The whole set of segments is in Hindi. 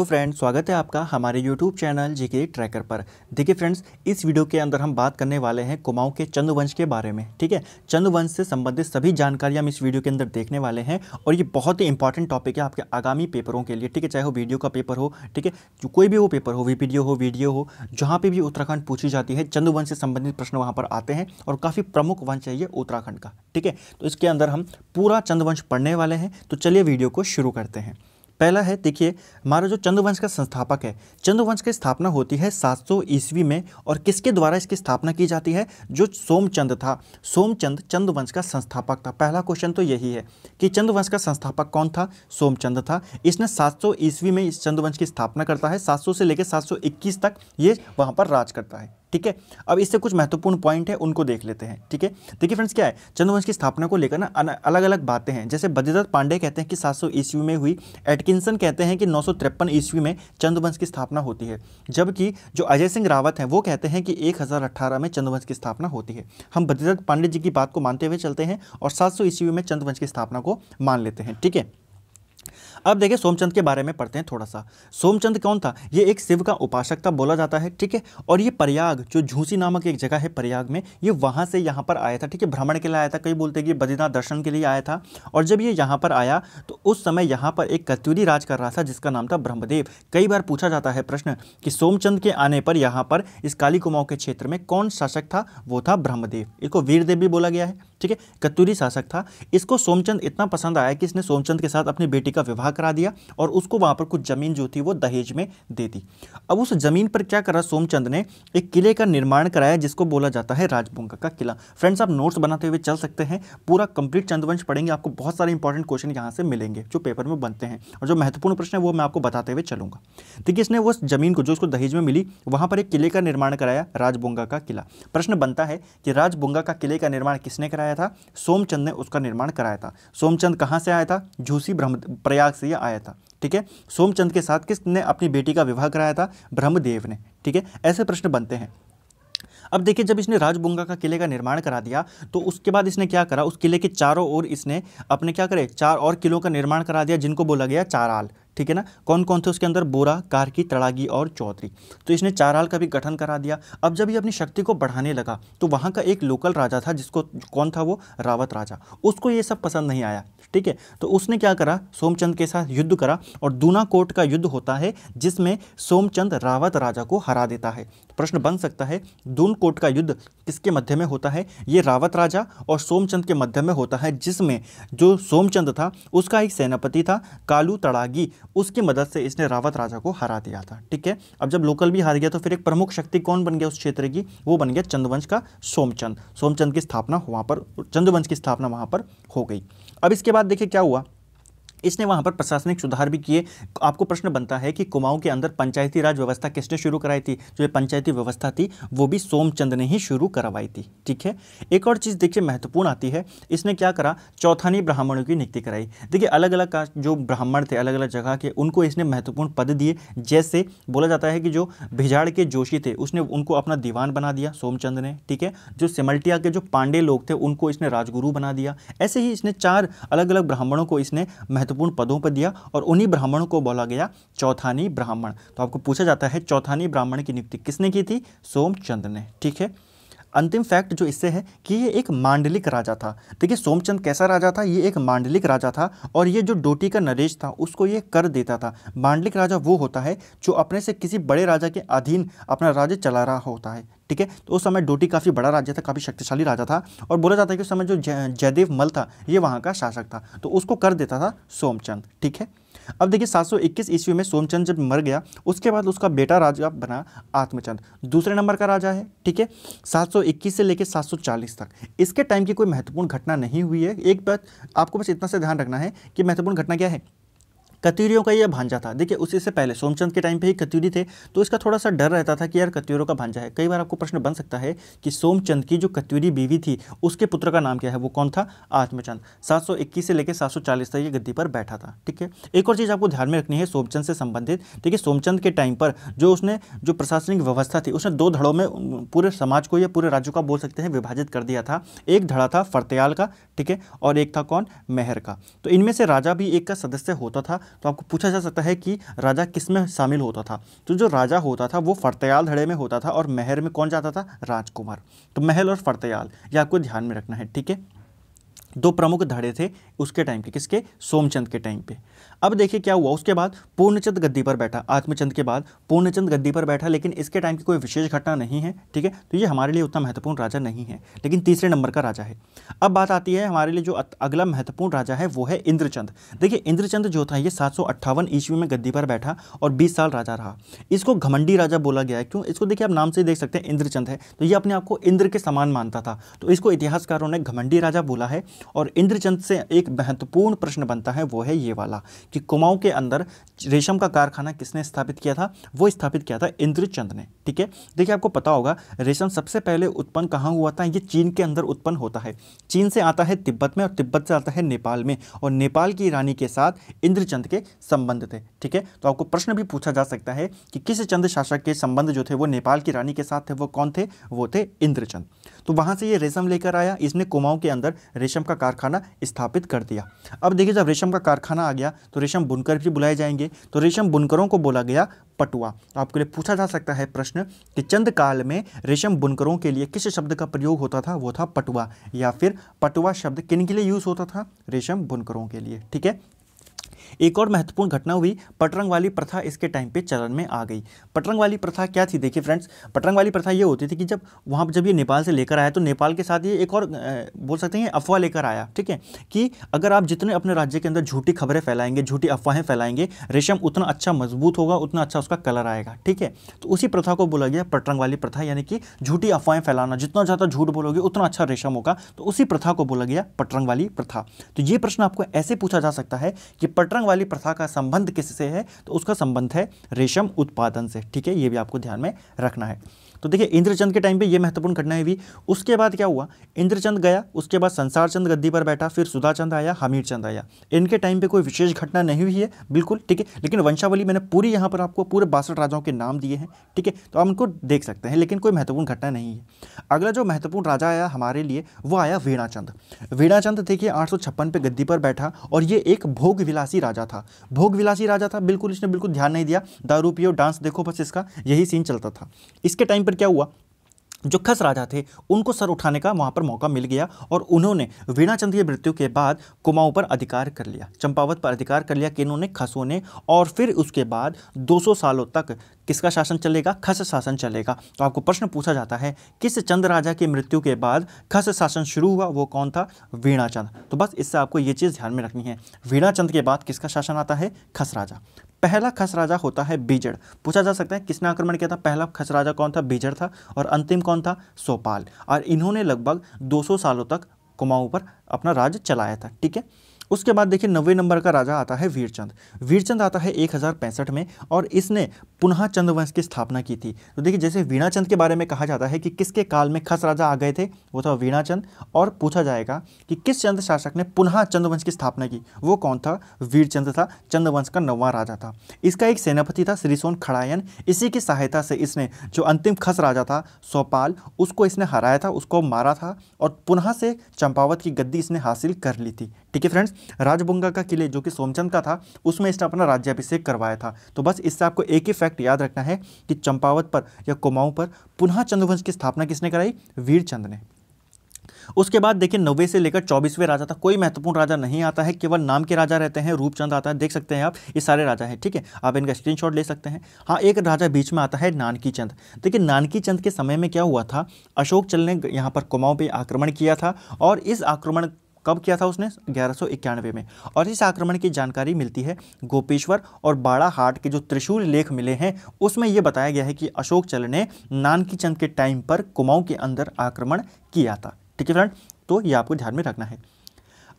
तो फ्रेंड्स स्वागत है आपका हमारे यूट्यूब चैनल जीके ट्रैकर पर देखिए फ्रेंड्स इस वीडियो के अंदर हम बात करने वाले हैं कुमाऊं के चंद्रवंश के बारे में ठीक है चंद्रवंश से संबंधित सभी जानकारी हम इस वीडियो के अंदर देखने वाले हैं और ये बहुत ही इंपॉर्टेंट टॉपिक है आपके आगामी पेपरों के लिए ठीक है चाहे वो वीडियो का पेपर हो ठीक है जो कोई भी वो पेपर हो वी हो वीडियो हो जहाँ पर भी उत्तराखंड पूछी जाती है चंद्रवंश से संबंधित प्रश्न वहाँ पर आते हैं और काफ़ी प्रमुख वंश है ये उत्तराखंड का ठीक है तो इसके अंदर हम पूरा चंद्रवंश पढ़ने वाले हैं तो चलिए वीडियो को शुरू करते हैं पहला है देखिए हमारा जो चंद्रवंश का संस्थापक है चंद्रवंश की स्थापना होती है 700 सौ ईस्वी में और किसके द्वारा इसकी स्थापना की जाती है जो सोमचंद था सोमचंद चंद्रवंश का संस्थापक था पहला क्वेश्चन तो यही है कि चंद्रवंश का संस्थापक कौन था सोमचंद था इसने 700 सौ ईस्वी में इस चंद्रवंश की स्थापना करता है 700 से लेकर 721 तक ये वहाँ पर राज करता है ठीक है अब इससे कुछ महत्वपूर्ण पॉइंट है उनको देख लेते हैं ठीक है देखिए फ्रेंड्स क्या है चंद्रवंश की स्थापना को लेकर ना अलग अलग बातें हैं जैसे बद्रीदत्त पांडे कहते हैं कि 700 ईस्वी में हुई एटकिंसन कहते हैं कि नौ ईस्वी में चंद्रवंश की स्थापना होती है जबकि जो अजय सिंह रावत हैं वो कहते हैं कि एक में चंद्रवंश की स्थापना होती है हम बद्रीदत्त पांडे जी की बात को मानते हुए चलते हैं और सात ईस्वी में चंद्रवंश की स्थापना को मान लेते हैं ठीक है अब देखिए सोमचंद के बारे में पढ़ते हैं थोड़ा सा सोमचंद कौन था ये एक शिव का उपासक था बोला जाता है ठीक है और ये प्रयाग जो झूसी नामक एक जगह है प्रयाग में ये वहाँ से यहाँ पर आया था ठीक है भ्रमण के लिए आया था कई बोलते हैं कि बद्रीनाथ दर्शन के लिए आया था और जब ये यहाँ पर आया तो उस समय यहाँ पर एक कत्यूरी राज कर रहा था जिसका नाम था ब्रह्मदेव कई बार पूछा जाता है प्रश्न कि सोमचंद के आने पर यहाँ पर इस काली कुमाऊँ के क्षेत्र में कौन शासक था वो था ब्रह्मदेव इसको वीरदेव भी बोला गया है ठीक है कत्तूरी शासक था इसको सोमचंद इतना पसंद आया कि इसने सोमचंद के साथ अपनी बेटी का विवाह करा दिया और उसको वहाँ पर कुछ ज़मीन जो थी वो दहेज में दे दी अब उस ज़मीन पर क्या करा सोमचंद ने एक किले का निर्माण कराया जिसको बोला जाता है राजबुंगा का किला फ्रेंड्स आप नोट्स बनाते हुए चल सकते हैं पूरा कंप्लीट चंद्रवंश पढ़ेंगे आपको बहुत सारे इंपॉर्टेंट क्वेश्चन यहाँ से मिलेंगे जो पेपर में बनते हैं और जो महत्वपूर्ण प्रश्न है वो मैं आपको बताते हुए चलूंगा ठीक है इसने वो ज़मीन को जो उसको दहेज में मिली वहाँ पर एक किले का निर्माण कराया राजबुंगा का किला प्रश्न बनता है कि राजबुंगा का किले का निर्माण किसने कराया आया था सोमचंद ने उसका निर्माण कराया था सोमचंद कहाँ से आया था झूसी ब्रह्म प्रयाग से यह आया था ठीक है सोमचंद के साथ किसने अपनी बेटी का विवाह कराया था ब्रह्मदेव ने ठीक है ऐसे प्रश्न बनते हैं अब देखिए जब इसने राजबुंगा का किले का निर्माण करा दिया तो उसके बाद इसने क्या करा उस किले के चारों ओर इसने अपने क्या करे चार और किलों का निर्माण करा दिया जिनको बोला गया चाराल ठीक है ना कौन कौन थे उसके अंदर बोरा कारकी तड़ागी और चौधरी तो इसने चाराल का भी गठन करा दिया अब जब ये अपनी शक्ति को बढ़ाने लगा तो वहाँ का एक लोकल राजा था जिसको कौन था वो रावत राजा उसको ये सब पसंद नहीं आया ठीक है तो उसने क्या करा सोमचंद के साथ युद्ध करा और दूना कोट का युद्ध होता है जिसमें सोमचंद रावत राजा को हरा देता है प्रश्न बन सकता है दून कोट का युद्ध किसके मध्य में होता है ये रावत राजा और सोमचंद के मध्य में होता है जिसमें जो सोमचंद था उसका एक सेनापति था कालू तड़ागी उसकी मदद से इसने रावत राजा को हरा दिया था ठीक है अब जब लोकल भी हार गया तो फिर एक प्रमुख शक्ति कौन बन गया उस क्षेत्र की वो बन गया चंद्रवंश का सोमचंद सोमचंद की स्थापना वहाँ पर चंद्रवंश की स्थापना वहाँ पर हो गई अब इसके बाद देखिए क्या हुआ इसने वहाँ पर प्रशासनिक सुधार भी किए आपको प्रश्न बनता है कि कुमाऊं के अंदर पंचायती राज व्यवस्था किसने शुरू कराई थी जो ये पंचायती व्यवस्था थी वो भी सोमचंद ने ही शुरू करवाई थी ठीक है एक और चीज़ देखिए महत्वपूर्ण आती है इसने क्या करा चौथानी ब्राह्मणों की नियुक्ति कराई देखिए अलग अलग का जो ब्राह्मण थे अलग अलग जगह के उनको इसने महत्वपूर्ण पद दिए जैसे बोला जाता है कि जो भिजाड़ के जोशी थे उसने उनको अपना दीवान बना दिया सोमचंद ने ठीक है जो सिमल्टिया के जो पांडे लोग थे उनको इसने राजगुरु बना दिया ऐसे ही इसने चार अलग अलग ब्राह्मणों को इसने महत्व महत्वपूर्ण पदों पर दिया और उन्हीं ब्राह्मणों को बोला गया चौथानी ब्राह्मण तो आपको पूछा जाता है चौथानी ब्राह्मण की नियुक्ति किसने की थी सोमचंद्र ने ठीक है अंतिम फैक्ट जो इससे है कि ये एक मांडलिक राजा था देखिए सोमचंद कैसा राजा था ये एक मांडलिक राजा था और ये जो डोटी का नरेश था उसको ये कर देता था मांडलिक राजा वो होता है जो अपने से किसी बड़े राजा के अधीन अपना राज्य चला रहा होता है ठीक है तो उस समय डोटी काफ़ी बड़ा राज्य था काफ़ी शक्तिशाली राजा था और बोला जाता है कि उस समय जो जयदेव मल था ये वहाँ का शासक था तो उसको कर देता था सोमचंद ठीक है अब देखिए 721 ईस्वी में सोमचंद जब मर गया उसके बाद उसका बेटा राजा बना आत्मचंद दूसरे नंबर का राजा है ठीक है 721 से लेकर 740 तक इसके टाइम की कोई महत्वपूर्ण घटना नहीं हुई है एक बात आपको बस इतना से ध्यान रखना है कि महत्वपूर्ण घटना क्या है कतीरियों का यह भांजा था देखिए उसी से पहले सोमचंद के टाइम पे ही कत्यूरी थे तो इसका थोड़ा सा डर रहता था कि यार कत्यूरों का भांजा है कई बार आपको प्रश्न बन सकता है कि सोमचंद की जो कत्यूरी बीवी थी उसके पुत्र का नाम क्या है वो कौन था आत्मचंद सात से लेकर सात तक ये गद्दी पर बैठा था ठीक है एक और चीज़ आपको ध्यान में रखनी है सोमचंद से संबंधित ठीक है सोमचंद के टाइम पर जो उसने जो प्रशासनिक व्यवस्था थी उसने दो धड़ों में पूरे समाज को या पूरे राज्य का बोल सकते हैं विभाजित कर दिया था एक धड़ा था फरतेयाल का ठीक है और एक था कौन मेहर का तो इनमें से राजा भी एक का सदस्य होता था तो आपको पूछा जा सकता है कि राजा किस में शामिल होता था तो जो राजा होता था वो फरतयाल धड़े में होता था और महल में कौन जाता था राजकुमार तो महल और फरतयाल ये आपको ध्यान में रखना है ठीक है दो प्रमुख धड़े थे उसके टाइम के किसके सोमचंद के टाइम पे अब देखिए क्या हुआ उसके बाद पूर्णचंद गद्दी पर बैठा आत्मचंद के बाद पूर्णचंद गद्दी पर बैठा लेकिन इसके टाइम की कोई विशेष घटना नहीं है ठीक है तो ये हमारे लिए उतना महत्वपूर्ण राजा नहीं है लेकिन तीसरे नंबर का राजा है अब बात आती है हमारे लिए जो अगला महत्वपूर्ण राजा है वो है इंद्रचंद देखिए इंद्रचंद जो था ये सात ईस्वी में गद्दी पर बैठा और बीस साल राजा रहा इसको घमंडी राजा बोला गया है क्यों इसको देखिए आप नाम से देख सकते हैं इंद्रचंद है तो ये अपने आप को इंद्र के समान मानता था तो इसको इतिहासकारों ने घमंडी राजा बोला है और इंद्रचंद से एक महत्वपूर्ण प्रश्न बनता है वो है ये वाला कि कुमाऊं के अंदर रेशम का कारखाना किसने स्थापित किया था वो स्थापित किया था इंद्रचंद ने ठीक है देखिए आपको पता होगा रेशम सबसे पहले उत्पन्न कहाँ हुआ था ये चीन के अंदर उत्पन्न होता है चीन से आता है तिब्बत में और तिब्बत से आता है नेपाल में और नेपाल की रानी के साथ इंद्रचंद के संबंध थे ठीक है तो आपको प्रश्न भी पूछा जा सकता है कि किस चंद शासक के संबंध जो थे वो नेपाल की रानी के साथ थे वो कौन थे वो थे इंद्रचंद तो वहाँ से ये रेशम लेकर आया इसने कुमाऊँ के अंदर रेशम का कारखाना स्थापित कर दिया अब देखिए जब रेशम का कारखाना आ गया तो रेशम बुनकर भी बुलाए जाएंगे तो रेशम बुनकरों को बोला गया पटुआ तो आपके लिए पूछा जा सकता है प्रश्न कि चंद काल में रेशम बुनकरों के लिए किस शब्द का प्रयोग होता था वो था पटुआ या फिर पटुआ शब्द किन के लिए यूज़ होता था रेशम बुनकरों के लिए ठीक है एक और महत्वपूर्ण घटना हुई पटरंग वाली प्रथा इसके टाइम पे चलन में आ गई पटरंग वाली प्रथा क्या थी देखिए फ्रेंड्स पटरंग वाली प्रथा ये होती थी कि जब वहाँ जब ये नेपाल से लेकर आया तो नेपाल के साथ ये एक और बोल सकते हैं अफवाह लेकर आया ठीक है कि अगर आप जितने अपने राज्य के अंदर झूठी खबरें फैलाएंगे झूठी अफवाहें फैलाएंगे रेशम उतना अच्छा मजबूत होगा उतना अच्छा उसका कलर आएगा ठीक है तो उसी प्रथा को बोला गया पटरंग वाली प्रथा यानी कि झूठी अफवाहें फैलाना जितना ज़्यादा झूठ बोलोगे उतना अच्छा रेशम होगा तो उसी प्रथा को बोला गया पटरंग वाली प्रथा तो ये प्रश्न आपको ऐसे पूछा जा सकता है कि पटरंग पतंग वाली प्रथा का संबंध किससे है तो उसका संबंध है रेशम उत्पादन से ठीक है ये भी आपको ध्यान में रखना है तो देखिए इंद्रचंद के टाइम पे ये महत्वपूर्ण घटनाएं हुई उसके बाद क्या हुआ इंद्रचंद गया उसके बाद संसार चंद गद्दी पर बैठा फिर सुधाचंद आया हमीर चंद आया इनके टाइम पे कोई विशेष घटना नहीं हुई है बिल्कुल ठीक है लेकिन वंशावली मैंने पूरी यहाँ पर आपको पूरे बासठ राजाओं के नाम दिए हैं ठीक है तो आप उनको देख सकते हैं लेकिन कोई महत्वपूर्ण घटना नहीं है अगला जो महत्वपूर्ण राजा आया हमारे लिए वो आया वीणाचंद वीणाचंद देखिए आठ पे गद्दी पर बैठा और ये एक भोग विलासी राजा था भोग विलासी राजा था बिल्कुल इसने बिल्कुल ध्यान नहीं दिया दारू पियो डांस देखो बस इसका यही सीन चलता था इसके टाइम पर पर क्या हुआ जो खस राजा थे उनको सर उठाने का वहाँ पर मौका मिल गया और उन्होंने वीणाचंद की मृत्यु के बाद कुमाऊँ पर अधिकार कर लिया चंपावत पर अधिकार कर लिया कि इन्होंने खसों ने और फिर उसके बाद 200 सालों तक किसका शासन चलेगा खस शासन चलेगा तो आपको प्रश्न पूछा जाता है किस चंद राजा की मृत्यु के बाद खस शासन शुरू हुआ वो कौन था वीणाचंद तो बस इससे आपको ये चीज़ ध्यान में रखनी है वीणाचंद के बाद किसका शासन आता है खस राजा पहला खसराजा होता है बीजड़ पूछा जा सकता है किसने आक्रमण किया था पहला खसराजा कौन था बीजड़ था और अंतिम कौन था सोपाल और इन्होंने लगभग 200 सालों तक कुमाऊं पर अपना राज्य चलाया था ठीक है उसके बाद देखिए नब्बे नंबर का राजा आता है वीरचंद वीरचंद आता है एक में और इसने पुनः चंद्रवंश की स्थापना की थी तो देखिए जैसे वीणाचंद के बारे में कहा जाता है कि किसके काल में खस राजा आ गए थे वो था वीणाचंद और पूछा जाएगा कि किस चंद्र शासक ने पुनः चंद्रवंश की स्थापना की वो कौन था वीरचंद था चंद्रवंश का नौवा राजा था इसका एक सेनापति था श्रीसोन खड़ायन इसी की सहायता से इसने जो अंतिम खस राजा था सोपाल उसको इसने हराया था उसको मारा था और पुनः से चंपावत की गद्दी इसने हासिल कर ली थी ठीक है फ्रेंड्स राजबुंगा का किले जो कि सोमचंद का था उसमें इसने अपना राज्याभिषेक करवाया था तो बस इससे आपको एक ही फैक्ट याद रखना है कि चंपावत पर या कुमाऊं पर पुनः चंद्रवंश की स्थापना किसने कराई वीरचंद ने उसके बाद देखिए नब्बे से लेकर चौबीसवें राजा था कोई महत्वपूर्ण राजा नहीं आता है केवल नाम के राजा रहते हैं रूपचंद आता है देख सकते हैं आप ये सारे राजा हैं ठीक है ठीके? आप इनका स्क्रीनशॉट ले सकते हैं हाँ एक राजा बीच में आता है नानकी चंद देखिए नानकी चंद के समय में क्या हुआ था अशोक चल ने यहाँ पर कुमाऊँ पर आक्रमण किया था और इस आक्रमण कब किया था उसने ग्यारह में और इस आक्रमण की जानकारी मिलती है गोपेश्वर और बाड़ा हाट के जो त्रिशूल लेख मिले हैं उसमें यह बताया गया है कि अशोक चल ने नानकी चंद के टाइम पर कुमाऊं के अंदर आक्रमण किया था ठीक है फ्रेंड तो ये आपको ध्यान में रखना है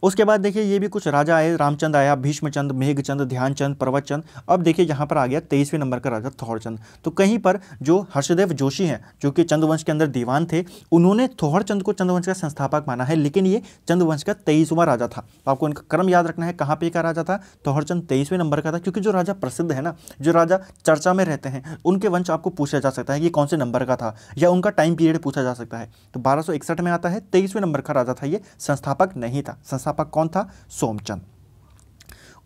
उसके बाद देखिए ये भी कुछ राजा आए रामचंद आया भीष्मचंद मेघचंद ध्यानचंद पर्वतचंद अब देखिए यहाँ पर आ गया तेईसवें नंबर का राजा थौरचंद तो कहीं पर जो हर्षदेव जोशी हैं जो कि चंद्रवंश के अंदर दीवान थे उन्होंने थौरचंद को चंद्रवंश का संस्थापक माना है लेकिन ये चंद्रवंश का तेईसवां राजा था तो आपको इनका क्रम याद रखना है कहाँ पर का राजा था थौरचंद तेईसवें नंबर का था क्योंकि जो राजा प्रसिद्ध है ना जो राजा चर्चा में रहते हैं उनके वंश आपको पूछा जा सकता है ये कौन से नंबर का था या उनका टाइम पीरियड पूछा जा सकता है तो बारह में आता है तेईसवें नंबर का राजा था ये संस्थापक नहीं था संस्था संस्थापक कौन था सोमचंद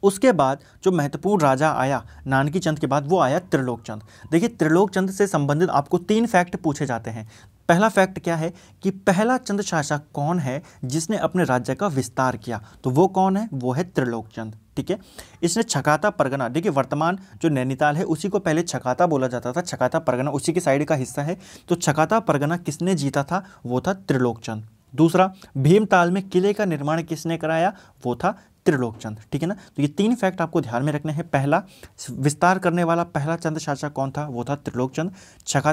उसके बाद जो महत्वपूर्ण राजा आया नानकी चंद के बाद वो आया त्रिलोक चंद देखिए त्रिलोक चंद से संबंधित आपको तीन फैक्ट पूछे जाते हैं पहला फैक्ट क्या है कि पहला चंद शासक कौन है जिसने अपने राज्य का विस्तार किया तो वो कौन है वो है त्रिलोक चंद ठीक है इसने छकाता परगना देखिए वर्तमान जो नैनीताल है उसी को पहले छकाता बोला जाता था छकाता परगना उसी के साइड का हिस्सा है तो छकाता परगना किसने जीता था वो था त्रिलोक चंद दूसरा भीमताल में किले का निर्माण किसने कराया वो था त्रिलोक ठीक है ना तो ये तीन फैक्ट आपको ध्यान में रखने हैं पहला विस्तार करने वाला पहला चंद शासक कौन था वो था त्रिलोक चंद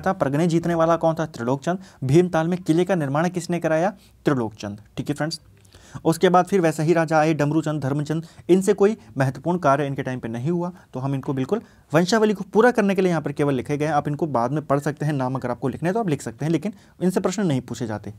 था प्रगने जीतने वाला कौन था त्रिलोक चंद भीमताल में किले का निर्माण किसने कराया त्रिलोक चंद ठीक है फ्रेंड्स उसके बाद फिर वैसे ही राजा आए डमरूचंद धर्मचंद इनसे कोई महत्वपूर्ण कार्य इनके टाइम पे नहीं हुआ तो हम इनको बिल्कुल वंशावली को पूरा करने के लिए यहाँ पर केवल लिखे गए आप इनको बाद में पढ़ सकते हैं नाम अगर आपको लिखने तो आप लिख सकते हैं लेकिन इनसे प्रश्न नहीं पूछे जाते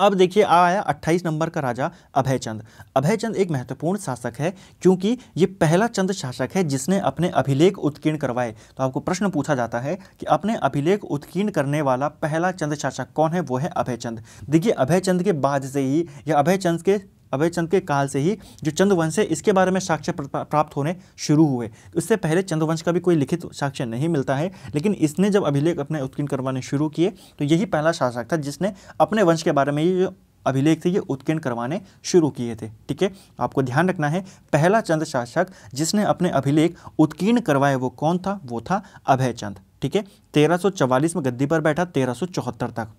अब देखिए आया अट्ठाईस नंबर का राजा अभयचंद अभयचंद एक महत्वपूर्ण शासक है क्योंकि ये पहला चंद शासक है जिसने अपने अभिलेख उत्कीर्ण करवाए तो आपको प्रश्न पूछा जाता है कि अपने अभिलेख उत्कीर्ण करने वाला पहला चंद शासक कौन है वो है अभयचंद देखिए अभयचंद के बाद से ही या अभयचंद के अभयचंद के काल से ही जो चंद्रवंश है इसके बारे में साक्ष्य प्राप्त होने शुरू हुए इससे पहले चंद्रवंश का भी कोई लिखित साक्ष्य नहीं मिलता है लेकिन इसने जब अभिलेख अपने उत्कीर्ण करवाने शुरू किए तो यही पहला शासक था जिसने अपने वंश के बारे में ये जो अभिलेख थे ये उत्कीर्ण करवाने शुरू किए थे ठीक है आपको ध्यान रखना है पहला चंद्र शासक जिसने अपने अभिलेख उत्कीर्ण करवाए वो कौन था वो था अभयचंद ठीक है 1344 में गद्दी पर बैठा 1374 तक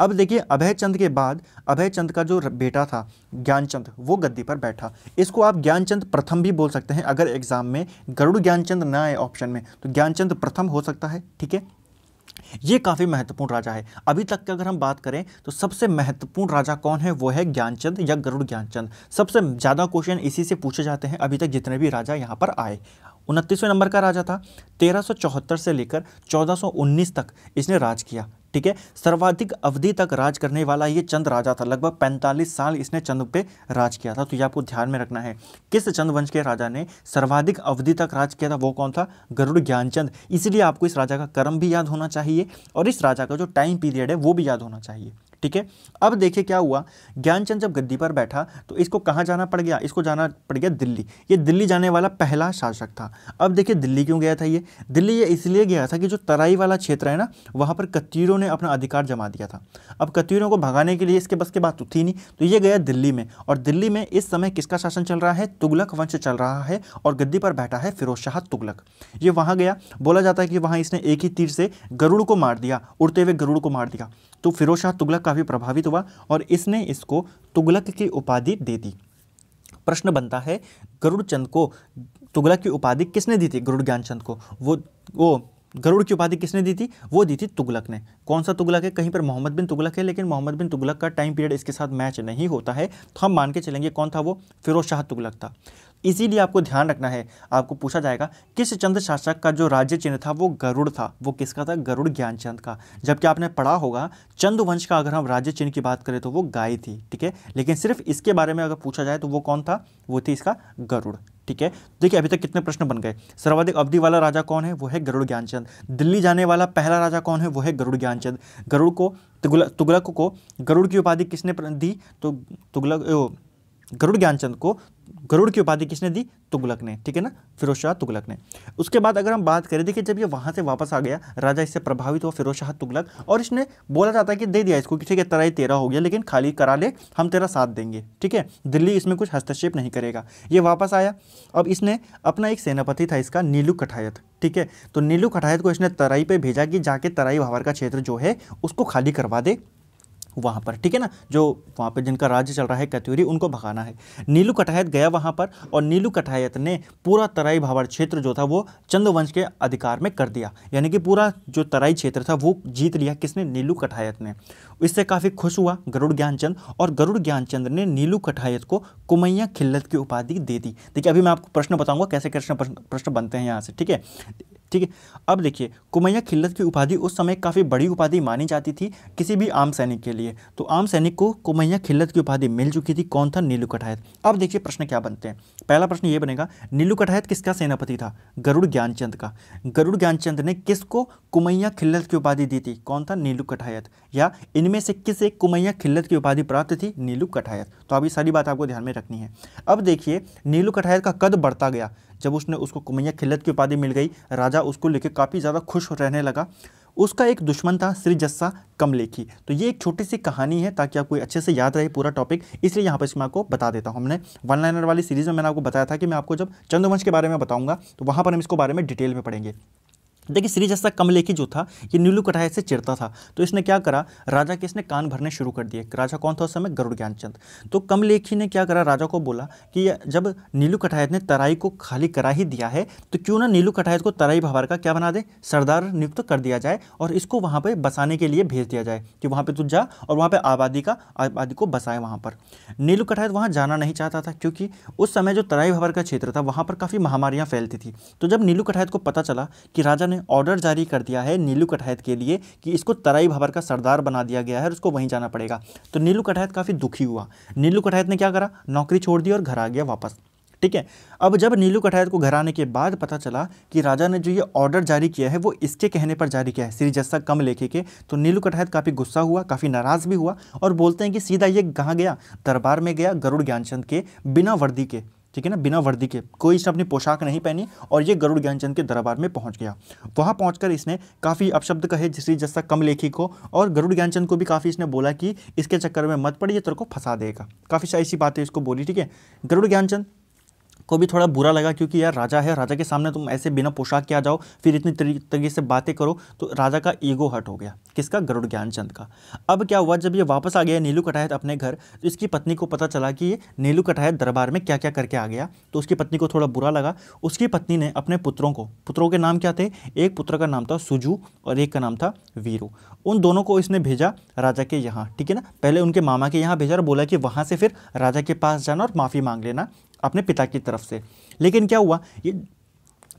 अब देखिए अभय चंद के बाद अभय चंद का जो बेटा था ज्ञानचंद वो गद्दी पर बैठा इसको आप ज्ञानचंद प्रथम भी बोल सकते हैं अगर एग्जाम में गरुड़ ज्ञानचंद ना आए ऑप्शन में तो ज्ञानचंद प्रथम हो सकता है ठीक है ये काफ़ी महत्वपूर्ण राजा है अभी तक की अगर हम बात करें तो सबसे महत्वपूर्ण राजा कौन है वो है ज्ञानचंद या गरुड़ ज्ञानचंद सबसे ज़्यादा क्वेश्चन इसी से पूछे जाते हैं अभी तक जितने भी राजा यहाँ पर आए उनतीसवें नंबर का राजा था 1374 से लेकर 1419 तक इसने राज किया ठीक है सर्वाधिक अवधि तक राज करने वाला ये चंद राजा था लगभग 45 साल इसने चंद पे राज किया था तो ये आपको ध्यान में रखना है किस चंद वंश के राजा ने सर्वाधिक अवधि तक राज किया था वो कौन था गरुड़ ज्ञानचंद इसलिए आपको इस राजा का कर्म भी याद होना चाहिए और इस राजा का जो टाइम पीरियड है वो भी याद होना चाहिए ठीक है अब देखिए क्या हुआ ज्ञानचंद जब गद्दी पर बैठा तो इसको कहाँ जाना पड़ गया इसको जाना पड़ गया दिल्ली ये दिल्ली जाने वाला पहला शासक था अब देखिए दिल्ली क्यों गया था ये दिल्ली ये इसलिए गया था कि जो तराई वाला क्षेत्र है ना वहाँ पर कतीरों ने अपना अधिकार जमा दिया था अब कतीरों को भगाने के लिए इसके बस की बात तो थी नहीं तो ये गया दिल्ली में और दिल्ली में इस समय किसका शासन चल रहा है तुगलक वंश चल रहा है और गद्दी पर बैठा है फिरोज शाह तुगलक ये वहाँ गया बोला जाता है कि वहाँ इसने एक ही तीर से गरुड़ को मार दिया उड़ते हुए गरुड़ को मार दिया तो फिरोज शाह तुगलक काफ़ी प्रभावित हुआ और इसने इसको तुगलक की उपाधि दे दी प्रश्न बनता है गरुड़चंद को तुगलक की उपाधि किसने दी थी गरुड़ ज्ञानचंद को वो वो गरुड़ की उपाधि किसने दी थी वो दी थी तुगलक ने कौन सा तुगलक है कहीं पर मोहम्मद बिन तुगलक है लेकिन मोहम्मद बिन तुगलक का टाइम पीरियड इसके साथ मैच नहीं होता है तो हम मान के चलेंगे कौन था वो फिरोज शाह तुगलक था इसीलिए आपको ध्यान रखना है आपको पूछा जाएगा किस चंद्र शासक का जो राज्य चिन्ह था वो गरुड़ था वो किसका था गरुड़ ज्ञानचंद का जबकि आपने पढ़ा होगा चंद वंश का अगर हम राज्य चिन्ह की बात करें तो वो गाय थी ठीक है लेकिन सिर्फ इसके बारे में अगर पूछा जाए तो वो कौन था वो थी इसका गरुड़ ठीक है देखिए अभी तक कितने प्रश्न बन गए सर्वाधिक अवधि वाला राजा कौन है वो है गरुड़ ज्ञानचंद दिल्ली जाने वाला पहला राजा कौन है वो है गरुड़ ज्ञानचंद गरुड़ को तुगलक तुगलक को गरुड़ की उपाधि किसने दी तो तुगलक गरुड़ ज्ञानचंद को गरुड़ की उपाधि किसने दी तुगलक ने ठीक है ना फिरोज शाह तुगलक ने उसके बाद अगर हम बात करें देखिए जब ये वहाँ से वापस आ गया राजा इससे प्रभावित हुआ फिरोज शाह तुगलक और इसने बोला जाता है कि दे दिया इसको कि ठीक है तेरा ही तेरा हो गया लेकिन खाली करा ले हम तेरा साथ देंगे ठीक है दिल्ली इसमें कुछ हस्तक्षेप नहीं करेगा ये वापस आया अब इसने अपना एक सेनापति था इसका नीलू कठायत ठीक है तो नीलू कठायत को इसने तराई पर भेजा कि जाके तराई भावर का क्षेत्र जो है उसको खाली करवा दे वहाँ पर ठीक है ना जो वहाँ पर जिनका राज्य चल रहा है कत्यूरी उनको भगाना है नीलू कटायत गया वहाँ पर और नीलू कटायत ने पूरा तराई भावर क्षेत्र जो था वो चंद्रवंश के अधिकार में कर दिया यानी कि पूरा जो तराई क्षेत्र था वो जीत लिया किसने नीलू कटायत ने इससे काफ़ी खुश हुआ गरुड़ ज्ञानचंद और गरुड़ ज्ञानचंद ने नीलू कटायत को कुमैया खिल्लत की उपाधि दे दी देखिए अभी मैं आपको प्रश्न बताऊंगा कैसे कृष्ण प्रश्न बनते हैं यहाँ से ठीक है ठीक है अब देखिए कुमैया खिल्लत की उपाधि उस समय काफ़ी बड़ी उपाधि मानी जाती थी किसी भी आम सैनिक के लिए तो आम सैनिक को कुमैया खिल्लत की उपाधि मिल चुकी थी कौन था नीलू कठायत अब देखिए प्रश्न क्या बनते हैं पहला प्रश्न ये बनेगा नीलू कठायत किसका सेनापति था गरुड़ ज्ञानचंद का गरुड़ ज्ञानचंद ने को कुमैया खिल्लत की उपाधि दी थी कौन था नीलू कठायत या इनमें से किस एक कुमैया खिल्लत की उपाधि प्राप्त थी नीलू कठायत तो अभी सारी बात आपको ध्यान में रखनी है अब देखिए नीलू कठायत का कद बढ़ता गया जब उसने उसको कुमैया खिल्लत की उपाधि मिल गई राजा उसको लेकर काफ़ी ज़्यादा खुश रहने लगा उसका एक दुश्मन था श्री जस्सा कमलेखी तो ये एक छोटी सी कहानी है ताकि आपको अच्छे से याद रहे पूरा टॉपिक इसलिए यहाँ पर इसमें आपको बता देता हूँ हमने वन लाइनर वाली सीरीज़ में मैंने आपको बताया था कि मैं आपको जब चंद्रवंश के बारे में बताऊँगा तो वहाँ पर हम इसको बारे में डिटेल में पढ़ेंगे देखिए श्री जैसा कमलेखी जो था ये नीलू कटाई से चिरता था तो इसने क्या करा राजा के इसने कान भरने शुरू कर दिए राजा कौन था उस समय गरुड़ ज्ञानचंद तो कमलेखी ने क्या करा राजा को बोला कि जब नीलू कटायत ने तराई को खाली करा ही दिया है तो क्यों ना नीलू कटायत को तराई भवार का क्या बना दे सरदार नियुक्त कर दिया जाए और इसको वहाँ पर बसाने के लिए भेज दिया जाए कि वहाँ पर तू जा और वहाँ पर आबादी का आबादी को बसाए वहाँ पर नीलू कटायत वहाँ जाना नहीं चाहता था क्योंकि उस समय जो तराई भवार का क्षेत्र था वहाँ पर काफ़ी महामारियाँ फैलती थी तो जब नीलू कटायत को पता चला कि राजा ने ने ऑर्डर जारी कर दिया है नीलू कटहैत के लिए कि इसको तराई भवर का सरदार बना दिया गया है और उसको वहीं जाना पड़ेगा तो नीलू कटहैत काफ़ी दुखी हुआ नीलू कटहैत ने क्या करा नौकरी छोड़ दी और घर आ गया वापस ठीक है अब जब नीलू कटहैत को घर आने के बाद पता चला कि राजा ने जो ये ऑर्डर जारी किया है वो इसके कहने पर जारी किया है श्री जस्सा कम लेखे के तो नीलू कटहैत काफ़ी गुस्सा हुआ काफ़ी नाराज़ भी हुआ और बोलते हैं कि सीधा ये कहाँ गया दरबार में गया गरुड़ ज्ञानचंद के बिना वर्दी के ठीक है ना बिना वर्दी के कोई इसने अपनी पोशाक नहीं पहनी और ये गरुड़ ज्ञानचंद के दरबार में पहुंच गया वहाँ पहुंचकर इसने काफ़ी अपशब्द कहे जिसकी जैसा कम लेखी को और गरुड़ ज्ञानचंद को भी काफ़ी इसने बोला कि इसके चक्कर में मत पड़ ये तेरे को फंसा देगा काफ़ी सारी ऐसी बातें इसको बोली ठीक है गरुड़ ज्ञानचंद को भी थोड़ा बुरा लगा क्योंकि यार राजा है राजा के सामने तुम ऐसे बिना पोशाक के आ जाओ फिर इतनी तरीके से बातें करो तो राजा का ईगो हट हो गया किसका गरुड़ ज्ञानचंद का अब क्या हुआ जब ये वापस आ गया नीलू कटायत अपने घर तो इसकी पत्नी को पता चला कि ये नीलू कटायत दरबार में क्या क्या करके आ गया तो उसकी पत्नी को थोड़ा बुरा लगा उसकी पत्नी ने अपने पुत्रों को पुत्रों के नाम क्या थे एक पुत्र का नाम था सुजू और एक का नाम था वीरू उन दोनों को इसने भेजा राजा के यहाँ ठीक है ना पहले उनके मामा के यहाँ भेजा और बोला कि वहाँ से फिर राजा के पास जाना और माफ़ी मांग लेना अपने पिता की तरफ से लेकिन क्या हुआ ये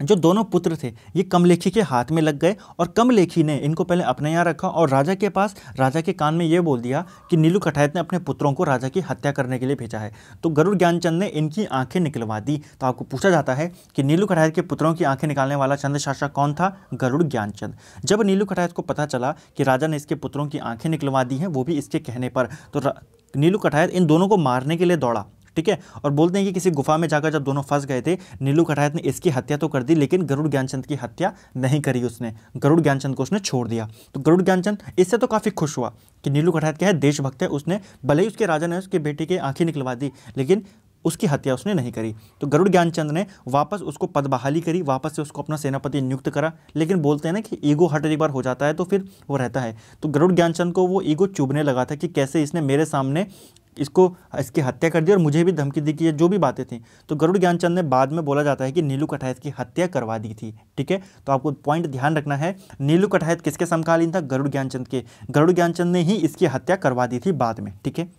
जो दोनों पुत्र थे ये कमलेखी के हाथ में लग गए और कमलेखी ने इनको पहले अपने यहाँ रखा और राजा के पास राजा के कान में ये बोल दिया कि नीलू कठायत ने अपने पुत्रों को राजा की हत्या करने के लिए भेजा है तो गरुड़ ज्ञानचंद ने इनकी आंखें निकलवा दी तो आपको पूछा जाता है कि नीलू कठायत के पुत्रों की आंखें निकालने वाला चंद्र शासक कौन था गरुड़ ज्ञानचंद जब नीलू कठायत को पता चला कि राजा ने इसके पुत्रों की आंखें निकलवा दी हैं वो भी इसके कहने पर तो नीलू कठायत इन दोनों को मारने के लिए दौड़ा ठीक है और बोलते हैं कि किसी गुफा में जाकर जब दोनों फंस गए थे नीलू कटायत ने इसकी हत्या तो कर दी लेकिन गरुड़ ज्ञानचंद की हत्या नहीं करी उसने गरुड़ ज्ञानचंद को उसने छोड़ दिया तो गरुड़ ज्ञानचंद इससे तो काफ़ी खुश हुआ कि नीलू कटायत क्या है देशभक्त है उसने भले ही उसके राजा ने उसके बेटे की आंखें निकलवा दी लेकिन उसकी हत्या उसने नहीं करी तो गरुड़ ज्ञानचंद ने वापस उसको पद बहाली करी वापस से उसको अपना सेनापति नियुक्त करा लेकिन बोलते हैं ना कि ईगो हट एक बार हो जाता है तो फिर वो रहता है तो गरुड़ ज्ञानचंद को वो ईगो चुभने लगा था कि कैसे इसने मेरे सामने इसको इसकी हत्या कर दी और मुझे भी धमकी दी कि ये जो भी बातें थी तो गरुड़ ज्ञानचंद ने बाद में बोला जाता है कि नीलू कठायत की हत्या करवा दी थी ठीक है तो आपको पॉइंट ध्यान रखना है नीलू कठायत किसके समकालीन था गरुड़ ज्ञानचंद के गरुड़ ज्ञानचंद ने ही इसकी हत्या करवा दी थी बाद में ठीक है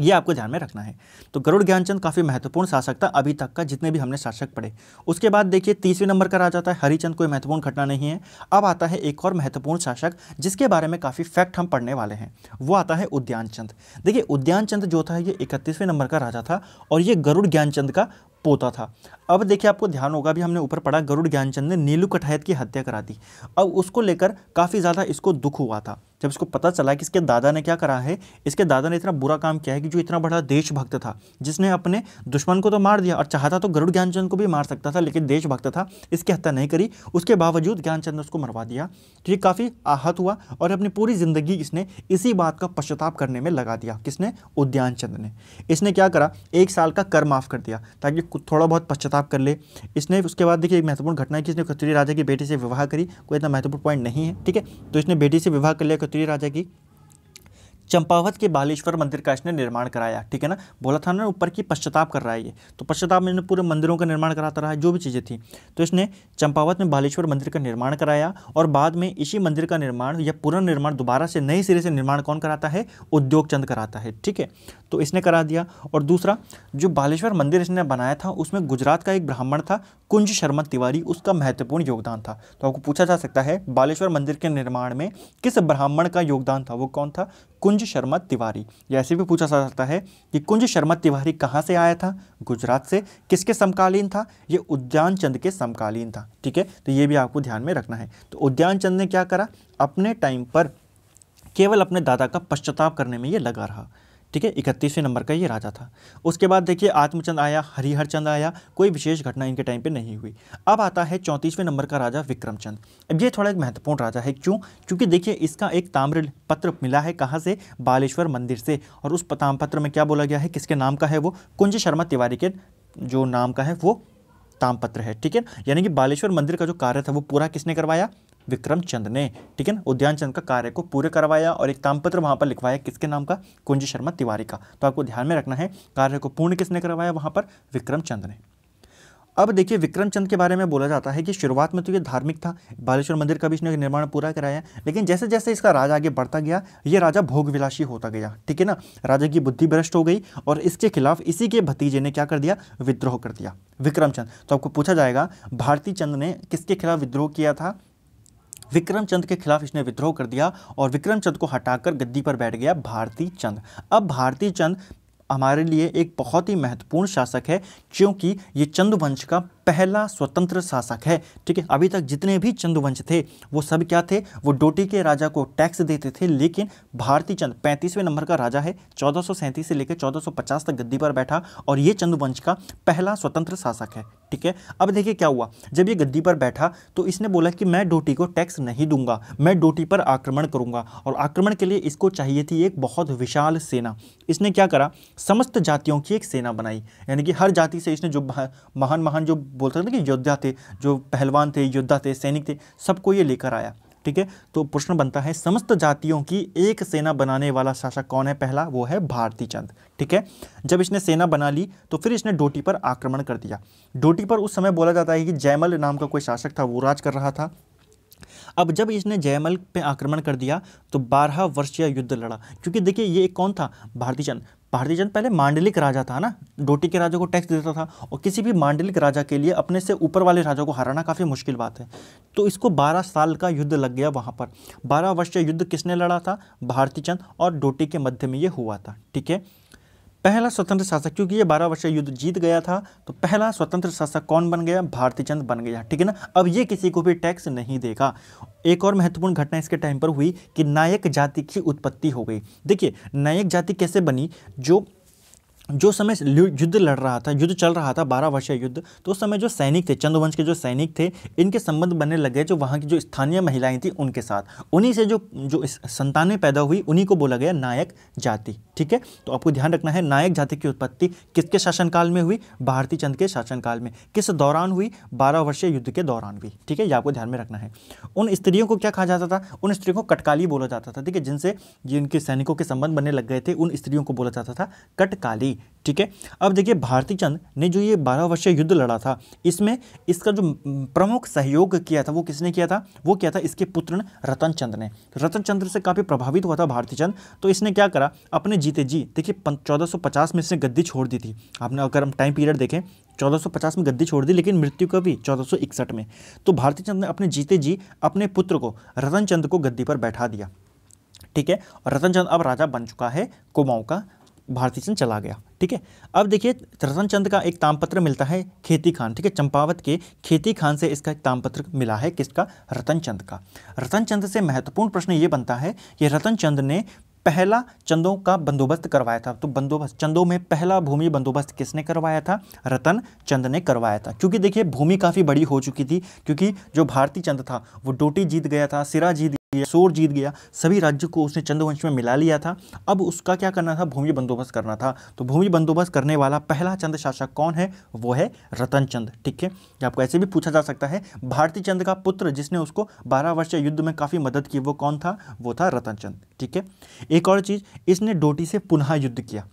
ये आपको ध्यान में रखना है तो गरुड़ ज्ञानचंद काफ़ी महत्वपूर्ण शासक था अभी तक का जितने भी हमने शासक पढ़े उसके बाद देखिए तीसरे नंबर का आ जाता है हरिचंद कोई महत्वपूर्ण घटना नहीं है अब आता है एक और महत्वपूर्ण शासक जिसके बारे में काफ़ी फैक्ट हम पढ़ने वाले हैं वो आता है उद्यानचंद देखिए उद्यानचंद जो था ये इकतीसवें नंबर का राजा था और ये गरुड़ ज्ञानचंद का पोता था अब देखिए आपको ध्यान होगा भी हमने ऊपर पढ़ा गरुड़ ज्ञानचंद ने नीलू कठायत की हत्या करा दी अब उसको लेकर काफ़ी ज़्यादा इसको दुख हुआ था जब इसको पता चला कि इसके दादा ने क्या करा है इसके दादा ने इतना बुरा काम किया है कि जो इतना बड़ा देशभक्त था जिसने अपने दुश्मन को तो मार दिया और चाहता तो गरुड़ ज्ञानचंद को भी मार सकता था लेकिन देशभक्त था इसकी हत्या नहीं करी उसके बावजूद ज्ञानचंद ने उसको मरवा दिया तो ये काफ़ी आहत हुआ और अपनी पूरी ज़िंदगी इसने इसी बात का पश्चाताप करने में लगा दिया किसने उद्यानचंद ने इसने क्या करा एक साल का कर माफ़ कर दिया ताकि थोड़ा बहुत पश्चाताप कर ले इसने उसके बाद देखिए एक महत्वपूर्ण घटना है कि इसने कस्तूरी राजा की बेटी से विवाह करी कोई इतना महत्वपूर्ण पॉइंट नहीं है ठीक है तो इसने बेटी से विवाह कर लिया कस्तूरी राजा की चंपावत के बालेश्वर मंदिर का इसने निर्माण कराया ठीक है ना बोला था ना ऊपर की पश्चाताप कर रहा है ये तो पश्चाताप में पूरे मंदिरों का निर्माण कराता रहा जो भी चीज़ें थी तो इसने चंपावत में बालेश्वर मंदिर का निर्माण कराया और बाद में इसी मंदिर का निर्माण या पुनर्निर्माण दोबारा से नए सिरे से निर्माण कौन कराता है उद्योग चंद कराता है ठीक है तो इसने करा दिया और दूसरा जो बालेश्वर मंदिर इसने बनाया था उसमें गुजरात का एक ब्राह्मण था कुंज शर्मा तिवारी उसका महत्वपूर्ण योगदान था तो आपको पूछा जा सकता है बालेश्वर मंदिर के निर्माण में किस ब्राह्मण का योगदान था वो कौन था कुंज शर्मा तिवारी ऐसे भी पूछा जा सकता है कि कुंज शर्मा तिवारी कहाँ से आया था गुजरात से किसके समकालीन था ये उद्यान चंद के समकालीन था ठीक है तो ये भी आपको ध्यान में रखना है तो उद्यान चंद ने क्या करा अपने टाइम पर केवल अपने दादा का पश्चाताप करने में ये लगा रहा ठीक है इकतीसवें नंबर का ये राजा था उसके बाद देखिए आत्मचंद आया हरिहरचंद आया कोई विशेष घटना इनके टाइम पे नहीं हुई अब आता है चौंतीसवें नंबर का राजा विक्रमचंद अब ये थोड़ा एक महत्वपूर्ण राजा है क्यों क्योंकि देखिए इसका एक ताम्र पत्र मिला है कहाँ से बालेश्वर मंदिर से और उस तामपत्र में क्या बोला गया है किसके नाम का है वो कुंज शर्मा तिवारी के जो नाम का है वो तामपत्र है ठीक है यानी कि बालेश्वर मंदिर का जो कार्य था वो पूरा किसने करवाया विक्रम चंद ने ठीक है ना उद्यान चंद का कार्य को पूरे करवाया और एक तामपत्र वहाँ पर लिखवाया किसके नाम का कुंज शर्मा तिवारी का तो आपको ध्यान में रखना है कार्य को पूर्ण किसने करवाया वहाँ पर विक्रम चंद ने अब देखिए विक्रम चंद के बारे में बोला जाता है कि शुरुआत में तो ये धार्मिक था बालेश्वर मंदिर का भी इसने निर्माण पूरा कराया लेकिन जैसे जैसे इसका राज आगे बढ़ता गया ये राजा भोगविलासी होता गया ठीक है ना राजा की बुद्धि भ्रष्ट हो गई और इसके खिलाफ इसी के भतीजे ने क्या कर दिया विद्रोह कर दिया विक्रम चंद तो आपको पूछा जाएगा भारती चंद ने किसके खिलाफ विद्रोह किया था विक्रम चंद के खिलाफ इसने विद्रोह कर दिया और विक्रम चंद को हटाकर गद्दी पर बैठ गया भारती चंद अब भारती चंद हमारे लिए एक बहुत ही महत्वपूर्ण शासक है क्योंकि ये चंद वंश का पहला स्वतंत्र शासक है ठीक है अभी तक जितने भी चंदुवंश थे वो सब क्या थे वो डोटी के राजा को टैक्स देते थे लेकिन भारतीय चंद पैंतीसवें नंबर का राजा है चौदह से लेकर 1450 तक गद्दी पर बैठा और ये चंदुवंश का पहला स्वतंत्र शासक है ठीक है अब देखिए क्या हुआ जब ये गद्दी पर बैठा तो इसने बोला कि मैं डोटी को टैक्स नहीं दूंगा मैं डोटी पर आक्रमण करूंगा और आक्रमण के लिए इसको चाहिए थी एक बहुत विशाल सेना इसने क्या करा समस्त जातियों की एक सेना बनाई यानी कि हर जाति से इसने जो महान महान जो बोल सकते हैं कि योद्धा थे जो पहलवान थे योद्धा थे सैनिक थे सबको ये लेकर आया ठीक है तो प्रश्न बनता है समस्त जातियों की एक सेना बनाने वाला शासक कौन है पहला वो है भारती चंद ठीक है जब इसने सेना बना ली तो फिर इसने डोटी पर आक्रमण कर दिया डोटी पर उस समय बोला जाता है कि जयमल नाम का कोई शासक था वो राज कर रहा था अब जब इसने जयमल पे आक्रमण कर दिया तो बारह वर्षीय युद्ध लड़ा क्योंकि देखिए ये कौन था भारतीचंद भारतीय जनता पहले मांडलिक राजा था ना डोटी के राजा को टैक्स देता था और किसी भी मांडलिक राजा के लिए अपने से ऊपर वाले राजा को हराना काफ़ी मुश्किल बात है तो इसको 12 साल का युद्ध लग गया वहाँ पर 12 वर्षीय युद्ध किसने लड़ा था भारतीय चंद और डोटी के मध्य में ये हुआ था ठीक है पहला स्वतंत्र शासक क्योंकि ये बारह वर्षीय युद्ध जीत गया था तो पहला स्वतंत्र शासक कौन बन गया भारती चंद बन गया ठीक है ना अब ये किसी को भी टैक्स नहीं देगा एक और महत्वपूर्ण घटना इसके टाइम पर हुई कि नायक जाति की उत्पत्ति हो गई देखिए नायक जाति कैसे बनी जो जो समय युद्ध लड़ रहा था युद्ध चल रहा था बारह वर्षीय युद्ध तो उस समय जो सैनिक थे चंद्रवंश के जो सैनिक थे इनके संबंध बनने लग गए जो वहाँ की जो स्थानीय महिलाएं थी उनके साथ उन्हीं से जो जो संतानें पैदा हुई उन्हीं को बोला गया नायक जाति ठीक है तो आपको ध्यान रखना है नायक जाति की उत्पत्ति किसके शासनकाल में हुई भारती चंद के शासनकाल में किस दौरान हुई बारह वर्षीय युद्ध के दौरान हुई ठीक है ये आपको ध्यान में रखना है उन स्त्रियों को क्या कहा जाता था उन स्त्रियों को कटकाली बोला जाता था ठीक है जिनसे जिनके सैनिकों के संबंध बनने लग गए थे उन स्त्रियों को बोला जाता था कटकाली ठीक है अब देखिए भारती चंद ने जो ये बारह वर्षीय युद्ध लड़ा था इसमें इसका जो प्रमुख सहयोग किया था वो किसने किया था वो किया था इसके पुत्र रतन चंद ने रतन चंद्र से काफ़ी प्रभावित हुआ था भारती चंद तो इसने क्या करा अपने जीते जी देखिए चौदह में इसने गद्दी छोड़ दी थी आपने अगर हम टाइम पीरियड देखें 1450 में गद्दी छोड़ दी लेकिन मृत्यु का भी 1461 में तो भारती चंद ने अपने जीते जी अपने पुत्र को रतन चंद को गद्दी पर बैठा दिया ठीक है और रतन चंद अब राजा बन चुका है कुमाऊं का भारती चंद चला गया ठीक है अब देखिए रतन चंद का एक तामपत्र मिलता है खेती खान ठीक है चंपावत के खेती खान से इसका एक तामपत्र मिला है किसका रतन चंद का रतन चंद से महत्वपूर्ण प्रश्न ये बनता है कि रतन चंद ने पहला चंदों का बंदोबस्त करवाया था तो बंदोबस्त चंदों में पहला भूमि बंदोबस्त किसने करवाया था रतन चंद ने करवाया था क्योंकि देखिए भूमि काफ़ी बड़ी हो चुकी थी क्योंकि जो भारती चंद था वो डोटी जीत गया था सिरा जीत सोर जीत गया सभी राज्य को उसने चंद्रवंश में मिला लिया था अब उसका क्या करना था भूमि बंदोबस्त करना था तो भूमि बंदोबस्त करने वाला पहला चंद्र शासक कौन है वो है रतन चंद ठीक है आपको ऐसे भी पूछा जा सकता है भारतीय चंद का पुत्र जिसने उसको बारह वर्ष युद्ध में काफ़ी मदद की वो कौन था वो था रतन चंद ठीक है एक और चीज़ इसने डोटी से पुनः युद्ध किया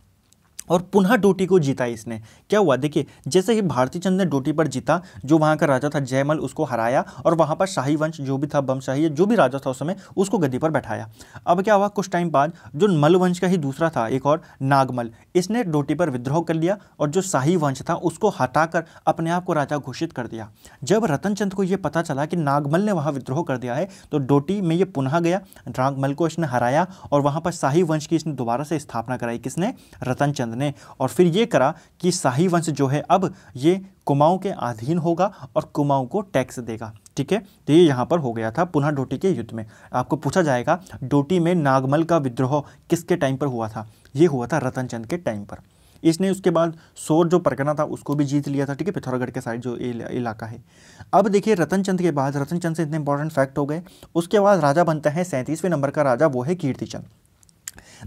और पुनः डोटी को जीता इसने क्या हुआ देखिए जैसे ही भारती चंद ने डोटी पर जीता जो वहाँ का राजा था जयमल उसको हराया और वहाँ पर शाही वंश जो भी था बमशाही जो भी राजा था उस समय उसको गद्दी पर बैठाया अब क्या हुआ कुछ टाइम बाद जो मल वंश का ही दूसरा था एक और नागमल इसने डोटी पर विद्रोह कर लिया और जो शाही वंश था उसको हटाकर अपने आप को राजा घोषित कर दिया जब रतन चंद को यह पता चला कि नागमल ने वहाँ विद्रोह कर दिया है तो डोटी में ये पुनः गया नागमल को इसने हराया और वहाँ पर शाही वंश की इसने दोबारा से स्थापना कराई किसने चंद ने और फिर ये करा कि शाही वंश जो है अब ये कुमाऊं के अधीन होगा और कुमाऊं को टैक्स देगा ठीक है तो ये यहाँ पर हो गया था पुनः डोटी के युद्ध में आपको पूछा जाएगा डोटी में नागमल का विद्रोह किसके टाइम पर हुआ था ये हुआ था रतन चंद के टाइम पर इसने उसके बाद सोर जो परगना था उसको भी जीत लिया था ठीक है पिथौरागढ़ के साइड जो इलाका है अब देखिए रतन चंद के बाद रतन चंद से इतने इंपॉर्टेंट फैक्ट हो गए उसके बाद राजा बनता है सैंतीसवें नंबर का राजा वो है कीर्तिचंद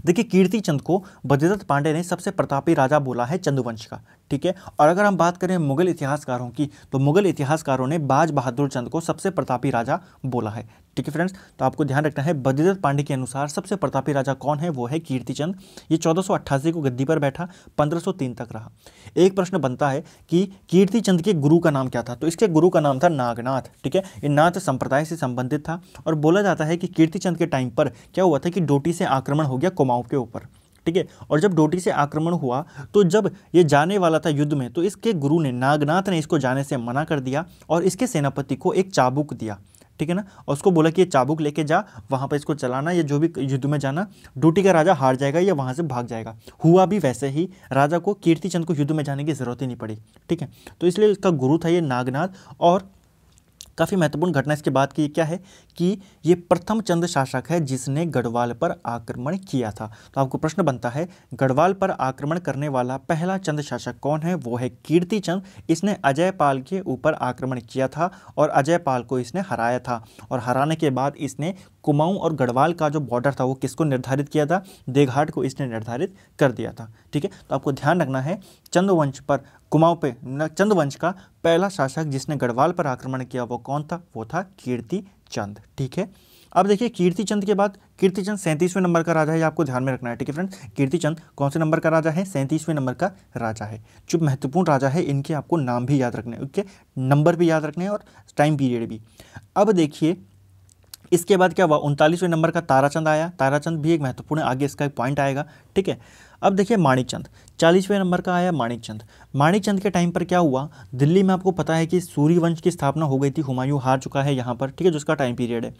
देखिए कीर्ति चंद को ब्रजदत्त पांडे ने सबसे प्रतापी राजा बोला है चंदुवंश का ठीक है और अगर हम बात करें मुगल इतिहासकारों की तो मुगल इतिहासकारों ने बाज बहादुर चंद को सबसे प्रतापी राजा बोला है ठीक है फ्रेंड्स तो आपको ध्यान रखना है बद्रीदत्त पांडे के अनुसार सबसे प्रतापी राजा कौन है वो है कीर्तिचंद ये 1488 को गद्दी पर बैठा 1503 तक रहा एक प्रश्न बनता है कि कीर्तिचंद के गुरु का नाम क्या था तो इसके गुरु का नाम था नागनाथ ठीक है ये नाथ संप्रदाय से संबंधित था और बोला जाता है कि कीर्तिचंद के टाइम पर क्या हुआ था कि डोटी से आक्रमण हो गया कुमाऊं के ऊपर ठीक है और जब डोटी से आक्रमण हुआ तो जब ये जाने वाला था युद्ध में तो इसके गुरु ने नागनाथ ने इसको जाने से मना कर दिया और इसके सेनापति को एक चाबुक दिया ठीक है ना और उसको बोला कि ये चाबुक लेके जा वहाँ पर इसको चलाना या जो भी युद्ध में जाना डोटी का राजा हार जाएगा या वहाँ से भाग जाएगा हुआ भी वैसे ही राजा को कीर्तिचंद को युद्ध में जाने की ज़रूरत ही नहीं पड़ी ठीक है तो इसलिए इसका गुरु था ये नागनाथ और काफ़ी महत्वपूर्ण घटना इसके बाद की क्या है कि ये प्रथम चंद शासक है जिसने गढ़वाल पर आक्रमण किया था तो आपको प्रश्न बनता है गढ़वाल पर आक्रमण करने वाला पहला चंद शासक कौन है वो है कीर्ति चंद इसने अजय पाल के ऊपर आक्रमण किया था और अजय पाल को इसने हराया था और हराने के बाद इसने कुमाऊं और गढ़वाल का जो बॉर्डर था वो किसको निर्धारित किया था देघाट को इसने निर्धारित कर दिया था ठीक है तो आपको ध्यान रखना है चंद्रवंश पर कुमाऊं पे चंद्रवंश का पहला शासक जिसने गढ़वाल पर आक्रमण किया वो कौन था वो था कीर्ति चंद ठीक है अब देखिए कीर्ति चंद के बाद कीर्ति चंद सैंतीसवें नंबर का राजा है आपको ध्यान में रखना है ठीक है फ्रेंड कीर्ति चंद कौन से नंबर का राजा है सैंतीसवें नंबर का राजा है जो महत्वपूर्ण राजा है इनके आपको नाम भी याद रखने हैं उनके नंबर भी याद रखने हैं और टाइम पीरियड भी अब देखिए इसके बाद क्या हुआ उनतालीसवें नंबर का ताराचंद आया ताराचंद भी एक महत्वपूर्ण आगे इसका एक पॉइंट आएगा ठीक है अब देखिए माणिकचंद चालीसवें नंबर का आया माणिकचंद माणिकचंद के टाइम पर क्या हुआ दिल्ली में आपको पता है कि सूर्यवंश की स्थापना हो गई थी हुमायूं हार चुका है यहाँ पर ठीक है जिसका टाइम पीरियड है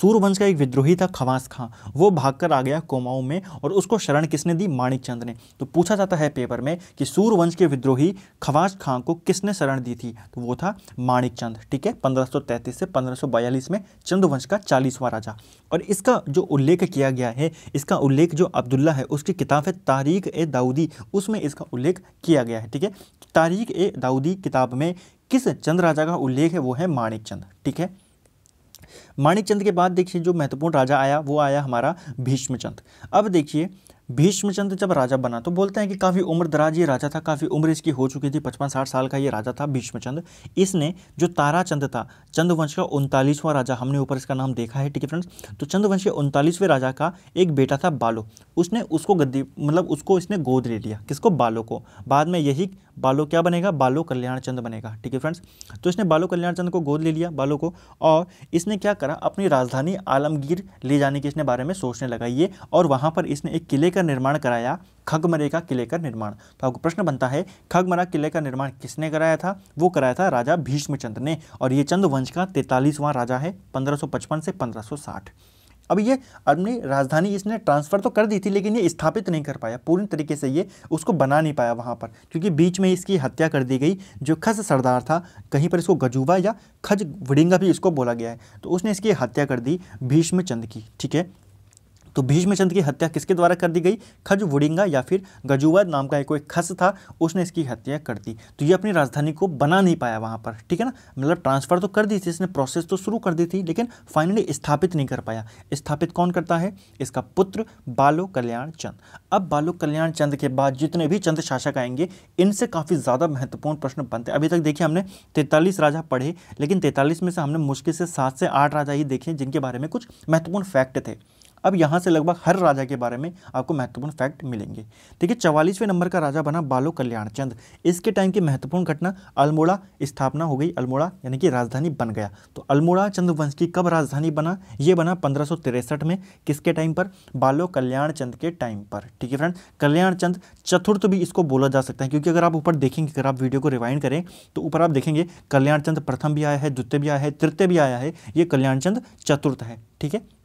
सूर्यवंश का एक विद्रोही था खवास खां वो भागकर आ गया कोमाऊ में और उसको शरण किसने दी माणिकचंद ने तो पूछा जाता है पेपर में कि सूर्यवंश के विद्रोही खवास खां को किसने शरण दी थी तो वो था चंद ठीक है पंद्रह से पंद्रह में चंद्रवंश का चालीसवां राजा और इसका जो उल्लेख किया गया है इसका उल्लेख जो अब्दुल्ला है उसकी किताब है तारीख ए दाऊदी उसमें इसका उल्लेख किया गया है ठीक है तारीख ए दाऊदी किताब में किस चंद राजा का उल्लेख है वो है माणिक चंद ठीक है माणिक चंद के बाद देखिए जो महत्वपूर्ण राजा आया वो आया हमारा भीष्मचंद अब देखिए भीष्मचंद जब राजा बना तो बोलते हैं कि काफ़ी उम्र दराज ये राजा था काफ़ी उम्र इसकी हो चुकी थी पचपन साठ साल का ये राजा था भीष्मचंद इसने जो ताराचंद था चंदवंश का उनतालीसवां राजा हमने ऊपर इसका नाम देखा है ठीक है फ्रेंड्स तो चंदवंश के उनतालीसवें राजा का एक बेटा था बालो उसने उसको गद्दी मतलब उसको इसने गोद ले लिया किसको बालो को बाद में यही बालो क्या बनेगा बालो कल्याण चंद बनेगा ठीक है फ्रेंड्स तो इसने बालो कल्याण चंद को गोद ले लिया बालो को और इसने क्या करा अपनी राजधानी आलमगीर ले जाने के इसने बारे में सोचने लगा ये और वहाँ पर इसने एक किले का निर्माण कराया खगमरे का किले का निर्माण तो आपको प्रश्न बनता है खगमरा किले का निर्माण किसने कराया था वो कराया था राजा भीष्मचंद्र ने और ये चंद वंश का तैतालीसवां राजा है पंद्रह से पंद्रह अब ये अपनी राजधानी इसने ट्रांसफ़र तो कर दी थी लेकिन ये स्थापित नहीं कर पाया पूर्ण तरीके से ये उसको बना नहीं पाया वहाँ पर क्योंकि बीच में इसकी हत्या कर दी गई जो खज सरदार था कहीं पर इसको गजूबा या खज वडिंगा भी इसको बोला गया है तो उसने इसकी हत्या कर दी चंद की ठीक है तो भीष्मचंद की हत्या किसके द्वारा कर दी गई खज वुडिंगा या फिर गजुवाद नाम का एक कोई खस था उसने इसकी हत्या कर दी तो ये अपनी राजधानी को बना नहीं पाया वहाँ पर ठीक है ना मतलब ट्रांसफ़र तो कर दी थी इसने प्रोसेस तो शुरू कर दी थी लेकिन फाइनली स्थापित नहीं कर पाया स्थापित कौन करता है इसका पुत्र बालो कल्याण चंद अब बालो कल्याण चंद के बाद जितने भी चंद शासक आएंगे इनसे काफ़ी ज़्यादा महत्वपूर्ण प्रश्न बनते अभी तक देखिए हमने तैंतालीस राजा पढ़े लेकिन तैतालीस में से हमने मुश्किल से सात से आठ राजा ही देखे जिनके बारे में कुछ महत्वपूर्ण फैक्ट थे अब यहाँ से लगभग हर राजा के बारे में आपको महत्वपूर्ण फैक्ट मिलेंगे ठीक है चवालीसवें नंबर का राजा बना बालो कल्याण चंद इसके टाइम की महत्वपूर्ण घटना अल्मोड़ा स्थापना हो गई अल्मोड़ा यानी कि राजधानी बन गया तो अल्मोड़ा चंद वंश की कब राजधानी बना ये बना पंद्रह में किसके टाइम पर बालो कल्याण चंद के टाइम पर ठीक है फ्रेंड कल्याण चंद चतुर्थ भी इसको बोला जा सकता है क्योंकि अगर आप ऊपर देखेंगे अगर आप वीडियो को रिवाइंड करें तो ऊपर आप देखेंगे कल्याण चंद प्रथम भी आया है द्वितीय भी आया है तृतीय भी आया है ये कल्याण चंद चतुर्थ है ठीक है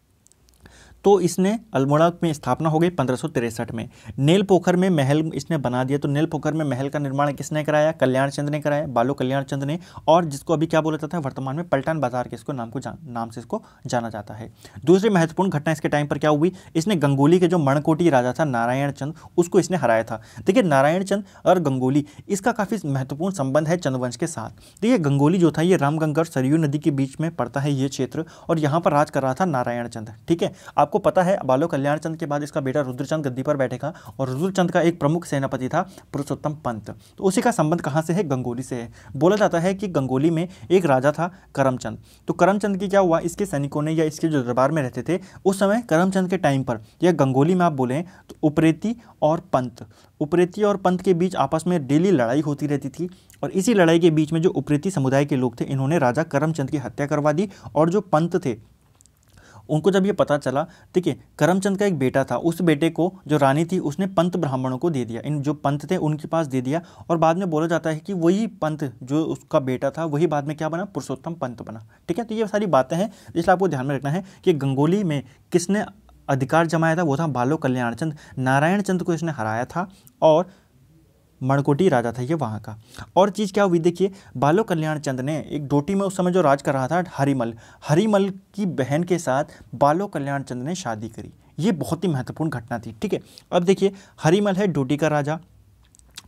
तो इसने अल्मोड़ा में स्थापना हो गई पंद्रह में नेल पोखर में महल इसने बना दिया तो नेल पोखर में महल का निर्माण किसने कराया कल्याण चंद ने कराया बालू कल्याण चंद ने और जिसको अभी क्या बोला जाता है वर्तमान में पलटन बाजार के इसको नाम को जान नाम से इसको जाना जाता है दूसरी महत्वपूर्ण घटना इसके टाइम पर क्या हुई इसने गंगोली के जो मणकोटी राजा था नारायण चंद उसको इसने हराया था देखिए नारायण चंद और गंगोली इसका काफ़ी महत्वपूर्ण संबंध है चंदवंश के साथ देखिए गंगोली जो था ये रामगंगा और सरयू नदी के बीच में पड़ता है ये क्षेत्र और यहाँ पर राज कर रहा था नारायण चंद ठीक है आप आपको पता है बालो कल्याण चंद के बाद इसका बेटा रुद्रचंद गद्दी पर बैठेगा और रुद्रचंद का एक प्रमुख सेनापति था पुरुषोत्तम पंत तो उसी का संबंध कहाँ से है गंगोली से है बोला जाता है कि गंगोली में एक राजा था करमचंद तो करमचंद की क्या हुआ इसके सैनिकों ने या इसके जो दरबार में रहते थे उस समय करमचंद के टाइम पर या गंगोली में आप बोलें तो उपरेती और पंत उपरेती और पंत के बीच आपस में डेली लड़ाई होती रहती थी और इसी लड़ाई के बीच में जो उपरेती समुदाय के लोग थे इन्होंने राजा करमचंद की हत्या करवा दी और जो पंत थे उनको जब ये पता चला ठीक है करमचंद का एक बेटा था उस बेटे को जो रानी थी उसने पंत ब्राह्मणों को दे दिया इन जो पंत थे उनके पास दे दिया और बाद में बोला जाता है कि वही पंत जो उसका बेटा था वही बाद में क्या बना पुरुषोत्तम पंत बना ठीक है तो ये सारी बातें हैं इसलिए आपको ध्यान में रखना है कि गंगोली में किसने अधिकार जमाया था वो था बालो कल्याणचंद नारायण चंद को इसने हराया था और मणकोटी राजा था ये वहाँ का और चीज़ क्या हुई देखिए बालो कल्याण चंद ने एक डोटी में उस समय जो राज कर रहा था हरिमल हरिमल की बहन के साथ बालो कल्याण चंद ने शादी करी ये बहुत ही महत्वपूर्ण घटना थी ठीक है अब देखिए हरिमल है डोटी का राजा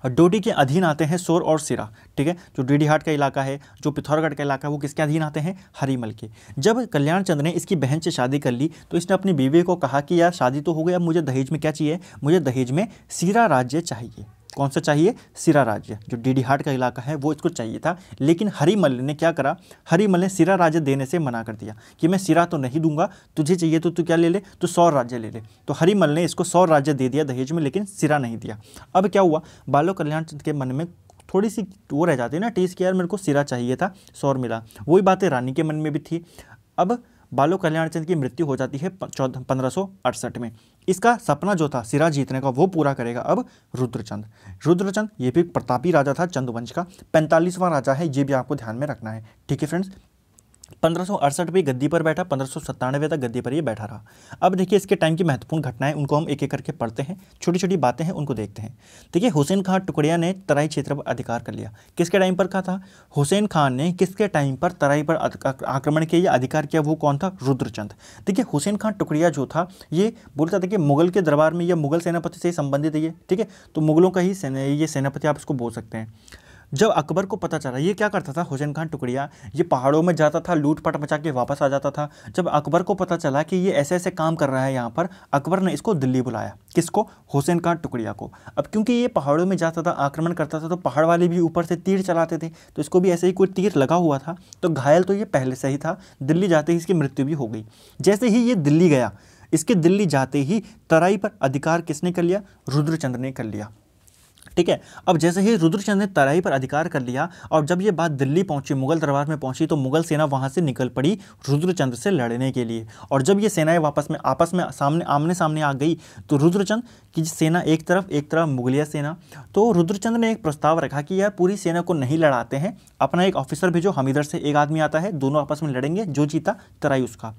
और के अधीन आते हैं सोर और सिरा ठीक है जो डीडीहाट का इलाका है जो पिथौरागढ़ का इलाका है वो किसके अधीन आते हैं हरिमल के जब कल्याण चंद ने इसकी बहन से शादी कर ली तो इसने अपनी बीवी को कहा कि यार शादी तो हो गई अब मुझे दहेज में क्या चाहिए मुझे दहेज में सिरा राज्य चाहिए कौन सा चाहिए सिरा राज्य जो डीडी हाट का इलाका है वो इसको चाहिए था लेकिन हरिमल ने क्या करा हरिमल ने सिरा राज्य देने से मना कर दिया कि मैं सिरा तो नहीं दूंगा तुझे चाहिए तो तू क्या ले ले तो सौर राज्य ले ले तो हरिमल ने इसको सौर राज्य दे दिया दहेज में लेकिन सिरा नहीं दिया अब क्या हुआ बालो कल्याण के मन में थोड़ी सी वो रह जाती है ना टीस के यार मेरे को सिरा चाहिए था सौर मिला वही बातें रानी के मन में भी थी अब बालो कल्याण चंद की मृत्यु हो जाती है चौदह पंद्रह में इसका सपना जो था सिरा जीतने का वो पूरा करेगा अब रुद्रचंद रुद्रचंद ये भी प्रतापी राजा था चंद्रवंश का पैंतालीसवां राजा है ये भी आपको ध्यान में रखना है ठीक है फ्रेंड्स पंद्रह पे गद्दी पर बैठा पंद्रह तक गद्दी पर ये बैठा रहा अब देखिए इसके टाइम की महत्वपूर्ण घटनाएं उनको हम एक एक करके पढ़ते हैं छोटी छोटी बातें हैं उनको देखते हैं देखिए हुसैन खान टुकड़िया ने तराई क्षेत्र पर अधिकार कर लिया किसके टाइम पर कहा था हुसैन खान ने किसके टाइम पर तराई पर आक्रमण किया या अधिकार किया वो कौन था रुद्रचंद देखिए हुसैन खान टुकड़िया जो था ये बोलता था कि मुगल के दरबार में या मुगल सेनापति से संबंधित है ये ठीक है तो मुगलों का ही ये सेनापति आप इसको बोल सकते हैं जब अकबर को पता चला ये क्या करता था हुसैन खान टुकड़िया ये पहाड़ों में जाता था लूटपाट मचा के वापस आ जाता था जब अकबर को पता चला कि ये ऐसे ऐसे काम कर रहा है यहाँ पर अकबर ने इसको दिल्ली बुलाया किसको हुसैन खान टुकड़िया को अब क्योंकि ये पहाड़ों में जाता था आक्रमण करता था तो पहाड़ वाले भी ऊपर से तीर चलाते थे तो इसको भी ऐसे ही कोई तीर लगा हुआ था तो घायल तो ये पहले से ही था दिल्ली जाते ही इसकी मृत्यु भी हो गई जैसे ही ये दिल्ली गया इसके दिल्ली जाते ही तराई पर अधिकार किसने कर लिया रुद्रचंद्र ने कर लिया ठीक है अब जैसे ही रुद्रचंद ने तराई पर अधिकार कर लिया और जब ये बात दिल्ली पहुंची मुगल दरबार में पहुंची तो मुगल सेना वहां से निकल पड़ी रुद्रचंद से लड़ने के लिए और जब ये सेनाएं वापस में आपस में सामने आमने सामने आ गई तो रुद्रचंद की सेना एक तरफ एक तरफ मुगलिया सेना तो रुद्रचंद ने एक प्रस्ताव रखा कि यह पूरी सेना को नहीं लड़ाते हैं अपना एक ऑफिसर भेजो हम इधर से एक आदमी आता है दोनों आपस में लड़ेंगे जो जीता तराई उसका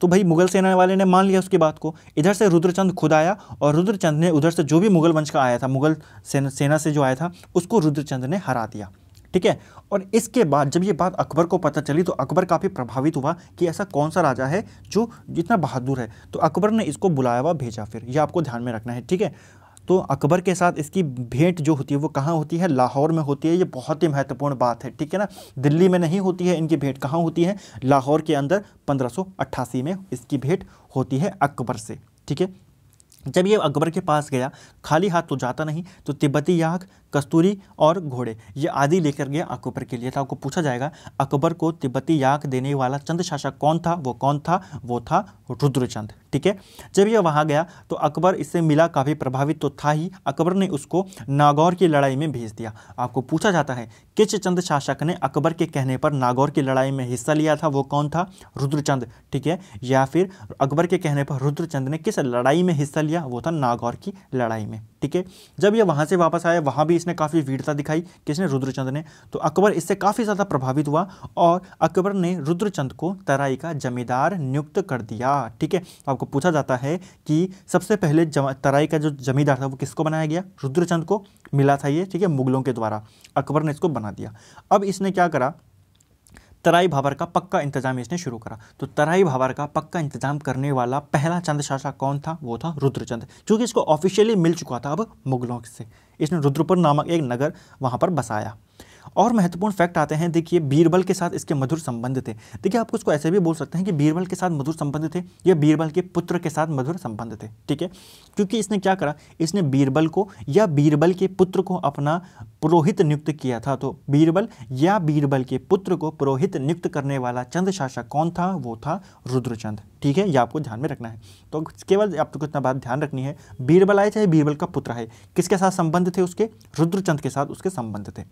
तो भाई मुगल सेना वाले ने मान लिया उसकी बात को इधर से रुद्रचंद खुद आया और रुद्रचंद ने उधर से जो भी मुगल वंश का आया था मुगल सेना, सेना से जो आया था उसको रुद्रचंद ने हरा दिया ठीक है और इसके बाद जब ये बात अकबर को पता चली तो अकबर काफ़ी प्रभावित हुआ कि ऐसा कौन सा राजा है जो जितना बहादुर है तो अकबर ने इसको बुलाया हुआ भेजा फिर ये आपको ध्यान में रखना है ठीक है तो अकबर के साथ इसकी भेंट जो होती है वो कहाँ होती है लाहौर में होती है ये बहुत ही महत्वपूर्ण बात है ठीक है ना दिल्ली में नहीं होती है इनकी भेंट कहाँ होती है लाहौर के अंदर पंद्रह में इसकी भेंट होती है अकबर से ठीक है जब ये अकबर के पास गया खाली हाथ तो जाता नहीं तो तिब्बती याक कस्तूरी और घोड़े ये आदि लेकर गया अकबर के लिए था आपको पूछा जाएगा अकबर को तिब्बती याक देने वाला चंद शासक कौन था वो कौन था वो था रुद्रचंद ठीक है जब यह वहाँ गया तो अकबर इससे मिला काफ़ी प्रभावित तो था ही अकबर ने उसको नागौर की लड़ाई में भेज दिया आपको पूछा जाता है किस चंद शासक ने अकबर के कहने पर नागौर की लड़ाई में हिस्सा लिया था वो कौन था रुद्रचंद ठीक है या फिर अकबर के कहने पर रुद्रचंद ने किस लड़ाई में हिस्सा लिया वो था नागौर की लड़ाई में ठीक है जब ये वहाँ से वापस आया वहाँ भी इसने काफ़ी वीरता दिखाई किसने रुद्रचंद ने तो अकबर इससे काफ़ी ज़्यादा प्रभावित हुआ और अकबर ने रुद्रचंद को तराई का जमींदार नियुक्त कर दिया ठीक है आपको पूछा जाता है कि सबसे पहले तराई का जो जमींदार था वो किसको बनाया गया रुद्रचंद को मिला था ये ठीक है मुगलों के द्वारा अकबर ने इसको बना दिया अब इसने क्या करा तराई भाबर का पक्का इंतजाम इसने शुरू करा तो तराई भाबर का पक्का इंतजाम करने वाला पहला चंद शासक कौन था वो था रुद्रचंद क्योंकि इसको ऑफिशियली मिल चुका था अब मुगलों से इसने रुद्रपुर नामक एक नगर वहाँ पर बसाया और महत्वपूर्ण फैक्ट आते हैं देखिए बीरबल के साथ इसके मधुर संबंध थे देखिए आप उसको ऐसे भी बोल सकते हैं कि बीरबल के साथ मधुर संबंध थे या बीरबल के पुत्र के साथ मधुर संबंध थे ठीक है क्योंकि इसने क्या करा इसने बीरबल को या बीरबल के पुत्र को अपना पुरोहित नियुक्त किया था तो बीरबल या बीरबल के पुत्र को पुरोहित नियुक्त करने वाला चंद शासक कौन था वो था रुद्रचंद ठीक है ये आपको ध्यान में रखना है तो केवल आपको इतना बात ध्यान रखनी है बीरबल आए चाहे बीरबल का पुत्र है किसके साथ संबंध थे उसके रुद्रचंद के साथ उसके संबंध थे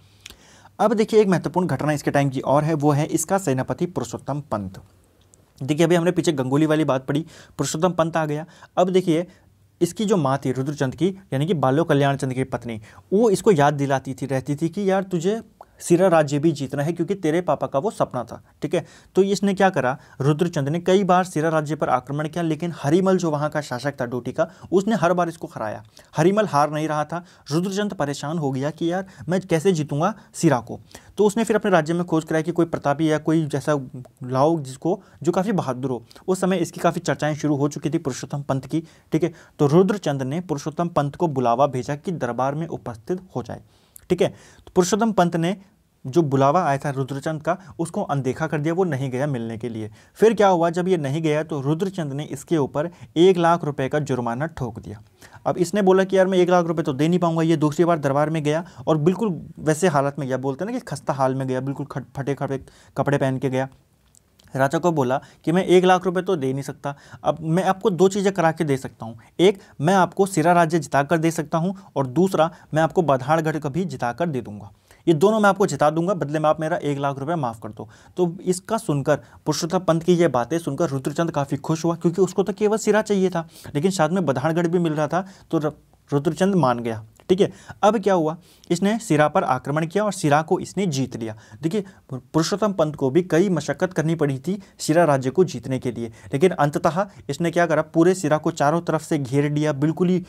अब देखिए एक महत्वपूर्ण घटना इसके टाइम की और है वो है इसका सेनापति पुरुषोत्तम पंत देखिए अभी हमने पीछे गंगोली वाली बात पड़ी पुरुषोत्तम पंत आ गया अब देखिए इसकी जो माँ थी रुद्रचंद की यानी कि बालो कल्याण चंद की पत्नी वो इसको याद दिलाती थी रहती थी कि यार तुझे सिरा राज्य भी जीतना है क्योंकि तेरे पापा का वो सपना था ठीक है तो इसने क्या करा रुद्रचंद ने कई बार सिरा राज्य पर आक्रमण किया लेकिन हरिमल जो वहाँ का शासक था डोटी का उसने हर बार इसको हराया हरिमल हार नहीं रहा था रुद्रचंद परेशान हो गया कि यार मैं कैसे जीतूंगा सिरा को तो उसने फिर अपने राज्य में खोज कराया कि कोई प्रतापी या कोई जैसा लाओ जिसको जो काफ़ी बहादुर हो उस समय इसकी काफ़ी चर्चाएं शुरू हो चुकी थी पुरुषोत्तम पंत की ठीक है तो रुद्रचंद ने पुरुषोत्तम पंत को बुलावा भेजा कि दरबार में उपस्थित हो जाए ठीक है तो पुरुषोत्तम पंत ने जो बुलावा आया था रुद्रचंद का उसको अनदेखा कर दिया वो नहीं गया मिलने के लिए फिर क्या हुआ जब ये नहीं गया तो रुद्रचंद ने इसके ऊपर एक लाख रुपए का जुर्माना ठोक दिया अब इसने बोला कि यार मैं एक लाख रुपए तो दे नहीं पाऊंगा ये दूसरी बार दरबार में गया और बिल्कुल वैसे हालत में गया बोलते ना कि खस्ता हाल में गया बिल्कुल फटे खटे कपड़े पहन के गया राजा को बोला कि मैं एक लाख रुपए तो दे नहीं सकता अब मैं आपको दो चीज़ें करा के दे सकता हूँ एक मैं आपको सिरा राज्य जिता कर दे सकता हूँ और दूसरा मैं आपको बधाड़गढ़ का भी जिता कर दे दूंगा ये दोनों मैं आपको जिता दूंगा बदले में आप मेरा एक लाख रुपए माफ़ कर दो तो इसका सुनकर पुरुषोत्तम पंत की ये बातें सुनकर रुद्रचंद काफ़ी खुश हुआ क्योंकि उसको तो केवल सिरा चाहिए था लेकिन साथ में बधाड़गढ़ भी मिल रहा था तो रुद्रचंद मान गया ठीक है अब क्या हुआ इसने सिरा पर आक्रमण किया और सिरा को इसने जीत लिया देखिए पुरुषोत्तम पंत को भी कई मशक्क़त करनी पड़ी थी सिरा राज्य को जीतने के लिए लेकिन अंततः इसने क्या करा पूरे सिरा को चारों तरफ से घेर लिया बिल्कुल ही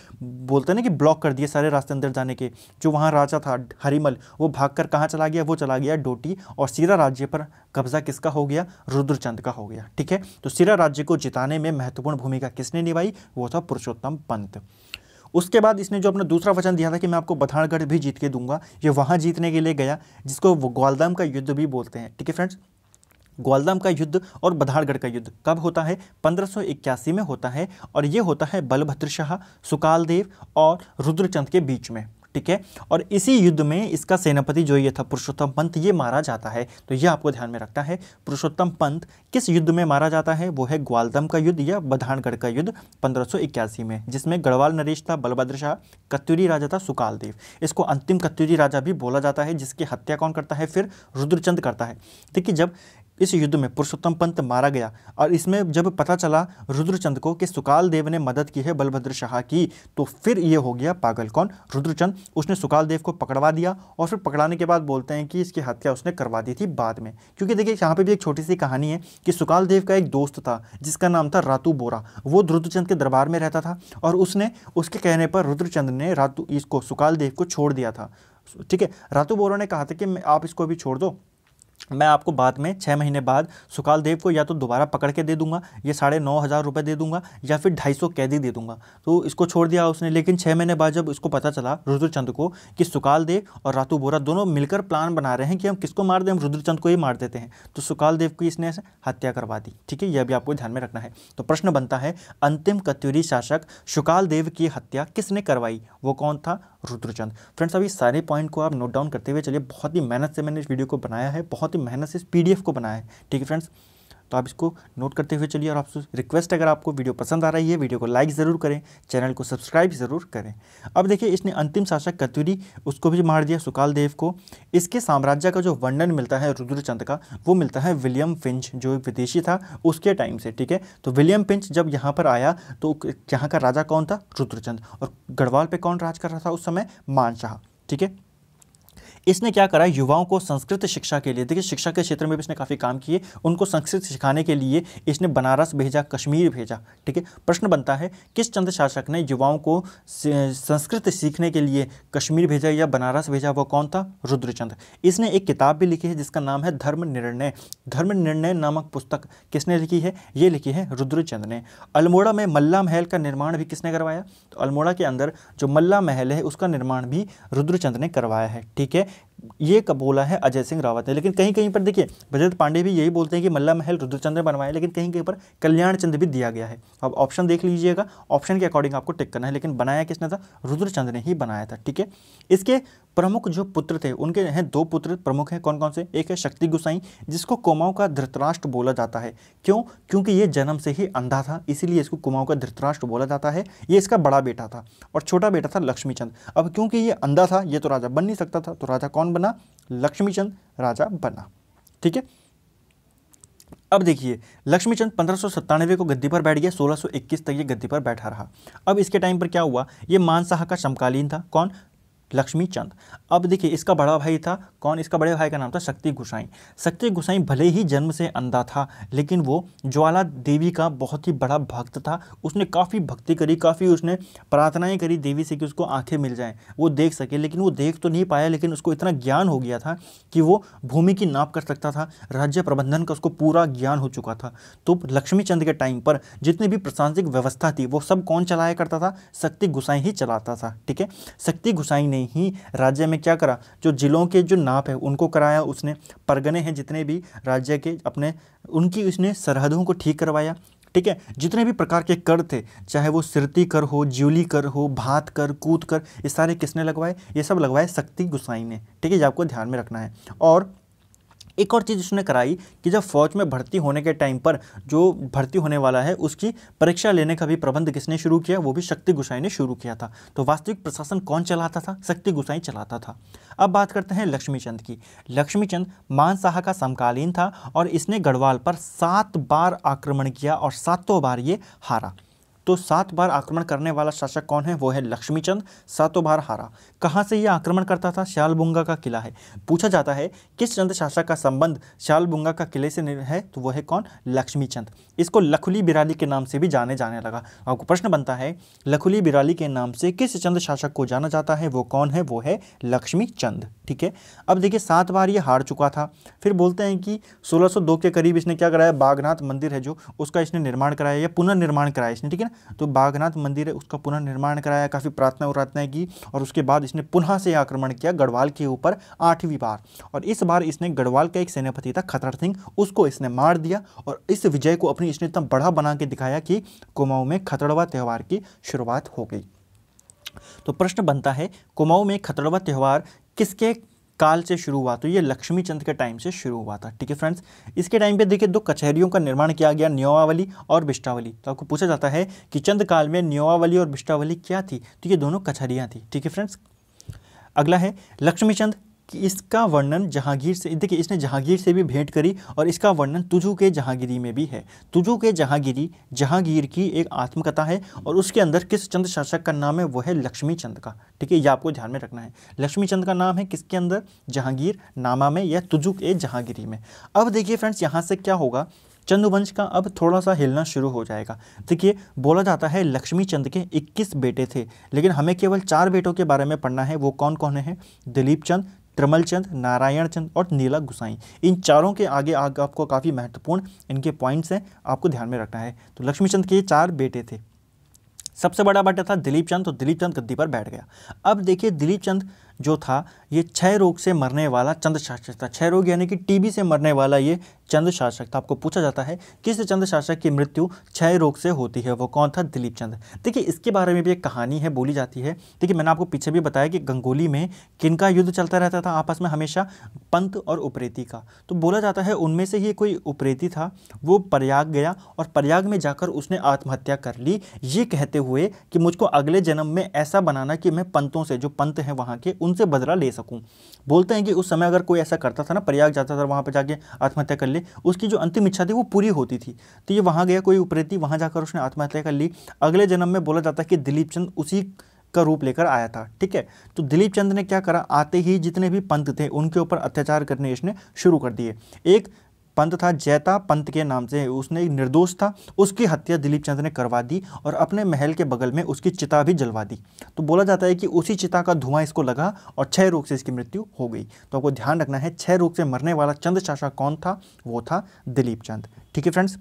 बोलते ना कि ब्लॉक कर दिया सारे रास्ते अंदर जाने के जो वहाँ राजा था हरिमल वो भागकर कहाँ चला गया वो चला गया डोटी और सिरा राज्य पर कब्जा किसका हो गया रुद्रचंद का हो गया ठीक है तो सिरा राज्य को जिताने में महत्वपूर्ण भूमिका किसने निभाई वो था पुरुषोत्तम पंत उसके बाद इसने जो अपना दूसरा वचन दिया था कि मैं आपको बथानगढ़ भी जीत के दूंगा ये वहाँ जीतने के लिए गया जिसको ग्वालदम का युद्ध भी बोलते हैं ठीक है फ्रेंड्स ग्वालदाम का युद्ध और बधाड़गढ़ का युद्ध कब होता है 1581 में होता है और ये होता है बलभद्र शाह सुकालदेव और रुद्रचंद के बीच में ठीक है और इसी युद्ध में इसका सेनापति जो ये था पुरुषोत्तम पंत ये मारा जाता है तो ये आपको ध्यान में रखना है पुरुषोत्तम पंत किस युद्ध में मारा जाता है वो है ग्वालदम का युद्ध या बधानगढ़ का युद्ध पंद्रह में जिसमें गढ़वाल नरेश था बलभद्र शाह कत्यूरी राजा था सुकालदेव इसको अंतिम कत्यूरी राजा भी बोला जाता है जिसकी हत्या कौन करता है फिर रुद्रचंद करता है देखिए जब इस युद्ध में पुरुषोत्तम पंत मारा गया और इसमें जब पता चला रुद्रचंद को कि सुकाल देव ने मदद की है बलभद्र शाह की तो फिर ये हो गया पागल कौन रुद्रचंद उसने सुकाल देव को पकड़वा दिया और फिर पकड़ाने के बाद बोलते हैं कि इसकी हत्या उसने करवा दी थी बाद में क्योंकि देखिए यहाँ पे भी एक छोटी सी कहानी है कि सुकाल देव का एक दोस्त था जिसका नाम था रातू बोरा वो रुद्रचंद के दरबार में रहता था और उसने उसके कहने पर रुद्रचंद ने रातू इसको सुकाल देव को छोड़ दिया था ठीक है रातू बोरा ने कहा था कि आप इसको अभी छोड़ दो मैं आपको बाद में छः महीने बाद सुकाल देव को या तो दोबारा पकड़ के दे दूंगा ये साढ़े नौ हज़ार रुपये दे दूंगा या फिर ढाई सौ कैदी दे दूंगा तो इसको छोड़ दिया उसने लेकिन छः महीने बाद जब इसको पता चला रुद्रचंद को कि सुकाल देव और रातू बोरा दोनों मिलकर प्लान बना रहे हैं कि हम किसको मार दें हम रुद्रचंद को ही मार देते हैं तो सुकाल देव की इसने हत्या करवा दी ठीक है यह भी आपको ध्यान में रखना है तो प्रश्न बनता है अंतिम कत्यूरी शासक सुकाल देव की हत्या किसने करवाई वो कौन था रुद्रचंद फ्रेंड्स अभी सारे पॉइंट को आप नोट डाउन करते हुए चलिए बहुत ही मेहनत से मैंने इस वीडियो को बनाया है बहुत बहुत ही मेहनत से इस पी को बनाया है ठीक है फ्रेंड्स तो आप इसको नोट करते हुए चलिए और आपसे रिक्वेस्ट अगर आपको वीडियो पसंद आ रही है वीडियो को लाइक ज़रूर करें चैनल को सब्सक्राइब ज़रूर करें अब देखिए इसने अंतिम शासक कतुरी उसको भी मार दिया सुकाल देव को इसके साम्राज्य का जो वर्णन मिलता है रुद्रचंद का वो मिलता है विलियम फिंच जो विदेशी था उसके टाइम से ठीक है तो विलियम फिंच जब यहाँ पर आया तो यहाँ का राजा कौन था रुद्रचंद और गढ़वाल पर कौन राज कर रहा था उस समय मानशाह ठीक है इसने क्या करा युवाओं को संस्कृत शिक्षा के लिए देखिए शिक्षा के क्षेत्र में भी इसने काफ़ी काम किए उनको संस्कृत सिखाने के लिए इसने बनारस भेजा कश्मीर भेजा ठीक है प्रश्न बनता है किस चंद्र शासक ने युवाओं को संस्कृत सीखने के लिए कश्मीर भेजा या बनारस भेजा वो कौन था रुद्रचंद इसने एक किताब भी लिखी है जिसका नाम है धर्म निर्णय धर्म निर्णय नामक पुस्तक किसने लिखी है ये लिखी है रुद्रचंद ने अल्मोड़ा में मल्ला महल का निर्माण भी किसने करवाया तो अल्मोड़ा के अंदर जो मल्ला महल है उसका निर्माण भी रुद्रचंद ने करवाया है ठीक है ये बोला है अजय सिंह रावत ने लेकिन कहीं कहीं पर देखिए ब्रजेंद्र पांडे भी यही बोलते हैं कि मल्ला महल रुद्रचंद्र बनवाए लेकिन कहीं कहीं पर कल्याण चंद्र भी दिया गया है अब ऑप्शन देख लीजिएगा ऑप्शन के अकॉर्डिंग आपको टिक करना है लेकिन बनाया किसने था रुद्रचंद्र ने ही बनाया था ठीक है इसके प्रमुख जो पुत्र थे उनके हैं दो पुत्र प्रमुख हैं कौन कौन से एक है शक्ति गुसाई जिसको कुमाऊं का धृतराष्ट्र बोला जाता है क्यों क्योंकि ये जन्म से ही अंधा था इसीलिए इसको कुमाऊं का धृतराष्ट्र बोला जाता है ये इसका बड़ा बेटा था और छोटा बेटा था लक्ष्मीचंद अब क्योंकि ये अंधा था ये तो राजा बन नहीं सकता था तो राजा कौन कौन बना लक्ष्मीचंद राजा बना ठीक है अब देखिए लक्ष्मीचंद पंद्रह को गद्दी पर बैठ गया 1621 तक ये गद्दी पर बैठा रहा अब इसके टाइम पर क्या हुआ ये मानसाह का समकालीन था कौन लक्ष्मी चंद अब देखिए इसका बड़ा भाई था कौन इसका बड़े भाई का नाम था शक्ति गुसाई शक्ति गुसाई भले ही जन्म से अंधा था लेकिन वो ज्वाला देवी का बहुत ही बड़ा भक्त था उसने काफ़ी भक्ति करी काफ़ी उसने प्रार्थनाएं करी देवी से कि उसको आंखें मिल जाएं वो देख सके लेकिन वो देख तो नहीं पाया लेकिन उसको इतना ज्ञान हो गया था कि वो भूमि की नाप कर सकता था राज्य प्रबंधन का उसको पूरा ज्ञान हो चुका था तो लक्ष्मी के टाइम पर जितनी भी प्रशासनिक व्यवस्था थी वो सब कौन चलाया करता था शक्ति गुसाई ही चलाता था ठीक है शक्ति गुसाई ने ने ही राज्य में क्या करा जो जिलों के जो नाप है उनको कराया उसने परगने हैं जितने भी राज्य के अपने उनकी उसने सरहदों को ठीक करवाया ठीक है जितने भी प्रकार के कर थे चाहे वो सिरती कर हो ज्यूली कर हो भात कर कूद कर ये सारे किसने लगवाए ये सब लगवाए शक्ति गुसाई ने ठीक है ये आपको ध्यान में रखना है और एक और चीज़ उसने कराई कि जब फौज में भर्ती होने के टाइम पर जो भर्ती होने वाला है उसकी परीक्षा लेने का भी प्रबंध किसने शुरू किया वो भी शक्ति गुसाई ने शुरू किया था तो वास्तविक प्रशासन कौन चलाता था शक्ति गुसाई चलाता था अब बात करते हैं लक्ष्मीचंद की लक्ष्मीचंद मानसाह का समकालीन था और इसने गढ़वाल पर सात बार आक्रमण किया और सातों बार ये हारा तो सात बार आक्रमण करने वाला शासक कौन है वो है लक्ष्मीचंद सातों बार हारा कहाँ से यह आक्रमण करता था श्यालबुंगा का किला है पूछा जाता है किस चंद शासक का संबंध श्यालबुंगा का किले से है तो वह है कौन लक्ष्मीचंद इसको लखुली बिराली के नाम से भी जाने जाने लगा आपको प्रश्न बनता है लखुली बिराली के नाम से किस चंद शासक को जाना जाता है वो कौन है वो है लक्ष्मी चंद ठीक है अब देखिए सात बार ये हार चुका था फिर बोलते हैं कि 1602 के करीब इसने क्या कराया बागनाथ मंदिर है जो उसका इसने निर्माण कराया या पुनर्निर्माण कराया इसने ठीक है ना तो बागनाथ मंदिर है उसका पुनः निर्माण कराया काफ़ी प्रार्थना उरार्थनाएँ की और उसके बाद इसने पुनः से आक्रमण किया गढ़वाल के ऊपर आठवीं बार और इस बार इसने गढ़वाल का एक सेनापति था खतर सिंह उसको इसने मार दिया और इस विजय को अपनी इसने इतना बड़ा बना के दिखाया कि कुमाऊँ में खतरवा त्यौहार की शुरुआत हो गई तो प्रश्न बनता है कुमाऊँ में खतरवा त्यौहार किसके काल से शुरू हुआ तो ये लक्ष्मी चंद के टाइम से शुरू हुआ था ठीक है फ्रेंड्स इसके टाइम पे देखिए दो कचहरियों का निर्माण किया गया न्योवावली और बिष्टावली तो आपको पूछा जाता है कि चंद काल में न्योवावली और बिष्टावली क्या थी तो ये दोनों कचहरियाँ थी ठीक है फ्रेंड्स अगला है लक्ष्मीचंद कि इसका वर्णन जहांगीर से देखिए इसने जहांगीर से भी भेंट करी और इसका वर्णन तुजू के जहांगीरी में भी है तुजू के जहांगीरी जहांगीर की एक आत्मकथा है और उसके अंदर किस चंद शासक का नाम है वो है लक्ष्मी चंद का ठीक है ये आपको ध्यान में रखना है लक्ष्मी चंद का नाम है किसके अंदर जहांगीर नामा में या तुजू के जहांगीरी में अब देखिए फ्रेंड्स यहाँ से क्या होगा चंदुवंश का अब थोड़ा सा हिलना शुरू हो जाएगा देखिए बोला जाता है लक्ष्मी चंद के 21 बेटे थे लेकिन हमें केवल चार बेटों के बारे में पढ़ना है वो कौन कौन है दिलीप चंद त्रमल चंद नारायण चंद और नीला गुसाई इन चारों के आगे आग आपको काफ़ी महत्वपूर्ण इनके पॉइंट्स हैं आपको ध्यान में रखना है तो लक्ष्मीचंद के चार बेटे थे सबसे बड़ा बेटा था दिलीप चंद तो दिलीप चंद गद्दी पर बैठ गया अब देखिए दिलीप चंद जो था ये क्षय रोग से मरने वाला चंद्र शासक था क्षय रोग यानी कि टीबी से मरने वाला ये चंद्र शासक था आपको पूछा जाता है किस चंद्र शासक की मृत्यु क्षय रोग से होती है वो कौन था दिलीप चंद्र देखिए इसके बारे में भी एक कहानी है बोली जाती है देखिए मैंने आपको पीछे भी बताया कि गंगोली में किन युद्ध चलता रहता था आपस में हमेशा पंत और उपरेती का तो बोला जाता है उनमें से ही कोई उपरेती था वो प्रयाग गया और प्रयाग में जाकर उसने आत्महत्या कर ली ये कहते हुए कि मुझको अगले जन्म में ऐसा बनाना कि मैं पंतों से जो पंत हैं वहाँ के उनसे बदला ले सकूँ सकूं बोलते हैं कि उस समय अगर कोई ऐसा करता था ना प्रयाग जाता था वहाँ पर जाके आत्महत्या कर ले उसकी जो अंतिम इच्छा थी वो पूरी होती थी तो ये वहाँ गया कोई उपरेती वहाँ जाकर उसने आत्महत्या कर ली अगले जन्म में बोला जाता है कि दिलीप चंद उसी का रूप लेकर आया था ठीक है तो दिलीप चंद ने क्या करा आते ही जितने भी पंत थे उनके ऊपर अत्याचार करने इसने शुरू कर दिए एक पंत था जैता पंत के नाम से उसने एक निर्दोष था उसकी हत्या दिलीप चंद ने करवा दी और अपने महल के बगल में उसकी चिता भी जलवा दी तो बोला जाता है कि उसी चिता का धुआं इसको लगा और छह रोग से इसकी मृत्यु हो गई तो आपको ध्यान रखना है छह रोग से मरने वाला चंद चाचा कौन था वो था दिलीप चंद ठीक है फ्रेंड्स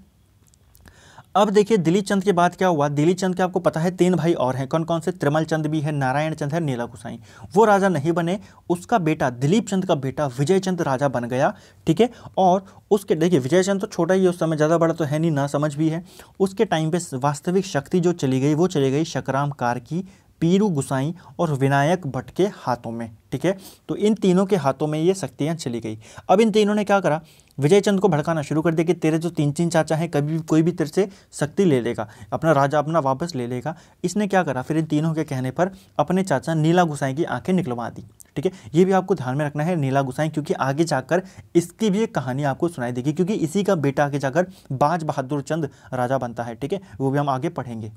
अब देखिए दिलीप चंद के बाद क्या हुआ दिलीप चंद के आपको पता है तीन भाई और हैं कौन कौन से त्रिमल चंद भी है नारायण चंद है नीला गुसाई वो राजा नहीं बने उसका बेटा दिलीप चंद का बेटा विजय चंद राजा बन गया ठीक है और उसके देखिए विजय चंद तो छोटा ही है उस समय ज़्यादा बड़ा तो है नहीं ना समझ भी है उसके टाइम पर वास्तविक शक्ति जो चली गई वो चली गई शकराम कार की पीरू गुसाई और विनायक भट्ट के हाथों में ठीक है तो इन तीनों के हाथों में ये शक्तियाँ चली गई अब इन तीनों ने क्या करा विजय चंद को भड़काना शुरू कर दिया कि तेरे जो तीन तीन चाचा हैं कभी भी कोई भी तेरे से शक्ति ले लेगा अपना राजा अपना वापस ले लेगा इसने क्या करा फिर इन तीनों के कहने पर अपने चाचा नीला गुसाई की आंखें निकलवा दी ठीक है ये भी आपको ध्यान में रखना है नीला गुसाई क्योंकि आगे जाकर इसकी भी एक कहानी आपको सुनाई देगी क्योंकि इसी का बेटा आगे जाकर बाज बहादुर चंद राजा बनता है ठीक है वो भी हम आगे पढ़ेंगे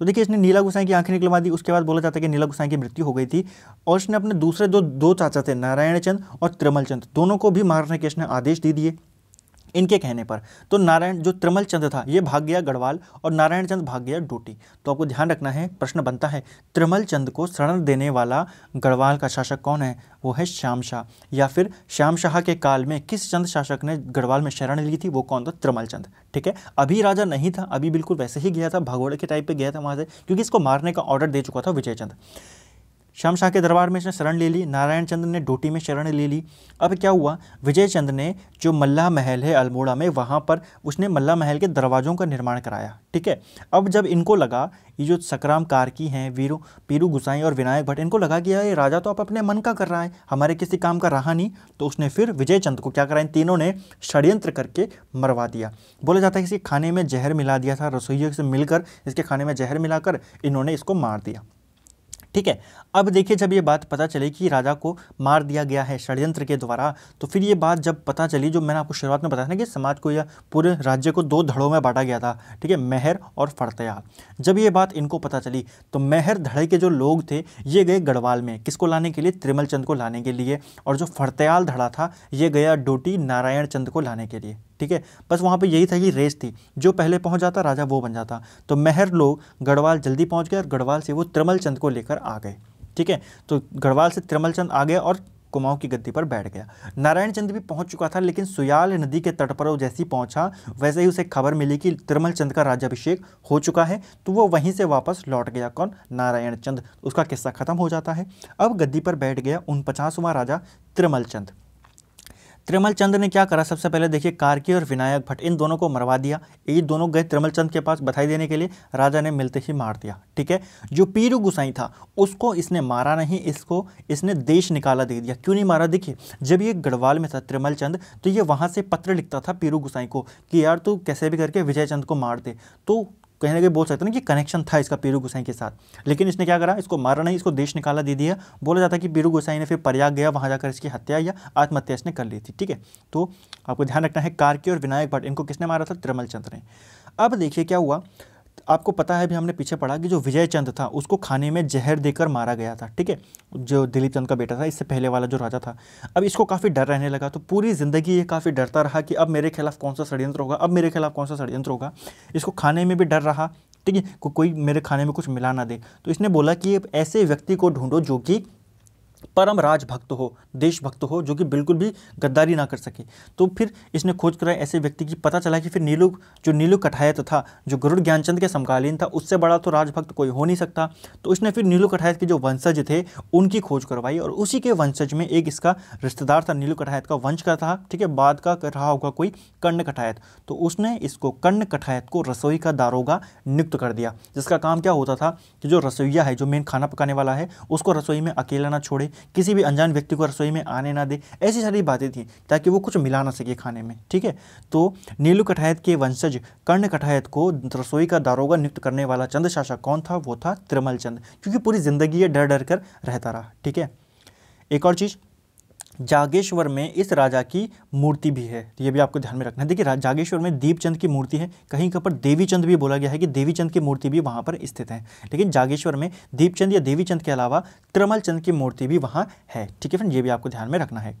तो देखिए इसने नीला गुसाई की आंखें निकलवा दी उसके बाद बोला जाता है कि नीला गुसाई की मृत्यु हो गई थी और इसने अपने दूसरे दो दो चाचा थे नारायण चंद और त्रिमल चंद दोनों को भी मारने के इसने आदेश दे दिए इनके कहने पर तो नारायण जो त्रिमल चंद था ये भाग गया गढ़वाल और नारायण चंद भाग गया डोटी तो आपको ध्यान रखना है प्रश्न बनता है त्रिमल चंद को शरण देने वाला गढ़वाल का शासक कौन है वो है श्याम शाह या फिर श्याम शाह के काल में किस चंद शासक ने गढ़वाल में शरण ली थी वो कौन था त्रिमल चंद ठीक है अभी राजा नहीं था अभी बिल्कुल वैसे ही गया था भगोड़े के टाइप पर गया था वहाँ से क्योंकि इसको मारने का ऑर्डर दे चुका था विजय चंद श्याम शाह के दरबार में इसने शरण ले ली नारायण चंद्र ने डोटी में शरण ले ली अब क्या हुआ विजय चंद्र ने जो मल्ला महल है अल्मोड़ा में वहाँ पर उसने मल्ला महल के दरवाज़ों का निर्माण कराया ठीक है अब जब इनको लगा ये जो सकराम कारकी हैं वीरू पीरू गुसाई और विनायक भट्ट इनको लगा कि ये राजा तो आप अपने मन का कर रहा है हमारे किसी काम का रहा नहीं तो उसने फिर विजय चंद्र को क्या करा इन तीनों ने षड्यंत्र करके मरवा दिया बोला जाता है कि इसके खाने में जहर मिला दिया था रसोइयों से मिलकर इसके खाने में जहर मिलाकर इन्होंने इसको मार दिया ठीक है अब देखिए जब ये बात पता चली कि राजा को मार दिया गया है षड्यंत्र के द्वारा तो फिर ये बात जब पता चली जो मैंने आपको शुरुआत में बताया ना कि समाज को या पूरे राज्य को दो धड़ों में बांटा गया था ठीक है मेहर और फड़तया जब ये बात इनको पता चली तो मेहर धड़े के जो लोग थे ये गए गढ़वाल में किसको लाने के लिए त्रिमल चंद को लाने के लिए और जो फड़तयाल धड़ा था ये गया डोटी नारायण चंद को लाने के लिए ठीक है बस वहाँ पे यही था कि रेस थी जो पहले पहुँच जाता राजा वो बन जाता तो मेहर लोग गढ़वाल जल्दी पहुँच गए और गढ़वाल से वो त्रिमल चंद को लेकर आ गए ठीक है तो गढ़वाल से त्रिमल चंद आ गया और कुमाऊं की गद्दी पर बैठ गया नारायण चंद भी पहुंच चुका था लेकिन सुयाल नदी के तट पर वो जैसी पहुँचा पहुंचा वैसे ही उसे खबर मिली कि तिरमल चंद का राज्याभिषेक हो चुका है तो वो वहीं से वापस लौट गया कौन नारायण चंद उसका किस्सा खत्म हो जाता है अब गद्दी पर बैठ गया उन पचासवा राजा तिरमल चंद त्रिमल चंद ने क्या करा सबसे पहले देखिए कार्की और विनायक भट्ट इन दोनों को मरवा दिया ये दोनों गए त्रिमल चंद के पास बधाई देने के लिए राजा ने मिलते ही मार दिया ठीक है जो पीरू गुसाई था उसको इसने मारा नहीं इसको इसने देश निकाला दे दिया क्यों नहीं मारा देखिए जब ये गढ़वाल में था त्रिमल चंद तो ये वहाँ से पत्र लिखता था पीरू गुसाई को कि यार तू कैसे भी करके विजय चंद को मार दे तो कहीं ना कहीं बोल सकते ना कि कनेक्शन था इसका पीरू गोसाई के साथ लेकिन इसने क्या करा इसको मारा नहीं इसको देश निकाला दे दिया बोला जाता है कि पीरू गोसाई ने फिर प्रयाग गया वहाँ जाकर इसकी हत्या या आत्महत्या इसने कर ली थी ठीक है तो आपको ध्यान रखना है कार्की और विनायक भट्ट इनको किसने मारा था त्रिमल चंद्र ने अब देखिए क्या हुआ आपको पता है भी हमने पीछे पढ़ा कि जो विजय चंद था उसको खाने में जहर देकर मारा गया था ठीक है जो दिलीप चंद का बेटा था इससे पहले वाला जो राजा था अब इसको काफ़ी डर रहने लगा तो पूरी ज़िंदगी ये काफ़ी डरता रहा कि अब मेरे खिलाफ कौन सा षड्यंत्र होगा अब मेरे खिलाफ कौन सा षड्यंत्र होगा इसको खाने में भी डर रहा ठीक है को, कोई मेरे खाने में कुछ मिला ना दे तो इसने बोला कि ऐसे व्यक्ति को ढूंढो जो कि परम राजभक्त हो देशभक्त हो जो कि बिल्कुल भी गद्दारी ना कर सके तो फिर इसने खोज कराए ऐसे व्यक्ति की पता चला कि फिर नीलू जो नीलू कठायत था जो गरुड़ ज्ञानचंद के समकालीन था उससे बड़ा तो राजभक्त कोई हो नहीं सकता तो उसने फिर नीलू कठायत के जो वंशज थे उनकी खोज करवाई और उसी के वंशज में एक इसका रिश्तेदार था नीलू कठायत का वंश का था ठीक है बाद का रहा होगा कोई कर्ण कठायत तो उसने इसको कर्ण कठायत को रसोई का दारोगा नियुक्त कर दिया जिसका काम क्या होता था कि जो रसोईया है जो मेन खाना पकाने वाला है उसको रसोई में अकेला ना छोड़े किसी भी अनजान व्यक्ति को रसोई में आने ना दे ऐसी सारी बातें थी ताकि वो कुछ मिला ना सके खाने में ठीक है तो नीलू कठायत के वंशज कर्ण कठायत को रसोई का दारोगा नियुक्त करने वाला चंद शासक कौन था वो था त्रिमल चंद क्योंकि पूरी ज़िंदगी ये डर डर कर रहता रहा ठीक है एक और चीज़ जागेश्वर में इस राजा की मूर्ति भी है तो ये भी आपको ध्यान में रखना है देखिए जागेश्वर में दीपचंद की मूर्ति है कहीं कहीं पर देवीचंद भी बोला गया है कि देवीचंद की मूर्ति भी वहाँ पर स्थित है लेकिन जागेश्वर में दीपचंद या देवीचंद के अलावा त्रमलचंद की मूर्ति भी वहाँ है ठीक है फ्रेंड ये भी आपको ध्यान में रखना है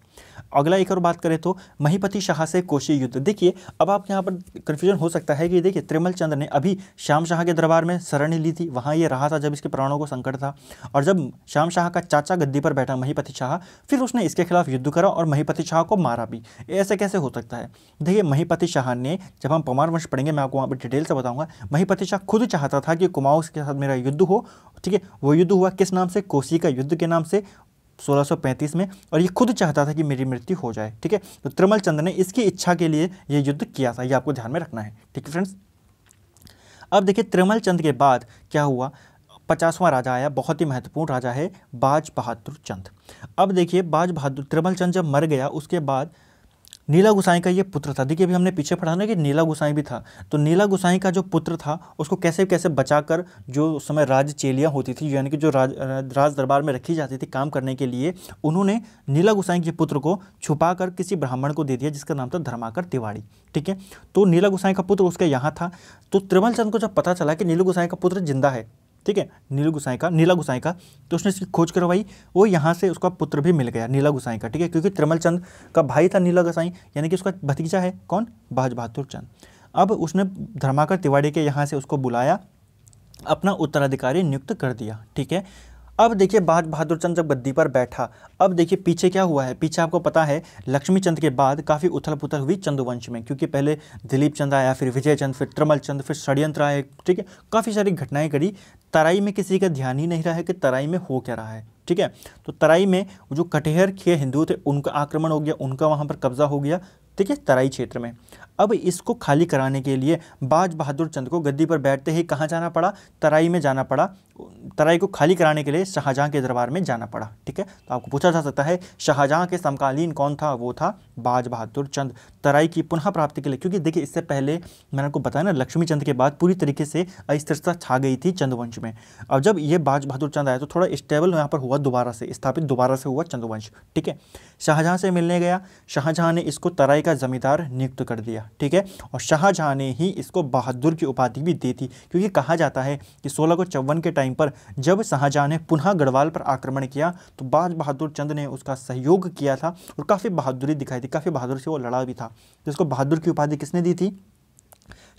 अगला एक और बात करें तो महीपति शाह से कोशी युद्ध देखिए अब आप यहाँ पर कन्फ्यूजन हो सकता है कि देखिए त्रिमल चंद्र ने अभी श्याम शाह के दरबार में शरण ली थी वहाँ ये रहा था जब इसके प्राणों को संकट था और जब श्याम शाह का चाचा गद्दी पर बैठा महीपति शाह फिर उसने इसके खिलाफ युद्ध करा और महीपति शाह को मारा भी ऐसे कैसे हो सकता है देखिए महीपति शाह ने जब हम पमार वंश पढ़ेंगे मैं आपको वहाँ पर डिटेल से बताऊँगा महीपति शाह खुद चाहता था कि कुमाऊ के साथ मेरा युद्ध हो ठीक है वो युद्ध हुआ किस नाम से कोसी का युद्ध के नाम से 1635 में और ये खुद चाहता था कि मेरी मृत्यु हो जाए ठीक है तो त्रिमल चंद्र ने इसकी इच्छा के लिए ये युद्ध किया था ये आपको ध्यान में रखना है ठीक है फ्रेंड्स अब देखिए त्रिमल चंद के बाद क्या हुआ पचासवां राजा आया बहुत ही महत्वपूर्ण राजा है बाज बहादुर चंद अब देखिए बाज बहादुर त्रिमल चंद जब मर गया उसके बाद नीला गुसाई का ये पुत्र था देखिए अभी हमने पीछे पढ़ा ना कि नीला गुसाई भी था तो नीला गुसाई का जो पुत्र था उसको कैसे कैसे बचाकर जो उस समय राज चेलियाँ होती थी यानी कि जो राज राज दरबार में रखी जाती थी काम करने के लिए उन्होंने नीला गुसाई के पुत्र को छुपा कर किसी ब्राह्मण को दे दिया जिसका नाम था धर्माकर तिवाड़ी ठीक है तो नीला गुसाई का पुत्र उसके यहाँ था तो त्रिमल चंद को जब पता चला कि नीलू गुसाई का पुत्र जिंदा है ठीक है नीलू गुसाई का नीला गुसाई का तो उसने इसकी खोज करवाई वो यहाँ से उसका पुत्र भी मिल गया नीला गुसाई का ठीक है क्योंकि त्रिमल चंद का भाई था नीला गुसाई यानी कि उसका भतीजा है कौन बाज बहादुर चंद अब उसने धर्माकर तिवारी के यहाँ से उसको बुलाया अपना उत्तराधिकारी नियुक्त कर दिया ठीक है अब देखिए बाज बहादुर चंद जब गद्दी पर बैठा अब देखिए पीछे क्या हुआ है पीछे आपको पता है लक्ष्मी चंद के बाद काफ़ी उथल पुथल हुई चंदुवंश में क्योंकि पहले दिलीप चंद आया फिर विजय चंद फिर त्रमल चंद फिर षड्यंत्र आए ठीक है काफ़ी सारी घटनाएं करी तराई में किसी का ध्यान ही नहीं रहा है कि तराई में हो क्या रहा है ठीक है तो तराई में जो कटेहर के हिंदू थे उनका आक्रमण हो गया उनका वहाँ पर कब्जा हो गया ठीक है तराई क्षेत्र में अब इसको खाली कराने के लिए बाज बहादुर चंद को गद्दी पर बैठते ही कहाँ जाना पड़ा तराई में जाना पड़ा तराई को खाली कराने के लिए शाहजहाँ के दरबार में जाना पड़ा ठीक है तो आपको पूछा जा सकता है शाहजहाँ के समकालीन कौन था वो था बाज बहादुर चंद तराई की पुनः प्राप्ति के लिए क्योंकि देखिए इससे पहले मैंने आपको बताया ना लक्ष्मी चंद के बाद पूरी तरीके से अस्थिरता छा गई थी चंद्रवंश में अब जब ये बाज बहादुर चंद आया तो थोड़ा स्टेबल यहाँ पर हुआ दोबारा से स्थापित दोबारा से हुआ चंद्रवंश ठीक है शाहजहाँ से मिलने गया शाहजहाँ ने इसको तराई का जमींदार नियुक्त कर दिया ठीक है और शाहजहाँ ने ही इसको बहादुर की उपाधि भी दी थी क्योंकि कहा जाता है कि सोलह चौवन के टाइम टाइम पर जब शाहजहाँ ने पुनः गढ़वाल पर आक्रमण किया तो बाज बहादुर चंद ने उसका सहयोग किया था और काफ़ी बहादुरी दिखाई थी काफ़ी बहादुर से वो लड़ा भी था जिसको तो बहादुर की उपाधि किसने दी थी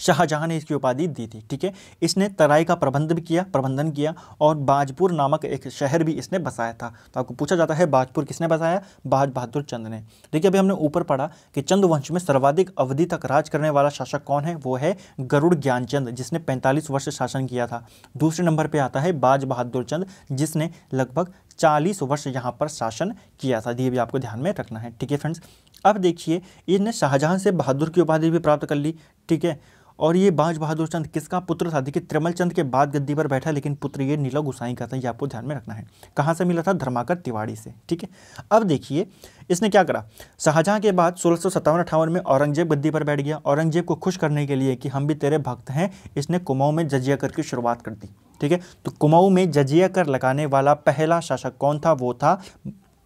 शाहजहां ने इसकी उपाधि दी थी ठीक है इसने तराई का प्रबंध भी किया प्रबंधन किया और बाजपुर नामक एक शहर भी इसने बसाया था तो आपको पूछा जाता है बाजपुर किसने बसाया बाज बहादुर चंद ने देखिए अभी हमने ऊपर पढ़ा कि चंद वंश में सर्वाधिक अवधि तक राज करने वाला शासक कौन है वो है गरुड़ ज्ञानचंद जिसने पैंतालीस वर्ष शासन किया था दूसरे नंबर पर आता है बाज बहादुर चंद जिसने लगभग चालीस वर्ष यहाँ पर शासन किया था ये भी आपको ध्यान में रखना है ठीक है फ्रेंड्स अब देखिए इसने शाहजहां से बहादुर की उपाधि भी प्राप्त कर ली ठीक है और ये बाज बहादुर चंद किसका पुत्र था देखिए त्रिमल चंद के बाद गद्दी पर बैठा लेकिन पुत्र ये नीला गुसाई का था ये आपको ध्यान में रखना है कहाँ से मिला था धर्माकर तिवाड़ी से ठीक है अब देखिए इसने क्या करा शाहजहाँ के बाद सोलह सौ सत्तावन में औरंगजेब गद्दी पर बैठ गया औरंगजेब को खुश करने के लिए कि हम भी तेरे भक्त हैं इसने कुमाऊँ में जजिया करके शुरुआत कर दी ठीक है तो कुमाऊं में जजिया कर लगाने वाला पहला शासक कौन था वो था